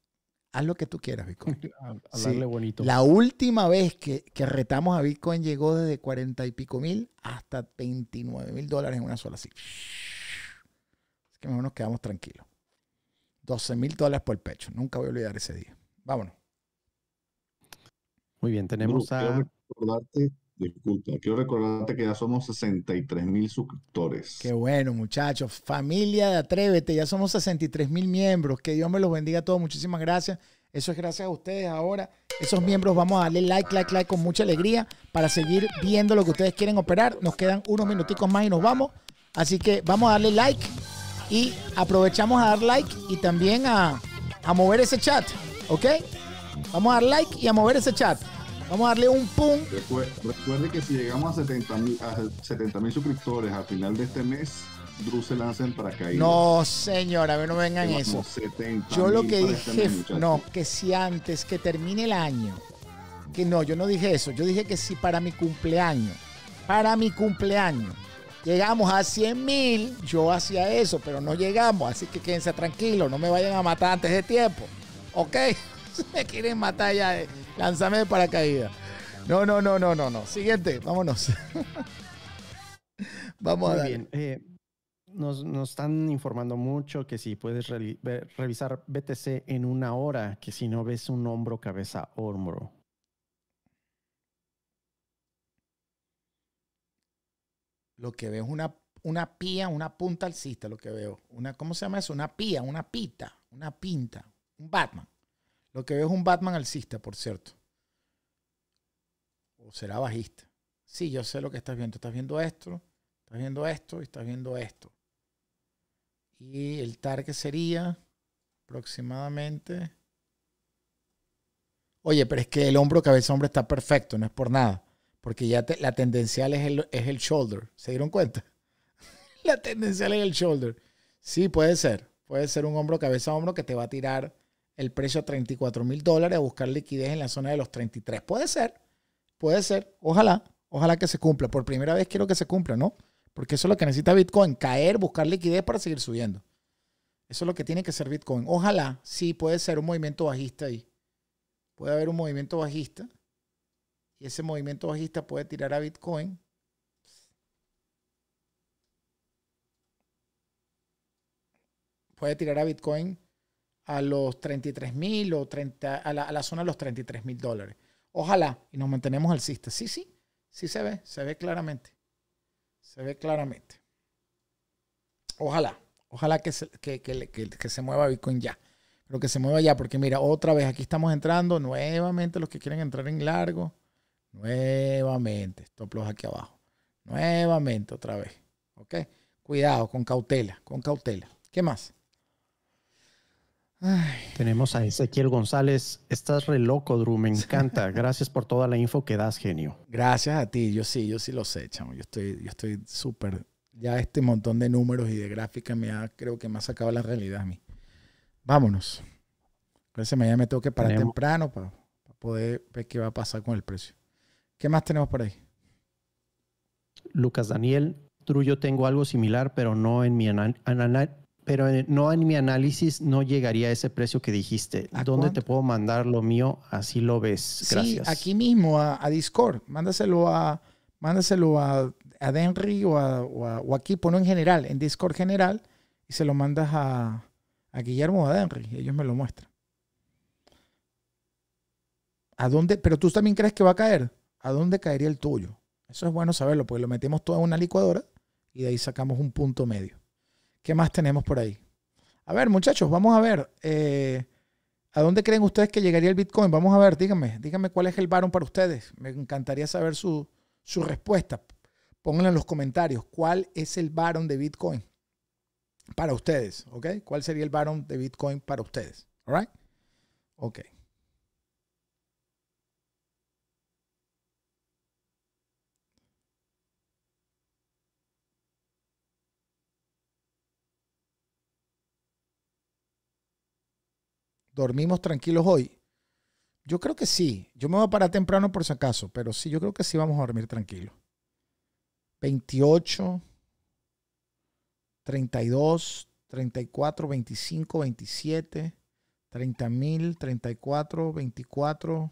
haz lo que tú quieras, Bitcoin. Hablarle bonito. La última vez que, retamos a Bitcoin llegó desde cuarenta y pico mil hasta 29 mil dólares en una sola así. Así que mejor nos quedamos tranquilos. 12 mil dólares por el pecho. Nunca voy a olvidar ese día. Vámonos. Muy bien, tenemos a... Disculpa, quiero recordarte que ya somos 63 mil suscriptores. Qué bueno, muchachos. Familia de Atrévete, ya somos 63 mil miembros. Que Dios me los bendiga a todos. Muchísimas gracias. Eso es gracias a ustedes. Ahora, esos miembros, vamos a darle like, like, like con mucha alegría para seguir viendo lo que ustedes quieren operar. Nos quedan unos minuticos más y nos vamos. Así que vamos a darle like y aprovechamos a dar like y también a mover ese chat. ¿Ok? Vamos a dar like y a mover ese chat. Vamos a darle un pum. Recuerde, que si llegamos a 70 mil suscriptores al final de este mes, Drew se lanza en caer. No, señora, a ver, no vengan eso. yo lo que dije, este no, que si antes que termine el año, que no, yo no dije eso, yo dije que si para mi cumpleaños, para mi cumpleaños, llegamos a 100 mil, yo hacía eso, pero no llegamos, así que quédense tranquilos, no me vayan a matar antes de tiempo, ¿ok? Me quieren matar ya. Eh. lánzame de paracaídas. No, no, no, no, no, no. Siguiente, vámonos. Vamos a ver. Bien. Eh, nos, están informando mucho que si puedes revisar BTC en una hora, que si no ves un hombro, cabeza, hombro. Lo que veo es una, una pía, una punta alcista, lo que veo. Una, ¿Cómo se llama eso? Una pía, una pita, una pinta, un Batman. Lo que veo es un Batman alcista, por cierto. O será bajista. Sí, yo sé lo que estás viendo. Estás viendo esto, estás viendo esto y estás viendo esto. Y el target sería aproximadamente. Oye, pero es que el hombro cabeza hombro está perfecto, no es por nada. Porque ya la tendencial es el, es el shoulder. ¿Se dieron cuenta? la tendencial es el shoulder. Sí, puede ser. Puede ser un hombro cabeza hombro que te va a tirar el precio a 34 mil dólares, a buscar liquidez en la zona de los 33. Puede ser, puede ser, ojalá, ojalá que se cumpla. Por primera vez quiero que se cumpla, ¿no? Porque eso es lo que necesita Bitcoin, caer, buscar liquidez para seguir subiendo. Eso es lo que tiene que ser Bitcoin. Ojalá, sí, puede ser un movimiento bajista ahí. Puede haber un movimiento bajista. Y ese movimiento bajista puede tirar a Bitcoin puede tirar a Bitcoin a los 33 mil o 30, a, la, zona de los 33 mil dólares. Ojalá y nos mantenemos al cista. Sí, sí, sí se ve, se ve claramente. Se ve claramente. Ojalá, ojalá que se, que, se mueva Bitcoin ya. Pero que se mueva ya, porque mira, otra vez aquí estamos entrando nuevamente los que quieren entrar en largo. Nuevamente, stop aquí abajo. Nuevamente, otra vez. ¿Ok? Cuidado, con cautela, con cautela. ¿Qué más? Tenemos a Ezequiel González. Estás re loco, Drew. Me encanta. Gracias por toda la info que das, genio. Gracias a ti. Yo sí, yo sí lo sé, chamo. Yo estoy, estoy súper. Ya este montón de números y de gráficas me ha, creo que me ha sacado la realidad a mí. Vámonos. Parece que mañana me tengo que parar temprano para, poder ver qué va a pasar con el precio. ¿Qué más tenemos por ahí? Lucas Daniel, Drew, yo tengo algo similar, pero no en mi ananá pero no en mi análisis no llegaría a ese precio que dijiste. ¿Dónde te puedo mandar lo mío? Así lo ves. Sí, aquí mismo, a, Discord. Mándaselo a, mándaselo a, Denry o, aquí. o en general, en Discord general, y se lo mandas a, Guillermo o a Denry. Ellos me lo muestran. ¿A dónde? Pero tú también crees que va a caer. ¿A dónde caería el tuyo? Eso es bueno saberlo, porque lo metemos todo en una licuadora y de ahí sacamos un punto medio. ¿Qué más tenemos por ahí? A ver, muchachos, vamos a ver. Eh, ¿A dónde creen ustedes que llegaría el Bitcoin? Vamos a ver, díganme, díganme cuál es el barón para ustedes. Me encantaría saber su, respuesta. Pónganlo en los comentarios. ¿Cuál es el barón de Bitcoin para ustedes? ¿Ok? ¿Cuál sería el barón de Bitcoin para ustedes? ¿All Ok. dormimos tranquilos hoy? Yo creo que sí. Yo me voy a parar temprano por si acaso, pero sí, yo creo que sí vamos a dormir tranquilos. 28, 32, 34, 25, 27, 30 mil, 34, 24.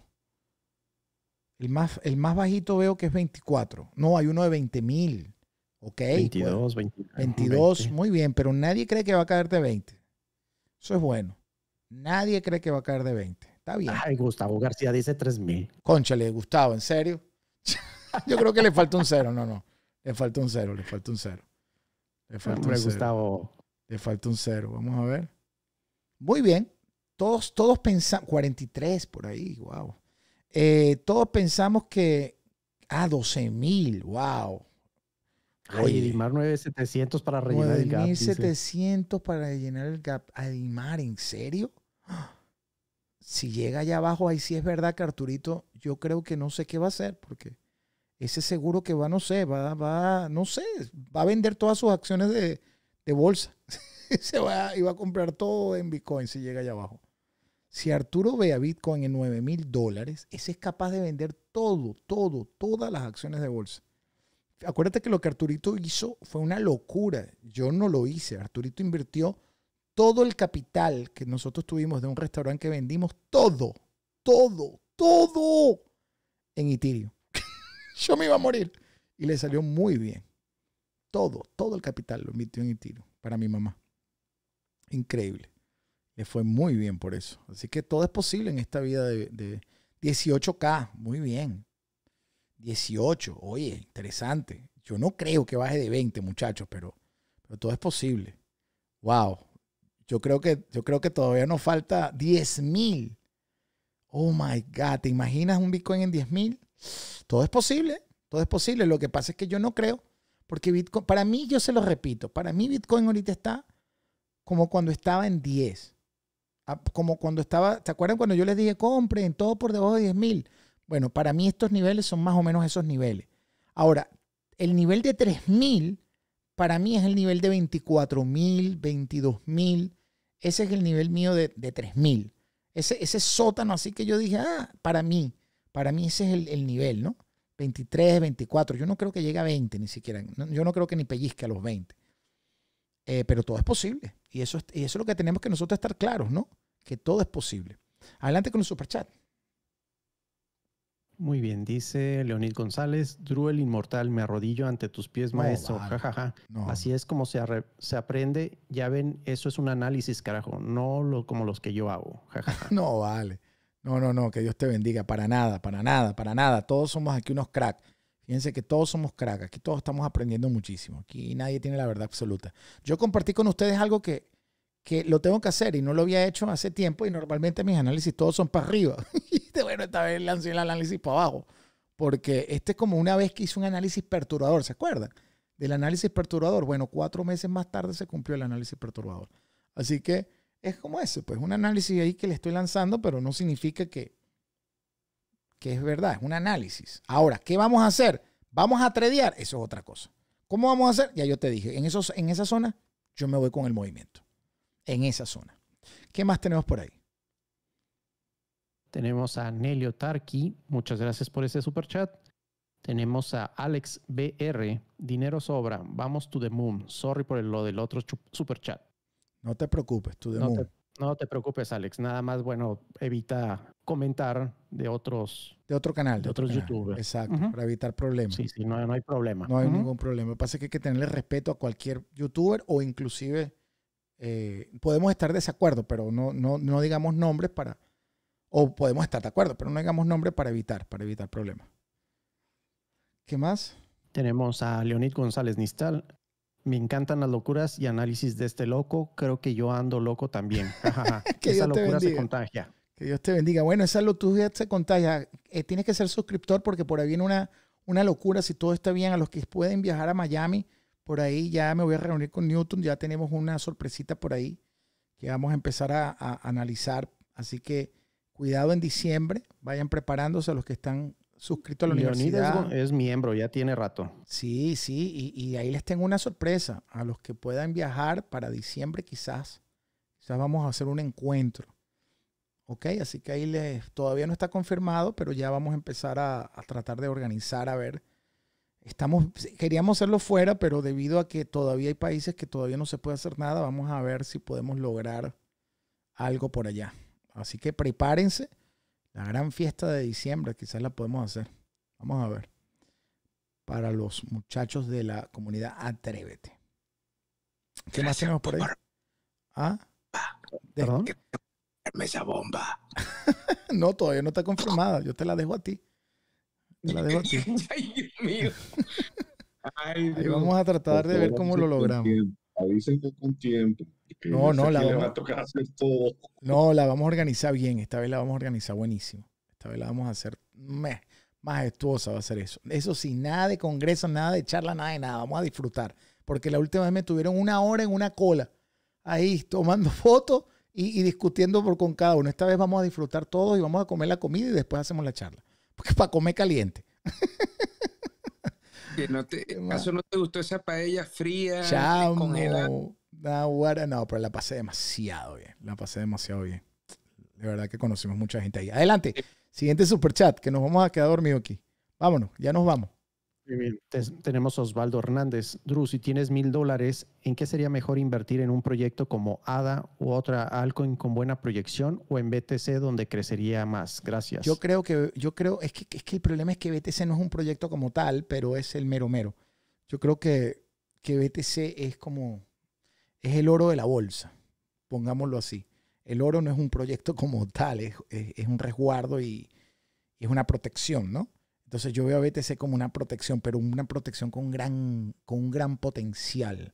El más, el más bajito veo que es 24. No, hay uno de 20 mil. Ok. 22, pues. 22, muy bien, pero nadie cree que va a caerte 20. Eso es bueno. Nadie cree que va a caer de 20. Está bien. Ay, Gustavo García dice 3000. le Gustavo, ¿en serio? Yo creo que le falta un cero. No, no. Le falta un cero, le falta un cero. Le falta un cero. Gustavo. Le falta un cero. Vamos a ver. Muy bien. Todos, todos pensamos, 43 por ahí, wow. Eh, todos pensamos que, ah, 12 mil, wow. Oye, Edimar 9700 eh, para rellenar el gap. 9700 para rellenar el gap. Edimar, ¿en serio? Si llega allá abajo, ahí sí es verdad que Arturito, yo creo que no sé qué va a hacer, porque ese seguro que va, no sé, va, va, no sé, va a vender todas sus acciones de, bolsa. Se va, y va a comprar todo en Bitcoin si llega allá abajo. Si Arturo ve a Bitcoin en 9 mil dólares, ese es capaz de vender todo, todo, todas las acciones de bolsa acuérdate que lo que Arturito hizo fue una locura. Yo no lo hice. Arturito invirtió todo el capital que nosotros tuvimos de un restaurante que vendimos, todo, todo, todo en Itirio. Yo me iba a morir. Y le salió muy bien. Todo, todo el capital lo invirtió en Itirio para mi mamá. Increíble. Le fue muy bien por eso. Así que todo es posible en esta vida de, de 18K. Muy bien. 18. Oye, interesante. Yo no creo que baje de 20, muchachos, pero, pero todo es posible. Wow. Yo creo que, yo creo que todavía nos falta 10 mil. Oh my God. ¿Te imaginas un Bitcoin en 10 mil? Todo es posible. Todo es posible. Lo que pasa es que yo no creo. Porque Bitcoin, para mí, yo se lo repito, para mí Bitcoin ahorita está como cuando estaba en 10. Ah, como cuando estaba, te acuerdan cuando yo les dije compren todo por debajo de 10 mil? Bueno, para mí estos niveles son más o menos esos niveles. Ahora, el nivel de 3000 para mí es el nivel de 24.000, 22.000. Ese es el nivel mío de, 3.000. Ese, ese sótano, así que yo dije, ah, para mí, para mí ese es el, nivel, ¿no? 23, 24. Yo no creo que llegue a 20 ni siquiera. yo no creo que ni pellizque a los 20. Eh, pero todo es posible. Y eso, es, y eso es lo que tenemos que nosotros estar claros, ¿no? Que todo es posible. Adelante con el superchat. Muy bien, dice Leonid González, Drew el Inmortal, me arrodillo ante tus pies, maestro, jajaja. Así es como se, se, aprende, ya ven, eso es un análisis, carajo, no lo, como los que yo hago, no, vale. No, no, no, que Dios te bendiga, para nada, para nada, para nada. Todos somos aquí unos crack. Fíjense que todos somos crack. aquí todos estamos aprendiendo muchísimo, aquí nadie tiene la verdad absoluta. Yo compartí con ustedes algo que que lo tengo que hacer y no lo había hecho hace tiempo y normalmente mis análisis todos son para arriba. y bueno, esta vez lancé el análisis para abajo, porque este es como una vez que hice un análisis perturbador, ¿se acuerdan? Del análisis perturbador. Bueno, cuatro meses más tarde se cumplió el análisis perturbador. Así que es como ese, pues un análisis ahí que le estoy lanzando, pero no significa que, que es verdad, es un análisis. Ahora, ¿qué vamos a hacer? ¿Vamos a tradear? Eso es otra cosa. ¿Cómo vamos a hacer? Ya yo te dije, en, esos, en esa zona yo me voy con el movimiento en esa zona. ¿Qué más tenemos por ahí? Tenemos a Nelio Tarki, muchas gracias por ese super chat. Tenemos a Alex BR, dinero sobra, vamos to the moon. Sorry por lo del otro super chat. No te preocupes, tú the no Te, no te preocupes, Alex. Nada más, bueno, evita comentar de otros. De otro canal. De, otros youtubers. Exacto, para evitar problemas. Sí, sí, no, no hay problema. No hay ningún problema. Lo que pasa es que hay que tenerle respeto a cualquier youtuber o inclusive eh, podemos estar de desacuerdo, pero no, no, no digamos nombres para, o podemos estar de acuerdo, pero no digamos nombres para evitar, para evitar problemas. ¿Qué más? Tenemos a Leonid González Nistal. Me encantan las locuras y análisis de este loco. Creo que yo ando loco también. que esa locura se contagia. Que Dios te bendiga. Bueno, esa locura se contagia. Eh, tienes que ser suscriptor porque por ahí viene una, una locura. Si todo está bien, a los que pueden viajar a Miami, por ahí ya me voy a reunir con Newton, ya tenemos una sorpresita por ahí que vamos a empezar a, analizar. Así que cuidado en diciembre, vayan preparándose los que están suscritos a la Leonidas universidad. Es miembro, ya tiene rato. Sí, sí, y, ahí les tengo una sorpresa. A los que puedan viajar para diciembre quizás, quizás vamos a hacer un encuentro. Ok, así que ahí les, todavía no está confirmado, pero ya vamos a empezar a tratar de organizar, a ver estamos, queríamos hacerlo fuera, pero debido a que todavía hay países que todavía no se puede hacer nada, vamos a ver si podemos lograr algo por allá. Así que prepárense. La gran fiesta de diciembre quizás la podemos hacer. Vamos a ver. Para los muchachos de la comunidad Atrévete. ¿Qué más tenemos por ahí? ¿Ah? ¿Perdón? bomba. no, todavía no está confirmada. Yo te la dejo a ti. vamos a tratar de ver cómo lo logramos. con tiempo. No, no, la vamos... a No, la vamos a organizar bien. Esta vez la vamos a organizar buenísimo. Esta vez la vamos a hacer majestuosa, va a ser eso. Eso sí, nada de congreso, nada de charla, nada de nada. Vamos a disfrutar. Porque la última vez me tuvieron una hora en una cola, ahí tomando fotos y, y discutiendo por, con cada uno. Esta vez vamos a disfrutar todos y vamos a comer la comida y después hacemos la charla. Porque para comer caliente. Que no te, no te gustó esa paella fría, eh, Chamo, congelada? No, no, pero la pasé demasiado bien. La pasé demasiado bien. De verdad que conocimos mucha gente ahí. Adelante. Siguiente super chat, que nos vamos a quedar dormidos aquí. Vámonos, ya nos vamos tenemos Osvaldo Hernández. Drew, si tienes mil dólares, ¿en qué sería mejor invertir en un proyecto como ADA u otra altcoin con buena proyección o en BTC donde crecería más? Gracias. Yo creo que, yo creo, es que, es que el problema es que BTC no es un proyecto como tal, pero es el mero mero. Yo creo que, que BTC es como, es el oro de la bolsa, pongámoslo así. El oro no es un proyecto como tal, es, un resguardo y es una protección, ¿no? Entonces yo veo a BTC como una protección, pero una protección con, gran, con un gran potencial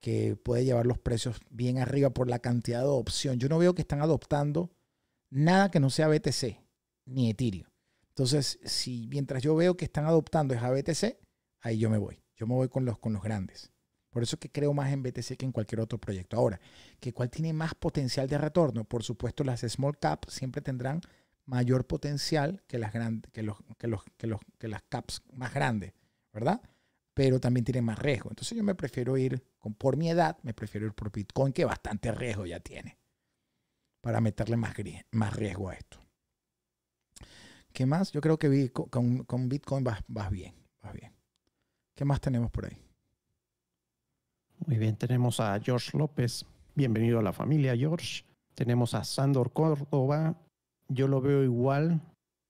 que puede llevar los precios bien arriba por la cantidad de opción. Yo no veo que están adoptando nada que no sea BTC ni Ethereum. Entonces, si mientras yo veo que están adoptando es a BTC, ahí yo me voy. Yo me voy con los, con los grandes. Por eso que creo más en BTC que en cualquier otro proyecto. Ahora, ¿que ¿cuál tiene más potencial de retorno? Por supuesto, las small cap siempre tendrán mayor potencial que las, que los, que los, que las caps más grandes, ¿verdad? Pero también tiene más riesgo. Entonces yo me prefiero ir, por mi edad, me prefiero ir por Bitcoin, que bastante riesgo ya tiene, para meterle más, más riesgo a esto. ¿Qué más? Yo creo que con, con Bitcoin vas, bien, vas bien. ¿Qué más tenemos por ahí? Muy bien, tenemos a George López. Bienvenido a la familia, George. Tenemos a Sandor Córdoba, yo lo veo igual,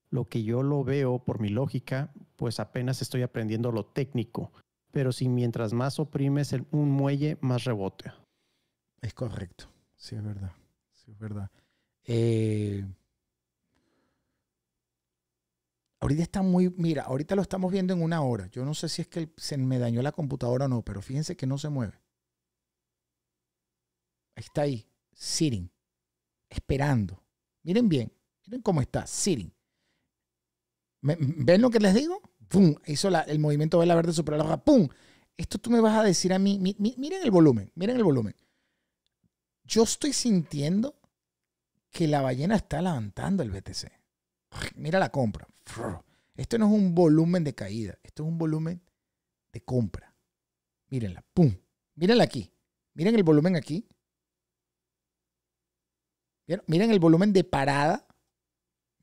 lo que yo lo veo por mi lógica, pues apenas estoy aprendiendo lo técnico. Pero si mientras más oprimes un muelle, más rebote. Es correcto, sí es verdad, sí es verdad. Eh, ahorita está muy, mira, ahorita lo estamos viendo en una hora. Yo no sé si es que se me dañó la computadora o no, pero fíjense que no se mueve. Está ahí, sitting, esperando. Miren bien, Miren cómo está, sitting. ¿Ven lo que les digo? ¡Pum! Hizo el movimiento de la verde sobre la ¡Pum! Esto tú me vas a decir a mí. miren el volumen, miren el volumen. Yo estoy sintiendo que la ballena está levantando el BTC. Mira la compra. Esto no es un volumen de caída, esto es un volumen de compra. Mírenla, ¡pum! Mírenla aquí. Miren el volumen aquí. Miren el volumen de parada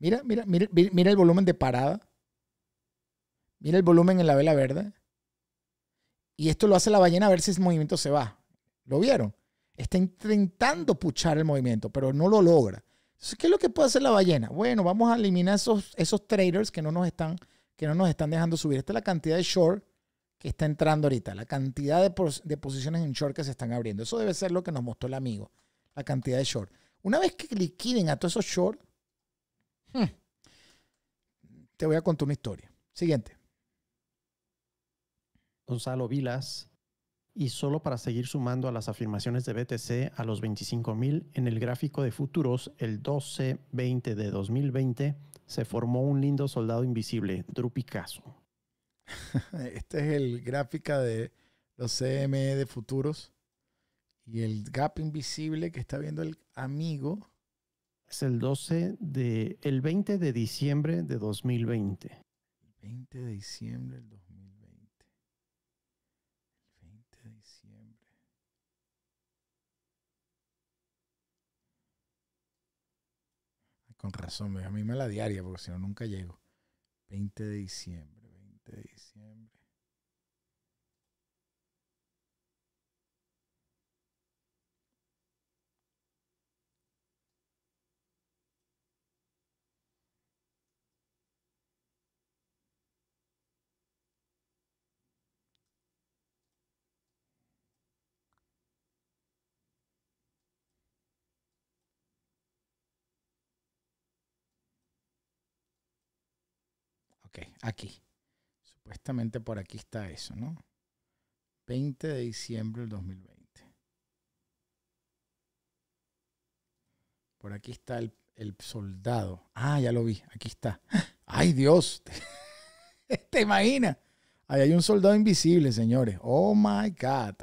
Mira, mira, mira, mira el volumen de parada. Mira el volumen en la vela verde. Y esto lo hace la ballena a ver si ese movimiento se va. ¿Lo vieron? Está intentando puchar el movimiento, pero no lo logra. Entonces, ¿qué es lo que puede hacer la ballena? Bueno, vamos a eliminar esos, traders que no, nos están, que no nos están dejando subir. Esta es la cantidad de short que está entrando ahorita, la cantidad de, de posiciones en short que se están abriendo. Eso debe ser lo que nos mostró el amigo, la cantidad de short. Una vez que liquiden a todos esos short, Hmm. Te voy a contar una historia. Siguiente. Gonzalo Vilas. Y solo para seguir sumando a las afirmaciones de BTC a los 25.000, en el gráfico de futuros, el 12-20 de 2020, se formó un lindo soldado invisible, Drew este es el gráfico de los CME de futuros. Y el gap invisible que está viendo el amigo es el 12 de, el 20 de diciembre de 2020. El 20 de diciembre del 2020. El 20 de diciembre. con razón, a mí la diaria, porque si no nunca llego. 20 de diciembre, 20 de diciembre. aquí. Supuestamente por aquí está eso, ¿no? 20 de diciembre del 2020. Por aquí está el, soldado. Ah, ya lo vi. Aquí está. ¡Ay, Dios! ¿Te, te imaginas? Ahí hay un soldado invisible, señores. Oh my God.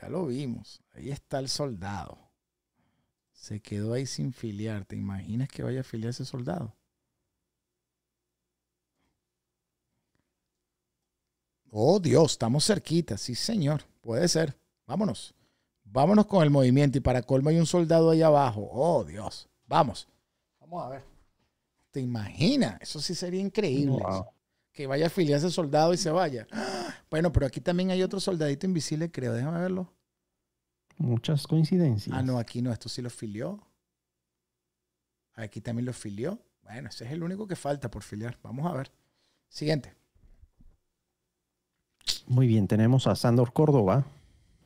Ya lo vimos. Ahí está el soldado. Se quedó ahí sin filiar. ¿Te imaginas que vaya a filiar ese soldado? Oh Dios, estamos cerquita, sí señor, puede ser. Vámonos. Vámonos con el movimiento y para colmo hay un soldado ahí abajo. Oh Dios, vamos. Vamos a ver. ¿Te imaginas? Eso sí sería increíble. Que vaya a filiar ese soldado y se vaya. Bueno, pero aquí también hay otro soldadito invisible, creo. Déjame verlo. Muchas coincidencias. Ah, no, aquí no. Esto sí lo filió. Aquí también lo filió. Bueno, ese es el único que falta por filiar. Vamos a ver. Siguiente. Muy bien, tenemos a Sandor Córdoba.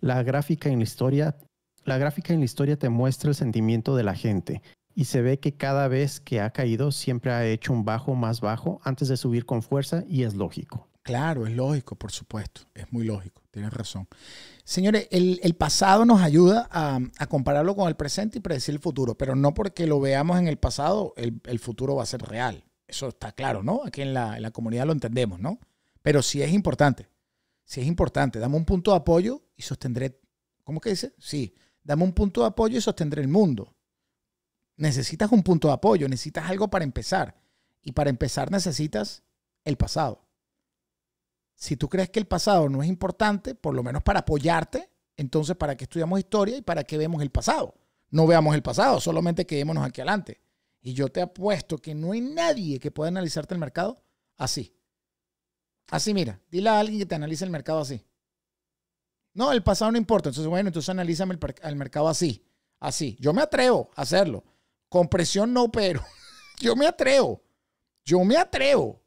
La gráfica en la historia, la gráfica en la historia te muestra el sentimiento de la gente y se ve que cada vez que ha caído siempre ha hecho un bajo más bajo antes de subir con fuerza y es lógico. Claro, es lógico, por supuesto, es muy lógico, tienes razón. Señores, el, pasado nos ayuda a, compararlo con el presente y predecir el futuro, pero no porque lo veamos en el pasado, el, futuro va a ser real. Eso está claro, ¿no? Aquí en la comunidad lo entendemos, ¿no? Pero sí es importante. Si es importante. Dame un punto de apoyo y sostendré. ¿Cómo que dice? Sí. Dame un punto de apoyo y sostendré el mundo. Necesitas un punto de apoyo, necesitas algo para empezar. Y para empezar necesitas el pasado. Si tú crees que el pasado no es importante, por lo menos para apoyarte, entonces para qué estudiamos historia y para qué vemos el pasado. No veamos el pasado, solamente quedémonos aquí adelante. Y yo te apuesto que no hay nadie que pueda analizarte el mercado así. Así, mira, dile a alguien que te analice el mercado así. No, el pasado no importa. Entonces, bueno, entonces analízame el, mercado así. Así. Yo me atrevo a hacerlo. Con presión no, pero yo me atrevo. Yo me atrevo.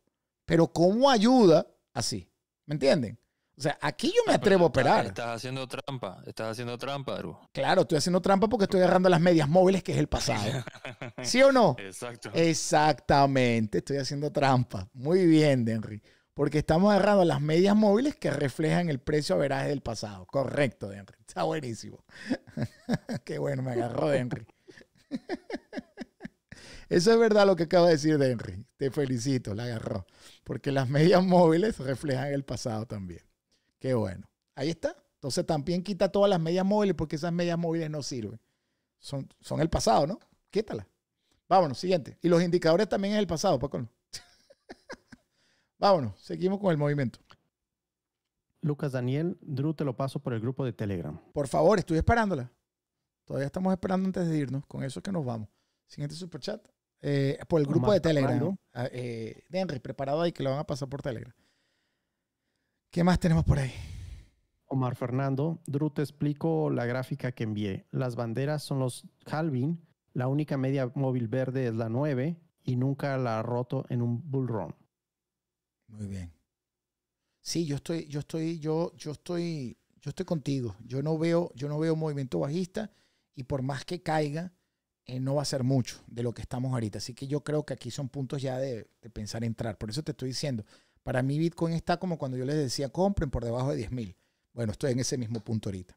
Pero ¿cómo ayuda? Así. ¿Me entienden? O sea, aquí yo me ah, atrevo a operar. Estás haciendo trampa, estás haciendo trampa, Aru. Claro, estoy haciendo trampa porque estoy agarrando las medias móviles, que es el pasado. ¿Sí o no? Exacto. Exactamente, estoy haciendo trampa. Muy bien, Denry porque estamos agarrando las medias móviles que reflejan el precio veraje del pasado. Correcto, Henry. Está buenísimo. Qué bueno, me agarró Henry. Eso es verdad lo que acabo de decir Henry. Te felicito, la agarró. Porque las medias móviles reflejan el pasado también. Qué bueno. Ahí está. Entonces también quita todas las medias móviles porque esas medias móviles no sirven. Son, son el pasado, ¿no? Quítala. Vámonos, siguiente. Y los indicadores también es el pasado, Paco. Vámonos, seguimos con el movimiento. Lucas Daniel, Drew, te lo paso por el grupo de Telegram. Por favor, estoy esperándola. Todavía estamos esperando antes de irnos. Con eso es que nos vamos. Siguiente superchat. chat eh, por el grupo de Telegram. Ah, eh, Denry preparado ahí que lo van a pasar por Telegram. ¿Qué más tenemos por ahí? Omar Fernando, Drew, te explico la gráfica que envié. Las banderas son los Calvin, la única media móvil verde es la 9 y nunca la ha roto en un bull run. Muy bien. Sí, yo estoy, yo estoy, yo, yo estoy, yo estoy contigo. Yo no veo, yo no veo movimiento bajista y por más que caiga, eh, no va a ser mucho de lo que estamos ahorita. Así que yo creo que aquí son puntos ya de, pensar entrar. Por eso te estoy diciendo, para mí Bitcoin está como cuando yo les decía, compren por debajo de 10.000. Bueno, estoy en ese mismo punto ahorita.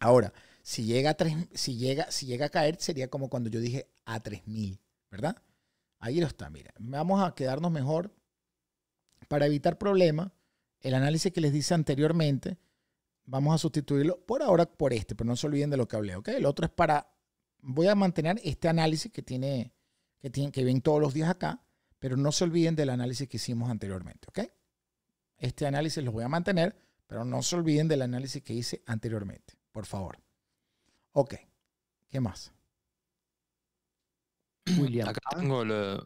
Ahora, si llega a, si llega, si llega a caer, sería como cuando yo dije a 3.000, ¿verdad? Ahí lo está, mira. Vamos a quedarnos mejor para evitar problemas, el análisis que les dice anteriormente, vamos a sustituirlo por ahora por este, pero no se olviden de lo que hablé, ¿ok? El otro es para, voy a mantener este análisis que tiene, que tienen, que ven todos los días acá, pero no se olviden del análisis que hicimos anteriormente, ¿ok? Este análisis lo voy a mantener, pero no se olviden del análisis que hice anteriormente, por favor. Ok, ¿qué más? William. Acá tengo el,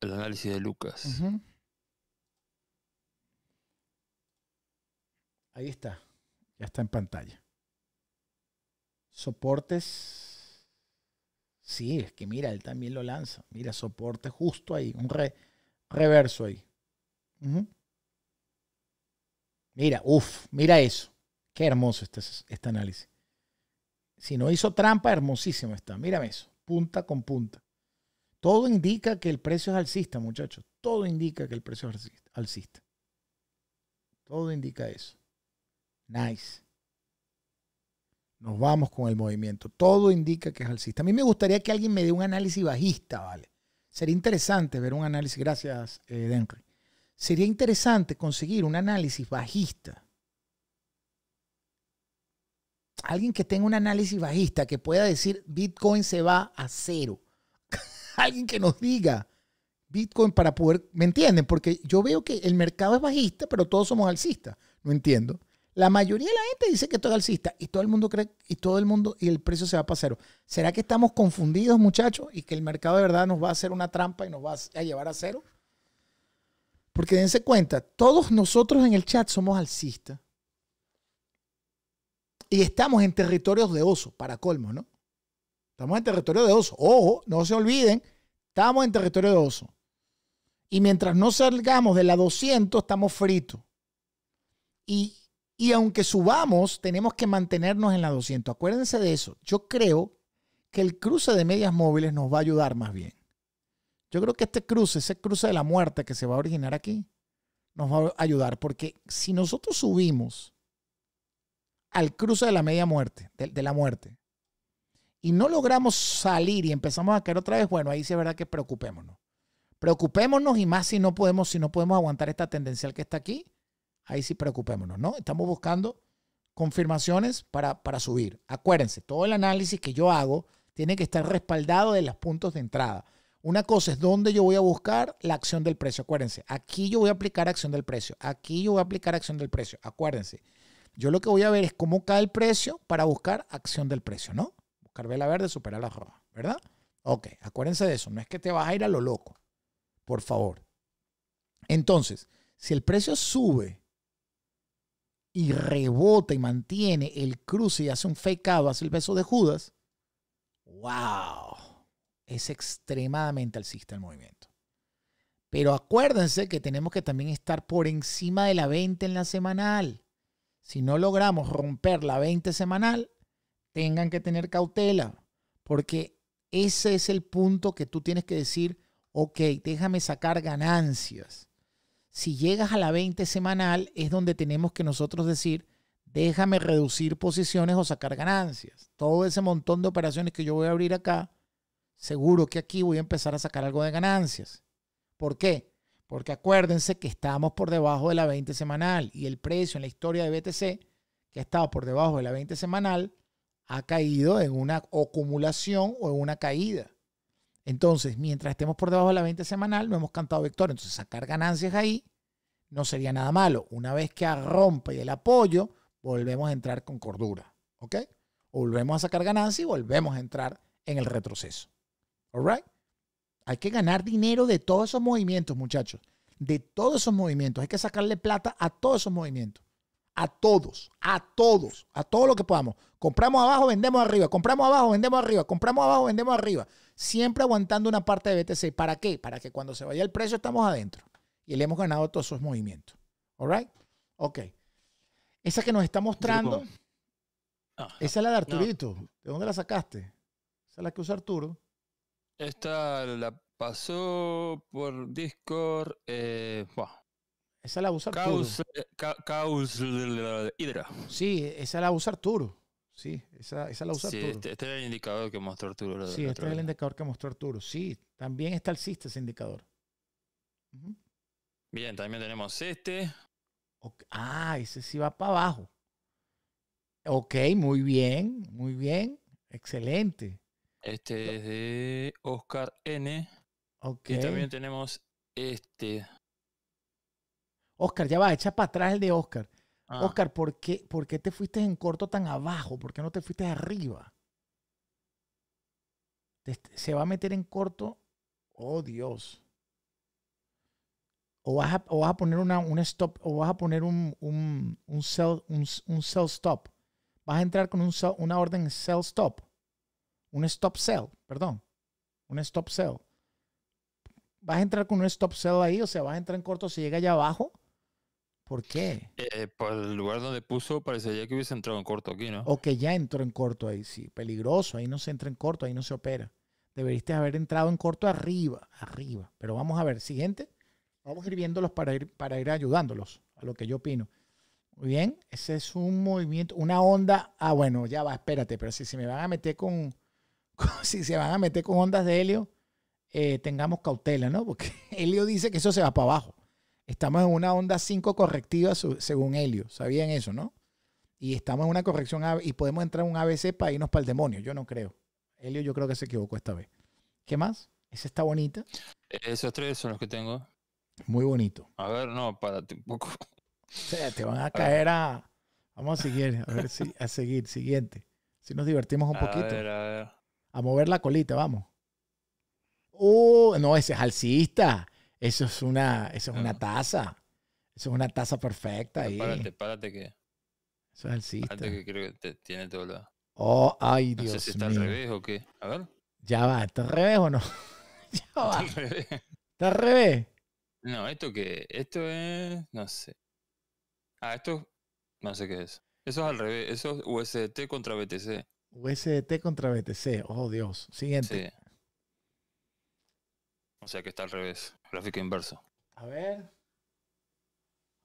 análisis de Lucas. Ahí está. Ya está en pantalla. Soportes. Sí, es que mira, él también lo lanza. Mira, soporte justo ahí. Un reverso ahí. Mira, uff, mira eso. Qué hermoso este, este análisis. Si no hizo trampa, hermosísimo está. Mírame eso. Punta con punta. Todo indica que el precio es alcista, muchachos. Todo indica que el precio es alcista. Todo indica eso. Nice. Nos vamos con el movimiento. Todo indica que es alcista. A mí me gustaría que alguien me dé un análisis bajista, ¿vale? Sería interesante ver un análisis. Gracias, eh, Denry. Sería interesante conseguir un análisis bajista. Alguien que tenga un análisis bajista que pueda decir Bitcoin se va a cero. alguien que nos diga Bitcoin para poder. ¿Me entienden? Porque yo veo que el mercado es bajista, pero todos somos alcistas. No entiendo. La mayoría de la gente dice que todo es alcista y todo el mundo cree y todo el mundo y el precio se va para cero. ¿Será que estamos confundidos, muchachos, y que el mercado de verdad nos va a hacer una trampa y nos va a llevar a cero? Porque dense cuenta, todos nosotros en el chat somos alcistas. Y estamos en territorios de oso, para colmo, ¿no? Estamos en territorio de oso. Ojo, no se olviden, estamos en territorio de oso. Y mientras no salgamos de la 200, estamos fritos. Y y aunque subamos, tenemos que mantenernos en la 200. Acuérdense de eso. Yo creo que el cruce de medias móviles nos va a ayudar más bien. Yo creo que este cruce, ese cruce de la muerte que se va a originar aquí, nos va a ayudar. Porque si nosotros subimos al cruce de la media muerte, de, la muerte, y no logramos salir y empezamos a caer otra vez, bueno, ahí sí es verdad que preocupémonos. Preocupémonos y más si no podemos, si no podemos aguantar esta tendencial que está aquí ahí sí preocupémonos, ¿no? Estamos buscando confirmaciones para, para subir. Acuérdense, todo el análisis que yo hago tiene que estar respaldado de los puntos de entrada. Una cosa es dónde yo voy a buscar la acción del precio. Acuérdense, aquí yo voy a aplicar acción del precio. Aquí yo voy a aplicar acción del precio. Acuérdense, yo lo que voy a ver es cómo cae el precio para buscar acción del precio, ¿no? Buscar vela verde, superar la roja, ¿verdad? Ok, acuérdense de eso. No es que te vas a ir a lo loco, por favor. Entonces, si el precio sube y rebota y mantiene el cruce y hace un fake out, hace el beso de Judas, wow, es extremadamente alcista el movimiento. Pero acuérdense que tenemos que también estar por encima de la 20 en la semanal. Si no logramos romper la 20 semanal, tengan que tener cautela, porque ese es el punto que tú tienes que decir, ok, déjame sacar ganancias si llegas a la 20 semanal es donde tenemos que nosotros decir, déjame reducir posiciones o sacar ganancias. Todo ese montón de operaciones que yo voy a abrir acá, seguro que aquí voy a empezar a sacar algo de ganancias. ¿Por qué? Porque acuérdense que estamos por debajo de la 20 semanal y el precio en la historia de BTC, que ha estado por debajo de la 20 semanal, ha caído en una acumulación o en una caída. Entonces, mientras estemos por debajo de la venta semanal, no hemos cantado victoria. Entonces, sacar ganancias ahí no sería nada malo. Una vez que rompe el apoyo, volvemos a entrar con cordura. ¿Ok? volvemos a sacar ganancias y volvemos a entrar en el retroceso. ¿All Hay que ganar dinero de todos esos movimientos, muchachos. De todos esos movimientos. Hay que sacarle plata a todos esos movimientos a todos, a todos, a todo lo que podamos. Compramos abajo, vendemos arriba, compramos abajo, vendemos arriba, compramos abajo, vendemos arriba. Siempre aguantando una parte de BTC. ¿Para qué? Para que cuando se vaya el precio estamos adentro y le hemos ganado todos esos movimientos. ¿All right? Ok. Esa que nos está mostrando, ah, esa es la de Arturito. ¿De dónde la sacaste? Esa es la que usa Arturo. Esta la pasó por Discord. Eh, esa la usa Arturo. Eh, hidra. Sí, esa la usa Arturo. Sí, esa, la usa Arturo. Este, este, es el indicador que mostró Arturo. Sí, este es el indicador que mostró Arturo. Sí, también está el sistema ese indicador. Bien, también tenemos este. Ah, ese sí va para abajo. Ok, muy bien, muy bien. Excelente. Este es de Oscar N. Ok. Y también tenemos este. Oscar, ya va, echa para atrás el de Oscar. Ah. Oscar, ¿por qué, ¿por qué te fuiste en corto tan abajo? ¿Por qué no te fuiste arriba? se va a meter en corto. Oh Dios. O vas a, poner una, un stop, o vas a poner un, un, un sell, stop. Vas a entrar con un una orden sell stop. Un stop sell, perdón. Un stop sell. Vas a entrar con un stop sell ahí, o sea, vas a entrar en corto si llega allá abajo ¿Por qué? Eh, por el lugar donde puso parecería que hubiese entrado en corto aquí, ¿no? O que ya entró en corto ahí, sí. Peligroso, ahí no se entra en corto, ahí no se opera. Deberiste haber entrado en corto arriba, arriba. Pero vamos a ver, siguiente. Vamos a ir viéndolos para ir, para ir ayudándolos, a lo que yo opino. Muy bien, ese es un movimiento, una onda. Ah, bueno, ya va, espérate, pero si se me van a meter con, si se van a meter con ondas de helio, eh, tengamos cautela, ¿no? Porque helio dice que eso se va para abajo. Estamos en una onda 5 correctiva según Helio. Sabían eso, ¿no? Y estamos en una corrección y podemos entrar en un ABC para irnos para el demonio. Yo no creo. Helio yo creo que se equivocó esta vez. ¿Qué más? Esa está bonita. Esos tres son los que tengo. Muy bonito. A ver, no, párate un poco. te van a, caer a... Vamos a seguir, a ver si, a seguir, siguiente. Si nos divertimos un a poquito. Ver, a ver. A mover la colita, vamos. ¡Uh! no, ese es alcista. Eso es una, eso es una taza. Eso es una taza perfecta. Ahí. Párate, párate que. Eso es el Párate que creo que tiene todo lado. Oh, ay, Dios. No sé si está al revés o qué. A ver. Ya va, ¿está al revés o no? ya va. Está al revés. ¿Está al revés? No, ¿esto qué? Esto es. No sé. Ah, esto. No sé qué es. Eso es al revés. Eso es USDT contra BTC. USDT contra BTC. Oh, Dios. Siguiente. O sea que está al revés, gráfico inverso. A ver.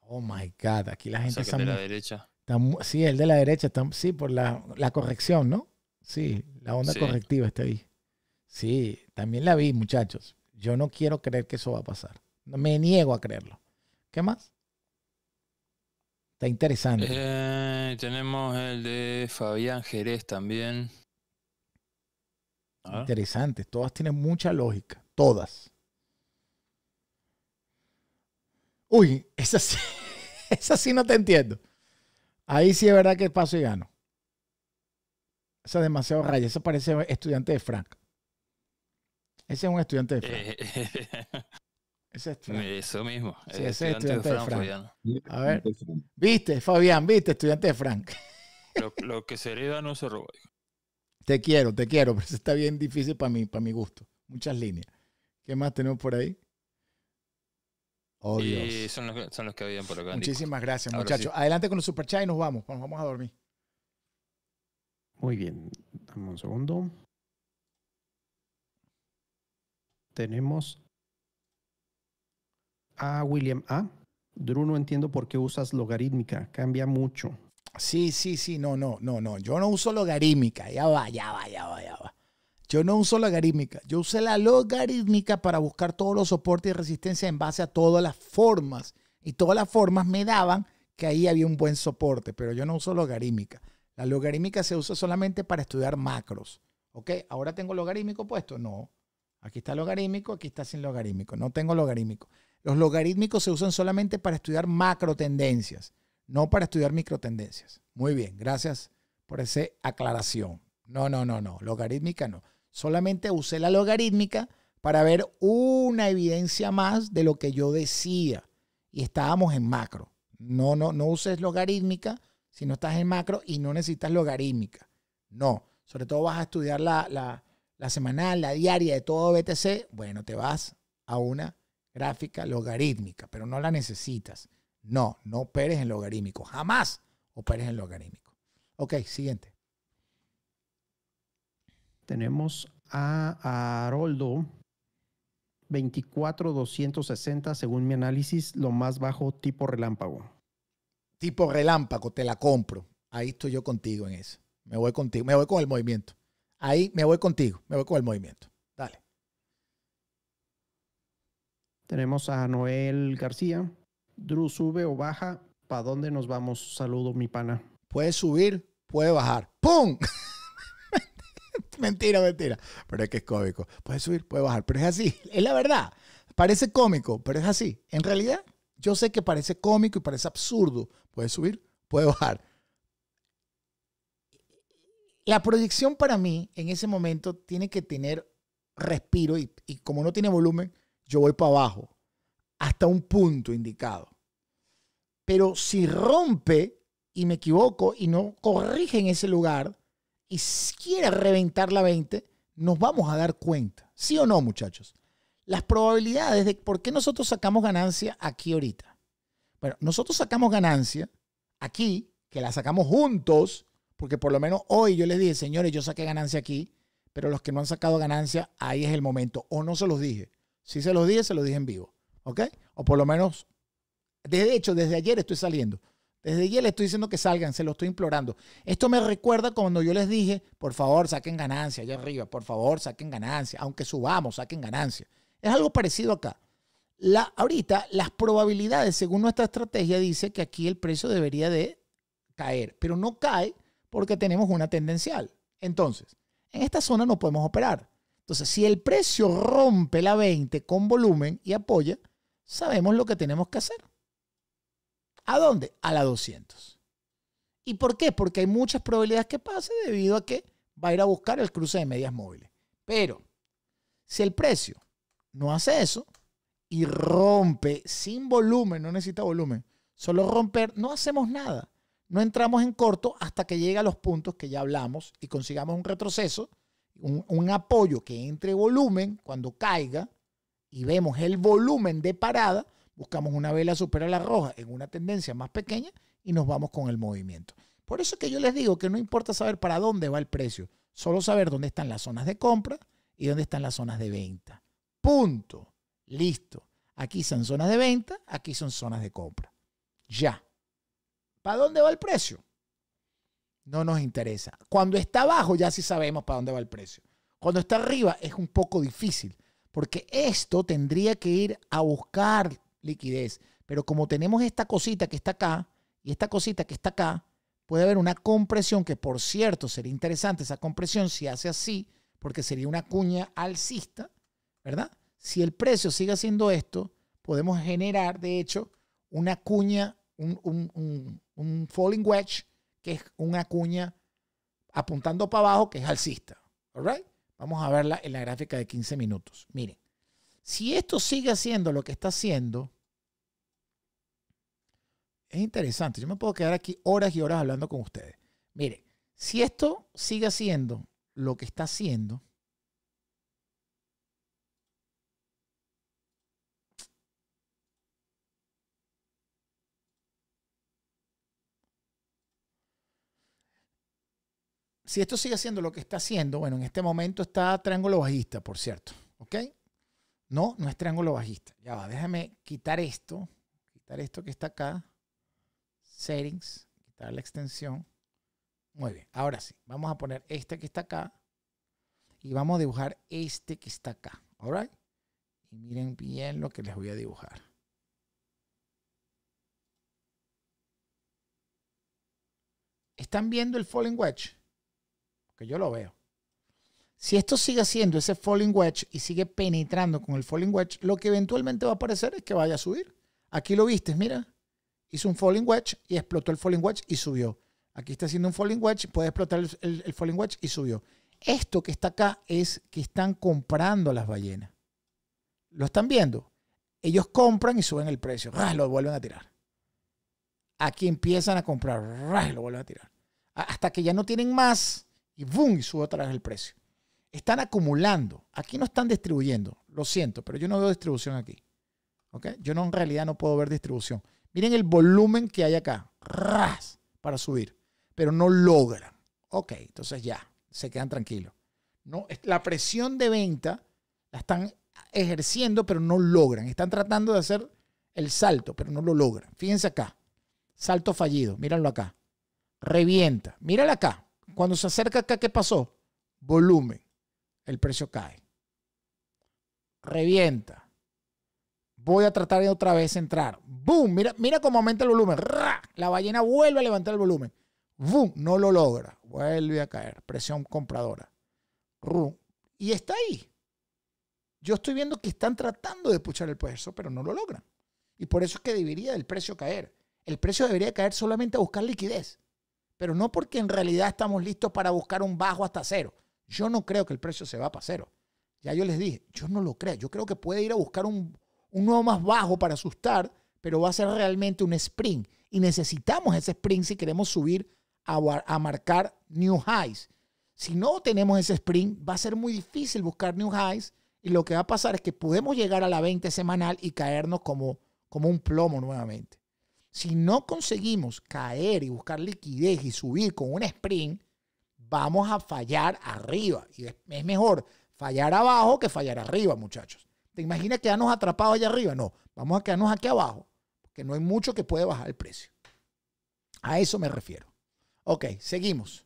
Oh my God, aquí la gente o está. El de la derecha. sí, el de la derecha, está, sí, por la, corrección, ¿no? Sí, la onda correctiva está ahí. Sí, también la vi, muchachos. Yo no quiero creer que eso va a pasar. Me niego a creerlo. ¿Qué más? Está interesante. Eh, tenemos el de Fabián Jerez también. Interesante, todas tienen mucha lógica todas. Uy, esa sí, esa sí no te entiendo. Ahí sí es verdad que paso y gano. Esa es demasiado raya. Esa parece estudiante de Frank. Ese es un estudiante de Frank. Eh, eso mismo. ese estudiante es estudiante de Frank. A ver. Viste, Fabián, viste, estudiante de Frank. Lo, que se hereda no se roba. Te quiero, te quiero, pero eso está bien difícil para mí, para mi gusto. Muchas líneas. ¿Qué más tenemos por ahí? Oh, Dios. son los, que habían por acá. Muchísimas gracias, muchachos. Adelante con los superchats y nos vamos. Nos vamos a dormir. Muy bien. Dame un segundo. Tenemos a William A. Drew, no entiendo por qué usas logarítmica. Cambia mucho. Sí, sí, sí. No, no, no, no. Yo no uso logarítmica. Ya va, ya va, ya va, ya va. Yo no uso logarítmica, yo usé la logarítmica para buscar todos los soportes y resistencia en base a todas las formas. Y todas las formas me daban que ahí había un buen soporte, pero yo no uso logarítmica. La logarítmica se usa solamente para estudiar macros. ¿Ok? Ahora tengo logarítmico puesto. No. Aquí está logarítmico, aquí está sin logarítmico. No tengo logarítmico. Los logarítmicos se usan solamente para estudiar macro tendencias, no para estudiar micro tendencias. Muy bien, gracias por esa aclaración. No, no, no, no. Logarítmica no. Solamente usé la logarítmica para ver una evidencia más de lo que yo decía. Y estábamos en macro. No, no, no uses logarítmica si no estás en macro y no necesitas logarítmica. No. Sobre todo vas a estudiar la, la, la semanal, la diaria de todo BTC. Bueno, te vas a una gráfica logarítmica, pero no la necesitas. No, no operes en logarítmico. Jamás operes en logarítmico. Ok, siguiente. Tenemos a Haroldo 24,260, según mi análisis, lo más bajo tipo relámpago. Tipo relámpago, te la compro. Ahí estoy yo contigo en eso. Me voy contigo, me voy con el movimiento. Ahí me voy contigo, me voy con el movimiento. Dale. Tenemos a Noel García. Drew, sube o baja. ¿Para dónde nos vamos? Saludo, mi pana. Puede subir, puede bajar. ¡Pum! mentira, mentira. Pero es que es cómico. Puede subir, puede bajar, pero es así. Es la verdad. Parece cómico, pero es así. En realidad, yo sé que parece cómico y parece absurdo. Puede subir, puede bajar. La proyección para mí en ese momento tiene que tener respiro y, como no tiene volumen, yo voy para abajo hasta un punto indicado. Pero si rompe y me equivoco y no corrige en ese lugar, y quiere reventar la 20, nos vamos a dar cuenta. ¿Sí o no, muchachos? Las probabilidades de por qué nosotros sacamos ganancia aquí ahorita. Bueno, nosotros sacamos ganancia aquí, que la sacamos juntos, porque por lo menos hoy yo les dije, señores, yo saqué ganancia aquí, pero los que no han sacado ganancia, ahí es el momento. O no se los dije. Si se los dije, se los dije en vivo. ¿Ok? O por lo menos, de hecho, desde ayer estoy saliendo. Desde ya le estoy diciendo que salgan, se lo estoy implorando. Esto me recuerda cuando yo les dije, por favor, saquen ganancia allá arriba, por favor, saquen ganancia, aunque subamos, saquen ganancia. Es algo parecido acá. La, ahorita las probabilidades, según nuestra estrategia, dice que aquí el precio debería de caer, pero no cae porque tenemos una tendencial. Entonces, en esta zona no podemos operar. Entonces, si el precio rompe la 20 con volumen y apoya, sabemos lo que tenemos que hacer. ¿A dónde? A la 200. ¿Y por qué? Porque hay muchas probabilidades que pase debido a que va a ir a buscar el cruce de medias móviles. Pero si el precio no hace eso y rompe sin volumen, no necesita volumen, solo romper, no hacemos nada. No entramos en corto hasta que llegue a los puntos que ya hablamos y consigamos un retroceso, un, un apoyo que entre volumen cuando caiga y vemos el volumen de parada, Buscamos una vela supera la roja en una tendencia más pequeña y nos vamos con el movimiento. Por eso es que yo les digo que no importa saber para dónde va el precio, solo saber dónde están las zonas de compra y dónde están las zonas de venta. Punto. Listo. Aquí son zonas de venta, aquí son zonas de compra. Ya. ¿Para dónde va el precio? No nos interesa. Cuando está abajo ya sí sabemos para dónde va el precio. Cuando está arriba es un poco difícil, porque esto tendría que ir a buscar liquidez. Pero como tenemos esta cosita que está acá y esta cosita que está acá, puede haber una compresión que, por cierto, sería interesante esa compresión si hace así, porque sería una cuña alcista, ¿verdad? Si el precio sigue haciendo esto, podemos generar, de hecho, una cuña, un, un, un, falling wedge, que es una cuña apuntando para abajo, que es alcista. ¿All right? Vamos a verla en la gráfica de 15 minutos. Miren. Si esto sigue haciendo lo que está haciendo, es interesante. Yo me puedo quedar aquí horas y horas hablando con ustedes. Mire, si esto sigue haciendo lo que está haciendo, si esto sigue haciendo lo que está haciendo, bueno, en este momento está triángulo bajista, por cierto, ¿ok? No, no es triángulo bajista. Ya va, déjame quitar esto. Quitar esto que está acá. Settings. Quitar la extensión. Muy bien, ahora sí. Vamos a poner este que está acá. Y vamos a dibujar este que está acá. ¿Alright? Y miren bien lo que les voy a dibujar. ¿Están viendo el Falling Wedge? Porque yo lo veo. Si esto sigue haciendo ese falling wedge y sigue penetrando con el falling wedge, lo que eventualmente va a aparecer es que vaya a subir. Aquí lo viste, mira. Hizo un falling wedge y explotó el falling wedge y subió. Aquí está haciendo un falling wedge, puede explotar el, falling wedge y subió. Esto que está acá es que están comprando las ballenas. ¿Lo están viendo? Ellos compran y suben el precio. ¡Ras! Lo vuelven a tirar. Aquí empiezan a comprar. ¡Ras! Lo vuelven a tirar. Hasta que ya no tienen más y ¡boom! Y sube otra vez el precio. Están acumulando. Aquí no están distribuyendo. Lo siento, pero yo no veo distribución aquí. Yo en realidad no puedo ver distribución. Miren el volumen que hay acá. ¡Ras! Para subir. Pero no logran. Ok, entonces ya. Se quedan tranquilos. la presión de venta la están ejerciendo, pero no logran. Están tratando de hacer el salto, pero no lo logran. Fíjense acá. Salto fallido. Míralo acá. Revienta. Míralo acá. Cuando se acerca acá, ¿qué pasó? Volumen el precio cae. Revienta. Voy a tratar de otra vez entrar. ¡Boom! Mira, mira cómo aumenta el volumen. La ballena vuelve a levantar el volumen. ¡Boom! No lo logra. Vuelve a caer. Presión compradora. Y está ahí. Yo estoy viendo que están tratando de puchar el precio, pero no lo logran. Y por eso es que debería el precio caer. El precio debería caer solamente a buscar liquidez, pero no porque en realidad estamos listos para buscar un bajo hasta cero. Yo no creo que el precio se va para cero. Ya yo les dije, yo no lo creo. Yo creo que puede ir a buscar un, nuevo más bajo para asustar, pero va a ser realmente un sprint. Y necesitamos ese sprint si queremos subir a, a marcar new highs. Si no tenemos ese sprint, va a ser muy difícil buscar new highs. Y lo que va a pasar es que podemos llegar a la 20 semanal y caernos como, como un plomo nuevamente. Si no conseguimos caer y buscar liquidez y subir con un sprint, vamos a fallar arriba. Y es mejor fallar abajo que fallar arriba, muchachos. ¿Te imaginas quedarnos atrapados allá arriba? No, vamos a quedarnos aquí abajo, porque no hay mucho que puede bajar el precio. A eso me refiero. Ok, seguimos.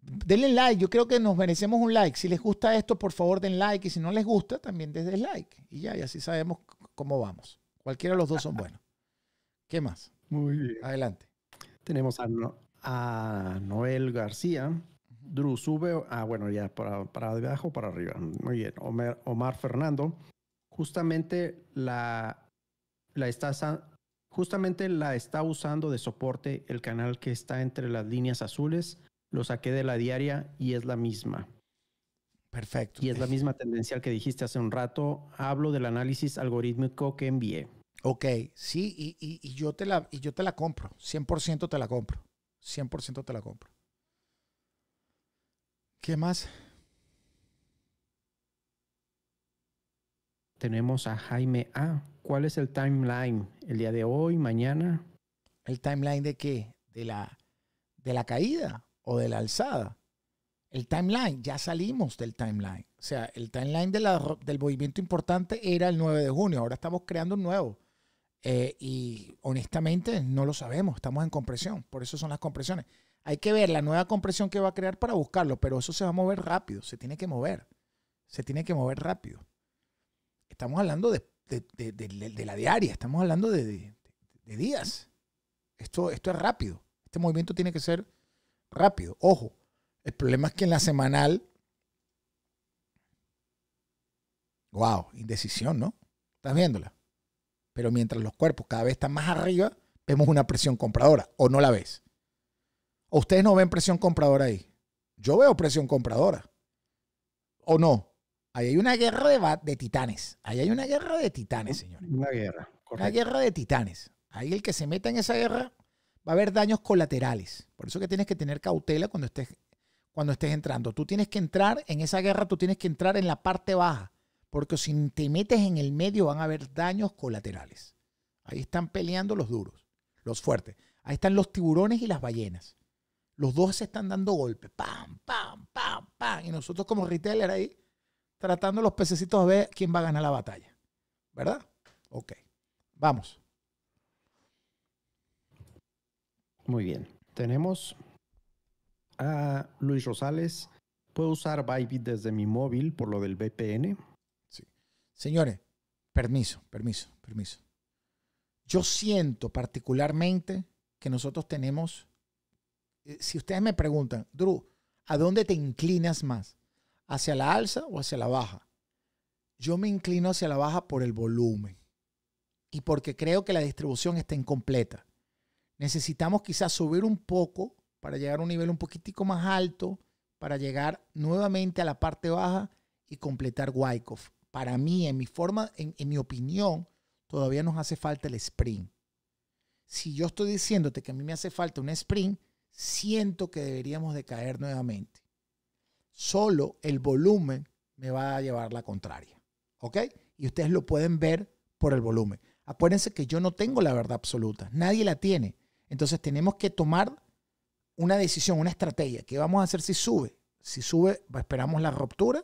Denle like, yo creo que nos merecemos un like. Si les gusta esto, por favor den like. Y si no les gusta, también den like. Y ya, y así sabemos cómo vamos. Cualquiera de los dos son buenos. ¿Qué más? Muy bien. Adelante. Tenemos algo, a Noel García. Drew sube, ah, bueno, ya para, para abajo, para arriba. Muy bien. Omar, Fernando. Justamente la, la está, justamente la está usando de soporte el canal que está entre las líneas azules. Lo saqué de la diaria y es la misma. Perfecto. Y es la misma tendencial que dijiste hace un rato. Hablo del análisis algorítmico que envié. Ok, sí, yo, te la, y yo te la compro, 100% te la compro. 100% te la compro. ¿Qué más? Tenemos a Jaime A. ¿Cuál es el timeline? ¿El día de hoy, mañana? ¿El timeline de qué? ¿De la, de la caída o de la alzada? El timeline, ya salimos del timeline. O sea, el timeline de del movimiento importante era el 9 de junio, ahora estamos creando un nuevo. Eh, y honestamente no lo sabemos, estamos en compresión, por eso son las compresiones. Hay que ver la nueva compresión que va a crear para buscarlo, pero eso se va a mover rápido, se tiene que mover, se tiene que mover rápido. Estamos hablando de, la diaria, estamos hablando de, días. Esto, esto es rápido, este movimiento tiene que ser rápido. Ojo, el problema es que en la semanal, wow, indecisión, ¿no? ¿Estás viéndola? Pero mientras los cuerpos cada vez están más arriba, vemos una presión compradora. ¿O no la ves? ¿O ustedes no ven presión compradora ahí? Yo veo presión compradora. ¿O no? Ahí hay una guerra de, titanes. Ahí hay una guerra de titanes, señores. Una guerra. Una guerra de titanes. Ahí el que se meta en esa guerra va a haber daños colaterales. Por eso que tienes que tener cautela cuando estés, cuando estés entrando. Tú tienes que entrar en esa guerra, tú tienes que entrar en la parte baja. Porque si te metes en el medio van a haber daños colaterales. Ahí están peleando los duros, los fuertes. Ahí están los tiburones y las ballenas. Los dos se están dando golpes. Pam, pam, pam, pam. Y nosotros como retailer ahí tratando los pececitos a ver quién va a ganar la batalla. ¿Verdad? Ok. Vamos. Muy bien. Tenemos a Luis Rosales. ¿Puedo usar Bybit desde mi móvil por lo del VPN? Señores, permiso, permiso, permiso. Yo siento particularmente que nosotros tenemos, eh, si ustedes me preguntan, Drew, ¿a dónde te inclinas más? ¿Hacia la alza o hacia la baja? Yo me inclino hacia la baja por el volumen y porque creo que la distribución está incompleta. Necesitamos quizás subir un poco para llegar a un nivel un poquitico más alto, para llegar nuevamente a la parte baja y completar Wyckoff para mí, en mi forma, en, mi opinión, todavía nos hace falta el sprint. Si yo estoy diciéndote que a mí me hace falta un sprint, siento que deberíamos de caer nuevamente. Solo el volumen me va a llevar la contraria. ¿Ok? Y ustedes lo pueden ver por el volumen. Acuérdense que yo no tengo la verdad absoluta. Nadie la tiene. Entonces tenemos que tomar una decisión, una estrategia. ¿Qué vamos a hacer si sube? Si sube, esperamos la ruptura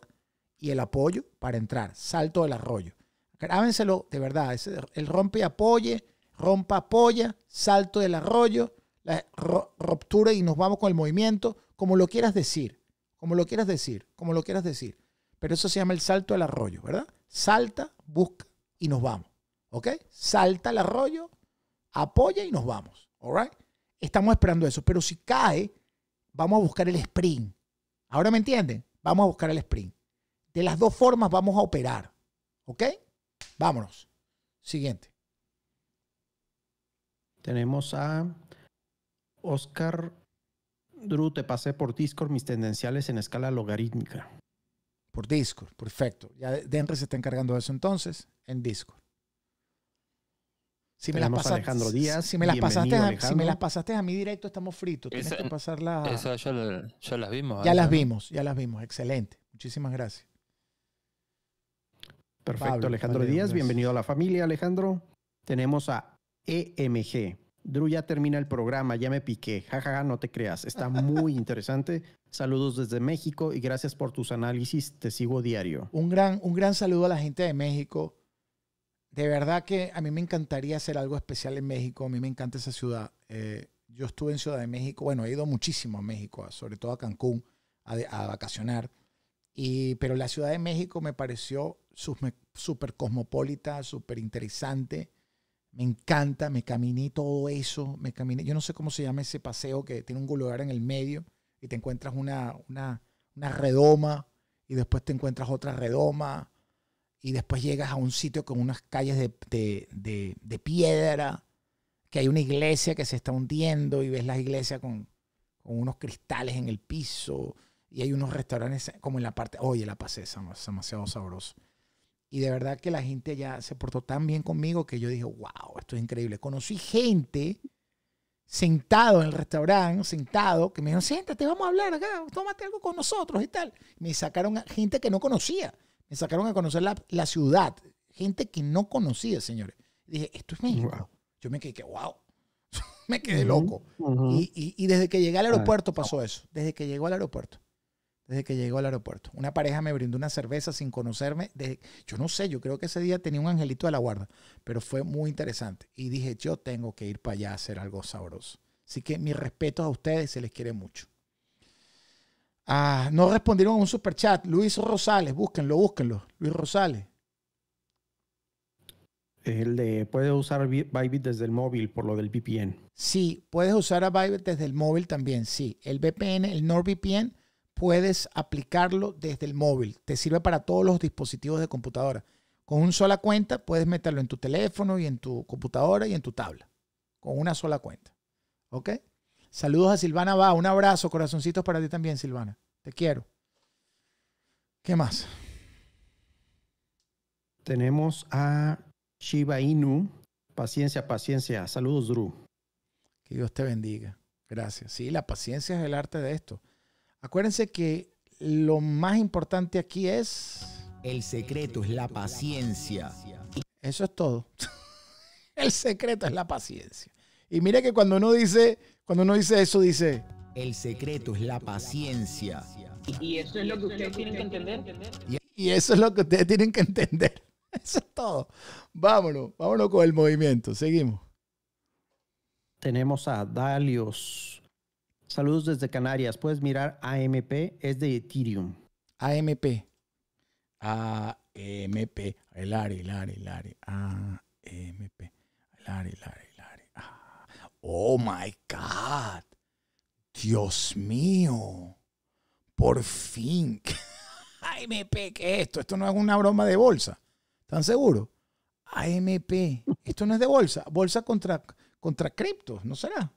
y el apoyo para entrar. Salto del arroyo. Grábenselo de verdad. el rompe apoye, rompa apoya, salto del arroyo, la ruptura y nos vamos con el movimiento, como lo quieras decir, como lo quieras decir, como lo quieras decir. Pero eso se llama el salto del arroyo, ¿verdad? Salta, busca y nos vamos. ¿Ok? Salta el arroyo, apoya y nos vamos. ¿All Estamos esperando eso. Pero si cae, vamos a buscar el sprint. ¿Ahora me entienden? Vamos a buscar el sprint. De las dos formas vamos a operar. ¿Ok? Vámonos. Siguiente. Tenemos a Oscar Drew, te pasé por Discord mis tendenciales en escala logarítmica. Por Discord, perfecto. Ya Denry se está encargando de eso entonces en Discord. Si me, las pasaste, Alejandro Díaz, si, me las pasaste a, si me las pasaste a mí directo, estamos fritos. Tienes que pasarla. ya, ya, las vimos. Ya las vimos, ya las vimos. Excelente. Muchísimas gracias. Perfecto, Alejandro Díaz. Bienvenido a la familia, Alejandro. Tenemos a EMG. Drew ya termina el programa, ya me piqué. Jajaja, no te creas. Está muy interesante. Saludos desde México y gracias por tus análisis. Te sigo diario. Un gran, un gran saludo a la gente de México. De verdad que a mí me encantaría hacer algo especial en México. A mí me encanta esa ciudad. Eh, yo estuve en Ciudad de México. Bueno, he ido muchísimo a México, sobre todo a Cancún, a vacacionar pero la Ciudad de México me pareció súper cosmopolita, súper interesante. Me encanta, me caminé todo eso, me caminé, yo no sé cómo se llama ese paseo que tiene un lugar en el medio y te encuentras una, una, redoma y después te encuentras otra redoma y después llegas a un sitio con unas calles de, de, de, piedra, que hay una iglesia que se está hundiendo y ves la iglesia con, con unos cristales en el piso y hay unos restaurantes como en la parte, oye, la pasé, es demasiado sabroso. Y de verdad que la gente ya se portó tan bien conmigo que yo dije, wow, esto es increíble. Conocí gente sentado en el restaurante, sentado, que me dijeron, siéntate, vamos a hablar acá, tómate algo con nosotros y tal. Me sacaron a gente que no conocía, me sacaron a conocer la, la ciudad, gente que no conocía, señores. dije, esto es México. Yo me quedé, wow, me quedé loco. y, y, y, desde que llegué al aeropuerto pasó eso, desde que llegó al aeropuerto desde que llegó al aeropuerto. Una pareja me brindó una cerveza sin conocerme. yo no sé, yo creo que ese día tenía un angelito de la guarda, pero fue muy interesante. Y dije, yo tengo que ir para allá a hacer algo sabroso. Así que mis respetos a ustedes, se les quiere mucho. Ah, no respondieron a un chat Luis Rosales, búsquenlo, búsquenlo. Luis Rosales. Es el de, puedes usar Bybit desde el móvil por lo del VPN. Sí, puedes usar a Bybit desde el móvil también, sí. El VPN, el NordVPN puedes aplicarlo desde el móvil. Te sirve para todos los dispositivos de computadora. Con una sola cuenta puedes meterlo en tu teléfono y en tu computadora y en tu tabla. Con una sola cuenta. ¿Ok? Saludos a Silvana Va. Un abrazo, corazoncitos para ti también, Silvana. Te quiero. ¿Qué más? Tenemos a Shiba Inu. Paciencia, paciencia. Saludos, Drew. Que Dios te bendiga. Gracias. Sí, la paciencia es el arte de esto. Acuérdense que lo más importante aquí es... El secreto es la paciencia. Eso es todo. El secreto es la paciencia. Y mire que cuando uno dice, cuando uno dice eso, dice. El secreto es la paciencia. Y eso es lo que ustedes tienen que entender. Y eso es lo que ustedes tienen que entender. Eso es todo. Vámonos, vámonos con el movimiento. Seguimos. Tenemos a Dalios Saludos desde Canarias. Puedes mirar AMP, es de Ethereum. AMP. AMP. Lari, el área. AMP. Lari, Lari, Lari. Oh my God. Dios mío. Por fin. AMP, ¿qué es esto? Esto no es una broma de bolsa. ¿Están seguros? AMP. Esto no es de bolsa. Bolsa contra, contra criptos, ¿no será?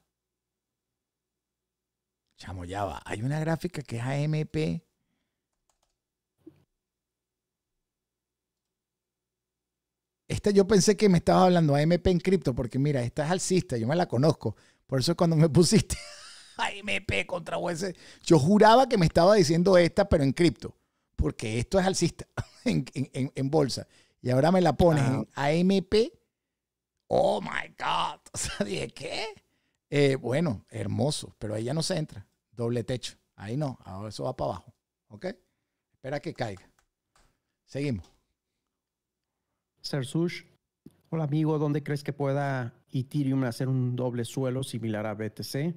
Chamo, Hay una gráfica que es AMP. Esta yo pensé que me estaba hablando AMP en cripto, porque mira, esta es alcista, yo me la conozco. Por eso cuando me pusiste AMP contra USD, yo juraba que me estaba diciendo esta, pero en cripto, porque esto es alcista en, bolsa. Y ahora me la pones en AMP. Ah. Oh my God. O sea, dije, ¿qué? Eh, bueno, hermoso, pero ahí ya no se entra. Doble techo. Ahí no, ahora eso va para abajo. ¿Ok? Espera que caiga. Seguimos. Sersush, hola amigo, ¿dónde crees que pueda Ethereum hacer un doble suelo similar a BTC?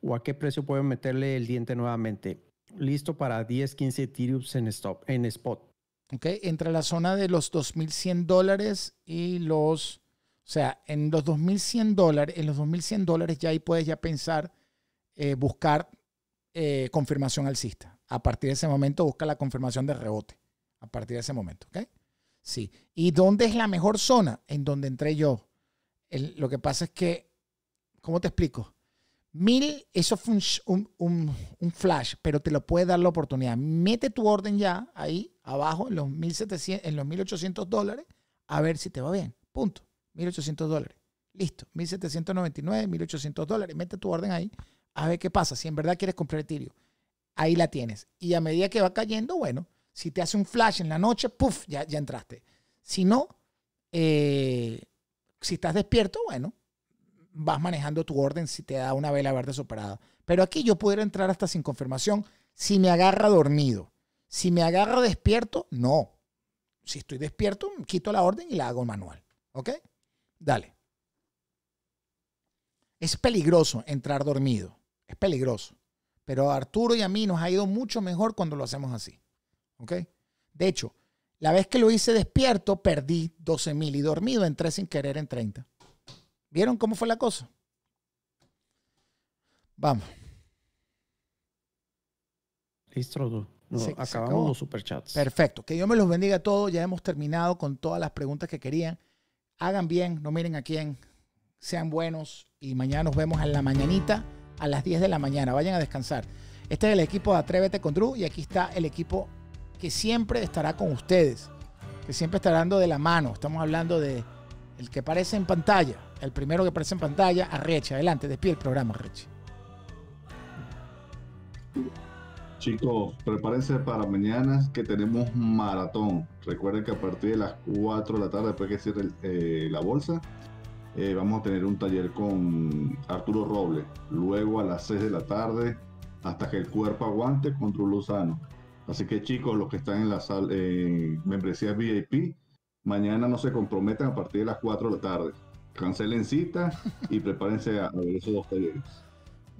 ¿O a qué precio puedo meterle el diente nuevamente? Listo para 10, 15 Ethereum en, stop, en spot. Ok, entre la zona de los 2100 dólares y los o sea, en los 2.100 dólares, en los 2.100 dólares ya ahí puedes ya pensar, eh, buscar eh, confirmación alcista. A partir de ese momento busca la confirmación de rebote. A partir de ese momento, ¿ok? Sí. ¿Y dónde es la mejor zona? En donde entré yo. lo que pasa es que, ¿cómo te explico? Mil, eso fue un, flash, pero te lo puede dar la oportunidad. Mete tu orden ya ahí abajo en los, 1700, en los 1800 dólares a ver si te va bien. Punto. 1.800 dólares. Listo, 1.799, 1.800 dólares. Mete tu orden ahí, a ver qué pasa. Si en verdad quieres comprar tirio, ahí la tienes. Y a medida que va cayendo, bueno, si te hace un flash en la noche, puff, ya, ya entraste. Si no, eh, si estás despierto, bueno, vas manejando tu orden si te da una vela verde superada. Pero aquí yo pudiera entrar hasta sin confirmación si me agarra dormido. Si me agarra despierto, no. Si estoy despierto, quito la orden y la hago manual. ¿Ok? Dale. Es peligroso entrar dormido. Es peligroso. Pero a Arturo y a mí nos ha ido mucho mejor cuando lo hacemos así. ¿Ok? De hecho, la vez que lo hice despierto, perdí 12 mil y dormido entré sin querer en 30. ¿Vieron cómo fue la cosa? Vamos. Listo, acabamos los superchats. Perfecto. Que Dios me los bendiga a todos. Ya hemos terminado con todas las preguntas que querían hagan bien, no miren a quién, sean buenos y mañana nos vemos en la mañanita a las 10 de la mañana. Vayan a descansar. Este es el equipo de Atrévete con Drew y aquí está el equipo que siempre estará con ustedes, que siempre estará dando de la mano. Estamos hablando de el que aparece en pantalla, el primero que aparece en pantalla, Arreche. Adelante, despide el programa, Arreche. Chicos, prepárense para mañana que tenemos maratón. Recuerden que a partir de las 4 de la tarde, después que cierre eh, la bolsa, eh, vamos a tener un taller con Arturo Robles. Luego a las 6 de la tarde, hasta que el cuerpo aguante contra un Así que chicos, los que están en la sala eh, membresía VIP, mañana no se comprometan a partir de las 4 de la tarde. Cancelen cita y prepárense a, a ver esos dos talleres.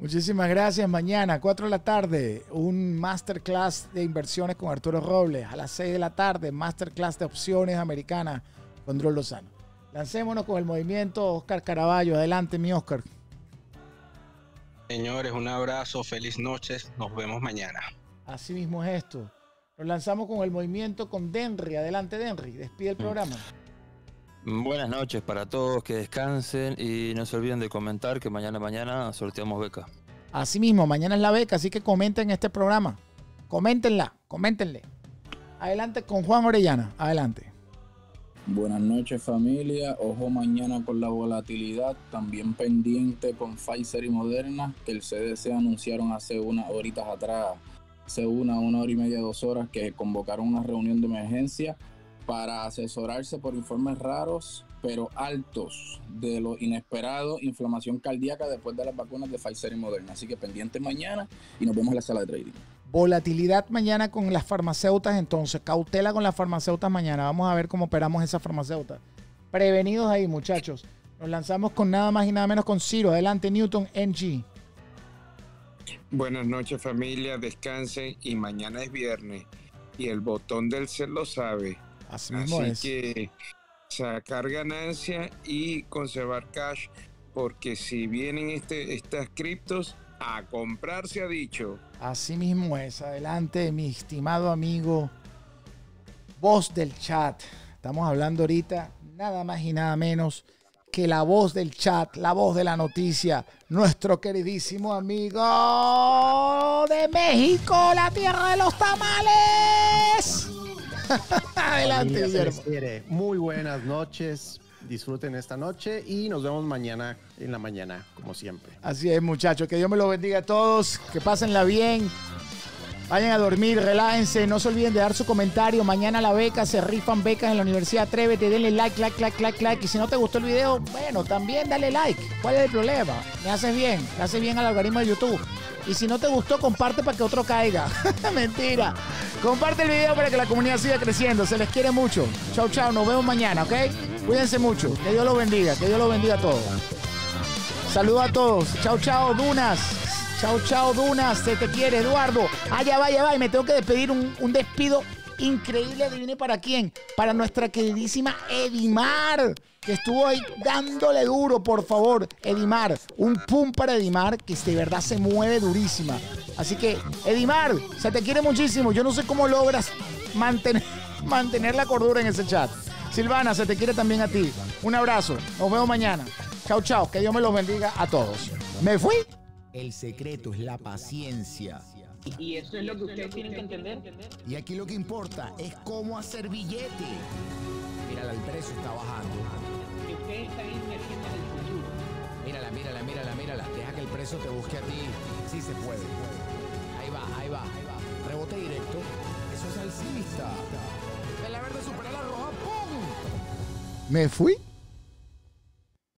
Muchísimas gracias. Mañana, 4 de la tarde, un masterclass de inversiones con Arturo Robles. A las 6 de la tarde, masterclass de opciones americanas con Drew Lozano. Lancémonos con el movimiento Oscar Caraballo. Adelante, mi Oscar. Señores, un abrazo, feliz noches. Nos vemos mañana. Así mismo es esto. Nos lanzamos con el movimiento con Denry. Adelante, Denry. Despide el mm. programa. Buenas noches para todos, que descansen y no se olviden de comentar que mañana mañana sorteamos beca. Asimismo, mañana es la beca, así que comenten este programa. Coméntenla, coméntenle. Adelante con Juan Orellana, adelante. Buenas noches familia, ojo mañana con la volatilidad, también pendiente con Pfizer y Moderna, que el CDC anunciaron hace unas horitas atrás, hace una, una hora y media, dos horas, que convocaron una reunión de emergencia para asesorarse por informes raros pero altos de lo inesperado, inflamación cardíaca después de las vacunas de Pfizer y Moderna. Así que pendiente mañana y nos vemos en la sala de trading. Volatilidad mañana con las farmacéuticas, entonces cautela con las farmacéuticas mañana. Vamos a ver cómo operamos esas farmacéuticas. Prevenidos ahí, muchachos. Nos lanzamos con nada más y nada menos con Ciro. Adelante, Newton NG. Buenas noches, familia. Descansen y mañana es viernes y el botón del ser lo sabe Así, mismo es. que sacar ganancia y conservar cash, porque si vienen este, estas criptos, a comprar se ha dicho. Así mismo es. Adelante, mi estimado amigo, voz del chat. Estamos hablando ahorita nada más y nada menos que la voz del chat, la voz de la noticia, nuestro queridísimo amigo de México, la tierra de los tamales. Adelante, Muy buenas noches. Disfruten esta noche y nos vemos mañana en la mañana, como siempre. Así es, muchachos. Que Dios me lo bendiga a todos. Que pásenla bien. Vayan a dormir, relájense, no se olviden de dar su comentario. Mañana la beca, se rifan becas en la Universidad Atrévete, denle like, like, like, like, like. Y si no te gustó el video, bueno, también dale like. ¿Cuál es el problema? Me haces bien, me haces bien al algoritmo de YouTube. Y si no te gustó, comparte para que otro caiga. Mentira. Comparte el video para que la comunidad siga creciendo. Se les quiere mucho. Chau, chau. Nos vemos mañana, ¿ok? Cuídense mucho. Que Dios los bendiga. Que Dios los bendiga a todos. Saludos a todos. Chau, chau, Dunas. Chao, chao, Dunas. Se te quiere, Eduardo. Allá ah, va, ya va. Y me tengo que despedir un, despido increíble. Adivine para quién. Para nuestra queridísima Edimar, que estuvo ahí dándole duro, por favor. Edimar, un pum para Edimar, que de verdad se mueve durísima. Así que, Edimar, se te quiere muchísimo. Yo no sé cómo logras mantener, mantener la cordura en ese chat. Silvana, se te quiere también a ti. Un abrazo. Nos vemos mañana. Chao, chao. Que Dios me los bendiga a todos. Me fui. El secreto es la paciencia. Y eso es lo que ustedes tienen que entender. Y aquí lo que importa es cómo hacer billete. Mírala, el precio está bajando. futuro. Mírala, mírala, mírala, mírala. Deja que el precio te busque a ti. Sí se puede. Ahí va, ahí va. Rebote directo. Eso es alcista. La verde supera la roja. ¡Pum! Me fui.